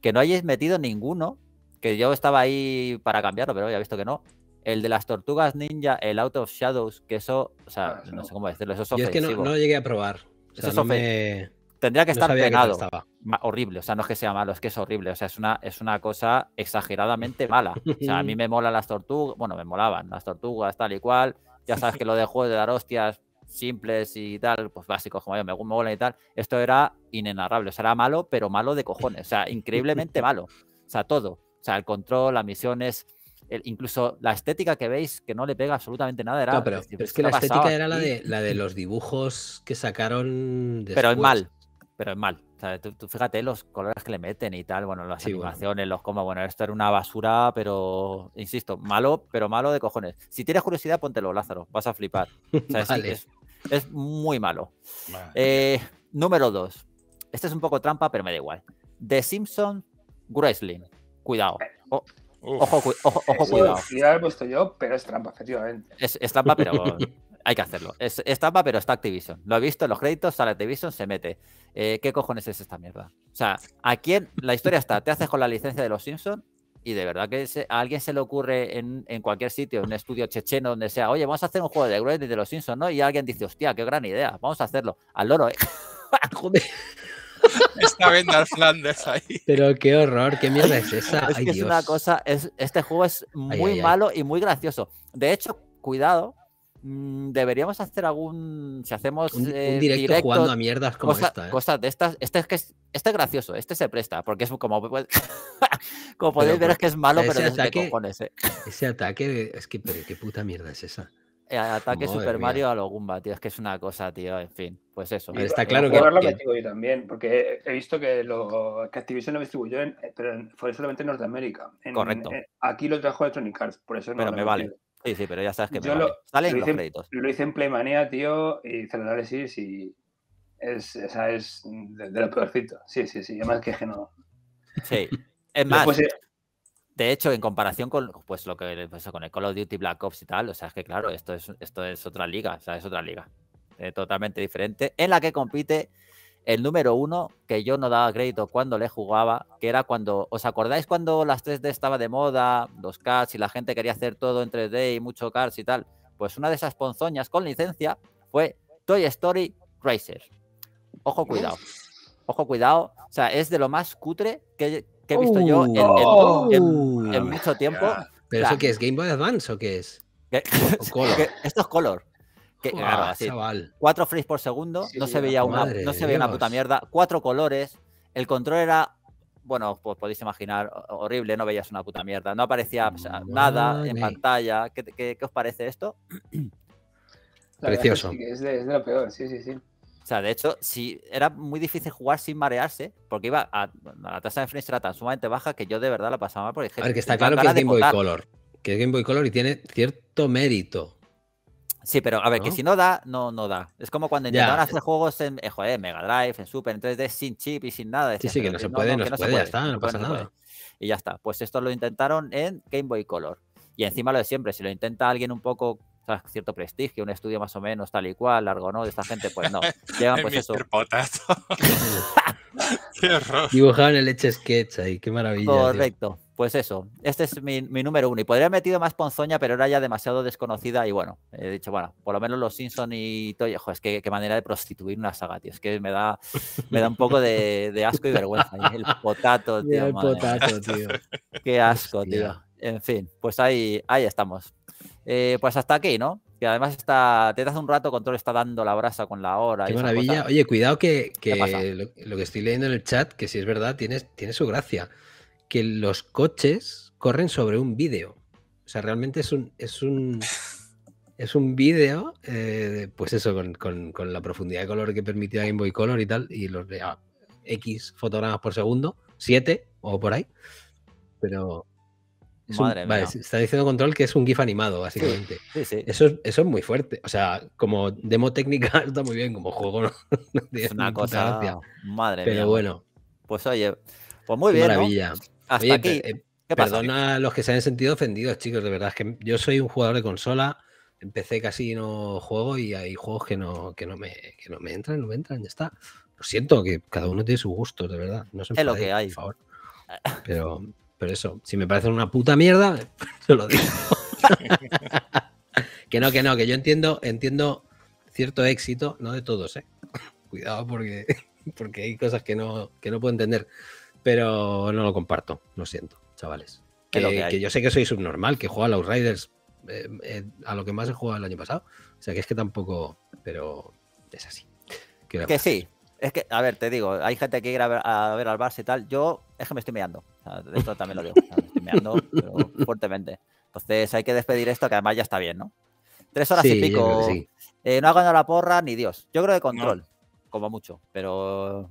que no hayáis metido ninguno, que yo estaba ahí para cambiarlo, pero ya he visto que no. El de las tortugas ninja, el Out of Shadows, que eso, o sea, ah, no, sé cómo decirlo, eso es ofensivo. Yo es que no, lo llegué a probar. eso es me... Tendría que estar penado. horrible, o sea, no es que sea malo, es que es horrible. O sea, es una, es una cosa exageradamente mala. O sea, a mí me molan las tortugas, bueno, me molaban las tortugas, tal y cual. Ya sabes que lo de juego de dar hostias simples y tal, pues básicos como yo, me, mola y tal, esto era inenarrable. O sea, era malo, pero malo de cojones. O sea, increíblemente malo. O sea, todo. O sea, el control, las misiones, incluso la estética que veis que no le pega absolutamente nada era. No, pero, es que la estética era la de, la de los dibujos que sacaron. Pero es mal, pero es mal. O sea, tú, fíjate los colores que le meten y tal, bueno, las animaciones, los como bueno, esto era una basura, pero insisto, malo, pero malo de cojones. Si tienes curiosidad, póntelo, Lázaro, vas a flipar. Es muy malo. Ah, eh, número 2. Este es un poco trampa, pero me da igual. The Simpson Wrestling. Cuidado. ojo, cuidado. Ya lo he puesto yo, pero es trampa, efectivamente. Es, trampa, pero hay que hacerlo. Es, trampa, pero está Activision. Lo he visto en los créditos, sale Activision, se mete. Eh, ¿Qué cojones es esta mierda? O sea, ¿a quién? La historia está, te haces con la licencia de los Simpsons y de verdad que a alguien se le ocurre en, cualquier sitio, en un estudio checheno, donde sea, oye, vamos a hacer un juego de y de los Simpsons, ¿no? Y alguien dice, hostia, qué gran idea, vamos a hacerlo. Al loro, ¿eh? Está al Flanders ahí. Pero qué horror, qué mierda es esa. Ay, Dios. una cosa, es, este juego es muy malo y muy gracioso. De hecho, cuidado, Mm, deberíamos hacer algún. Si hacemos. Un, eh, directo, jugando a mierdas como esta. ¿eh? Cosas de estas. Este es que es, este gracioso, este se presta, porque es como. Pues, como podéis ver, es que es malo, pero ¿eh? ese ataque, cojones, Ese ataque, es que, pero qué puta mierda es esa. ataque Super Mario a lo gumba tío, es que es una cosa, tío, en fin, pues eso. está claro que... también, porque he visto que, lo, que Activision lo distribuyó, pero fue solamente en Norteamérica. Correcto. aquí lo trajo Electronic Arts, por eso Pero me vale. Sí, sí, pero ya sabes que me lo, los hice, Lo hice en Playmania, tío, y hice y es, esa es de, de, lo peorcito. Sí, sí, sí, además que, que no. Sí, es más. de hecho, en comparación con pues lo que con el Call of Duty Black Ops y tal, o sea, es que claro, esto es, esto es otra liga, o sea, es otra liga eh, totalmente diferente en la que compite el número uno, que yo no daba crédito cuando le jugaba, que era cuando, ¿os acordáis cuando las 3D estaba de moda, los cards y la gente quería hacer todo en 3D y mucho cards y tal? Pues una de esas ponzoñas con licencia fue Toy Story Racer. Ojo, cuidado. Ojo, cuidado. O sea, es de lo más cutre que, he visto yo en, uh. oh. mucho tiempo. ¿Pero eso qué es? ¿Game Boy Advance o qué es? esto es color. Ah, cuatro frames por segundo, no se veía una, no se una puta mierda, cuatro colores, el control era, bueno, pues podéis imaginar, horrible, no veías una puta mierda, no aparecía nada en pantalla. ¿Qué, os parece esto? Precioso. Es, de, lo peor, sí, sí, sí. O sea, de hecho, si era muy difícil jugar sin marearse, porque iba a, la tasa de frames era tan sumamente baja que yo de verdad la pasaba por ejemplo A ver, que está claro que es Game Boy Color, que es Game Boy Color y tiene cierto mérito, Sí, pero a ver, que si no da, no, no da. Es como cuando intentaron eh hacer juegos en, eh, joder, Mega Drive, en Super, entonces d sin chip y sin nada. sí, sí, que no, se puede, no, se puede, ya está, no pasa nada. Y ya está. Pues esto lo intentaron en Game Boy Color. Y encima lo de siempre, si lo intenta alguien un poco cierto prestigio, un estudio más o menos tal y cual, largo, ¿no? De esta gente, pues no. Llegan pues eso. qué horror. Dibujaban el leche sketch ahí, qué maravilla. Correcto. Pues eso, este es mi, número uno. Y podría haber metido más ponzoña, pero era ya demasiado desconocida. Y bueno, he dicho, bueno, por lo menos los Simpson y todo. es que qué manera de prostituir una saga, tío. Es que me da, me da un poco de, asco y vergüenza. El potato, tío. el potato, tío. Qué asco, tío. En fin, pues ahí, ahí estamos. Eh, pues hasta aquí, ¿no? Que además está, te hace un rato Control está dando la brasa con la hora. Qué maravilla. Oye, cuidado que, lo, que estoy leyendo en el chat, que si es verdad, tiene su gracia que los coches corren sobre un vídeo. O sea, realmente es un, es un, es un vídeo, eh, pues eso, con, la profundidad de color que permitía Game Boy Color y tal, y los de ah, X fotogramas por segundo, 7 o por ahí. Pero. Madre mía. está diciendo Control que es un GIF animado, básicamente. Sí, Eso, es, eso es muy fuerte. O sea, como demo técnica está muy bien, como juego es una cosa. Madre Pero bueno. Pues oye, pues muy bien. Maravilla. Hasta Oye, eh, perdona a los que se han sentido ofendidos, chicos. De verdad es que yo soy un jugador de consola. Empecé casi no juego y hay juegos que no, que no, me, no me entran, no me entran, ya está. Lo siento, que cada uno tiene su gusto, de verdad. No se es lo hay. Por favor. Pero, pero eso, si me parecen una puta mierda, se lo digo. que no, que no, que yo entiendo, entiendo cierto éxito, no de todos, ¿eh? Cuidado porque, porque hay cosas que no, que no puedo entender pero no lo comparto, lo siento, chavales. yo sé que soy subnormal, que juega a los Riders eh, eh, a lo que más he jugado el año pasado. O sea que es que tampoco, pero es así. Que sí, es que, a ver, te digo, hay gente que quiere a ver, a ver al Barça y tal. Yo es que me estoy meando. De esto también lo digo. Me estoy meando, fuertemente. Entonces hay que despedir esto, que además ya está bien, ¿no? Tres horas y pico. Eh, no ha ganado la porra ni Dios. Yo creo de control, como mucho, pero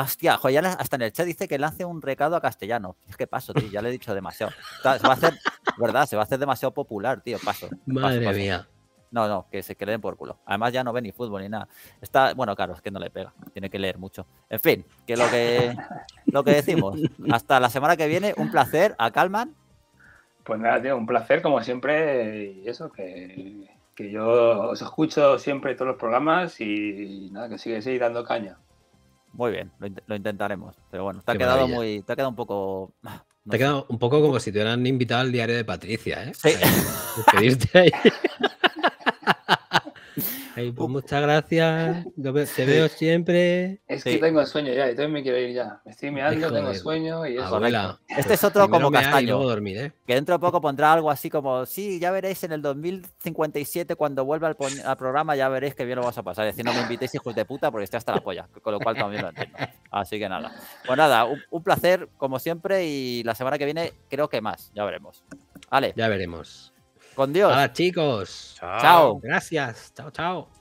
Hostia, hasta en el chat dice que lance un recado a castellano. Es que paso, tío, ya le he dicho demasiado. Se va a hacer, ¿verdad? Se va a hacer demasiado popular, tío, paso. Madre mía. No, no, que se queden por culo. Además ya no ve ni fútbol ni nada. Está, bueno, claro, es que no le pega. Tiene que leer mucho. En fin, que lo que lo que decimos. Hasta la semana que viene, un placer. A Calman. Pues nada, tío, un placer como siempre. Y eso, que, yo os escucho siempre todos los programas y nada, que sigáis dando caña. Muy bien, lo, lo intentaremos. Pero bueno, te ha quedado muy. Te ha quedado un poco. te ha quedado un poco como si te hubieran invitado al diario de Patricia, ¿eh? Sí. Pues muchas gracias. Te veo siempre. Es que tengo sueño ya, y me quiero ir ya. Me estoy mirando, tengo sueño y eso. este es otro como castaño. ¿eh? Que dentro de poco pondrá algo así como, sí, ya veréis en el 2057 cuando vuelva al, programa, ya veréis que bien lo vas a pasar. decir, no me invitéis hijos de puta porque estoy hasta la polla. Con lo cual también lo entiendo. Así que nada. Pues nada, un, un placer como siempre y la semana que viene creo que más. Ya veremos. Vale. Ya veremos. Con Dios. Hola chicos. chao. Gracias. Chao, chao.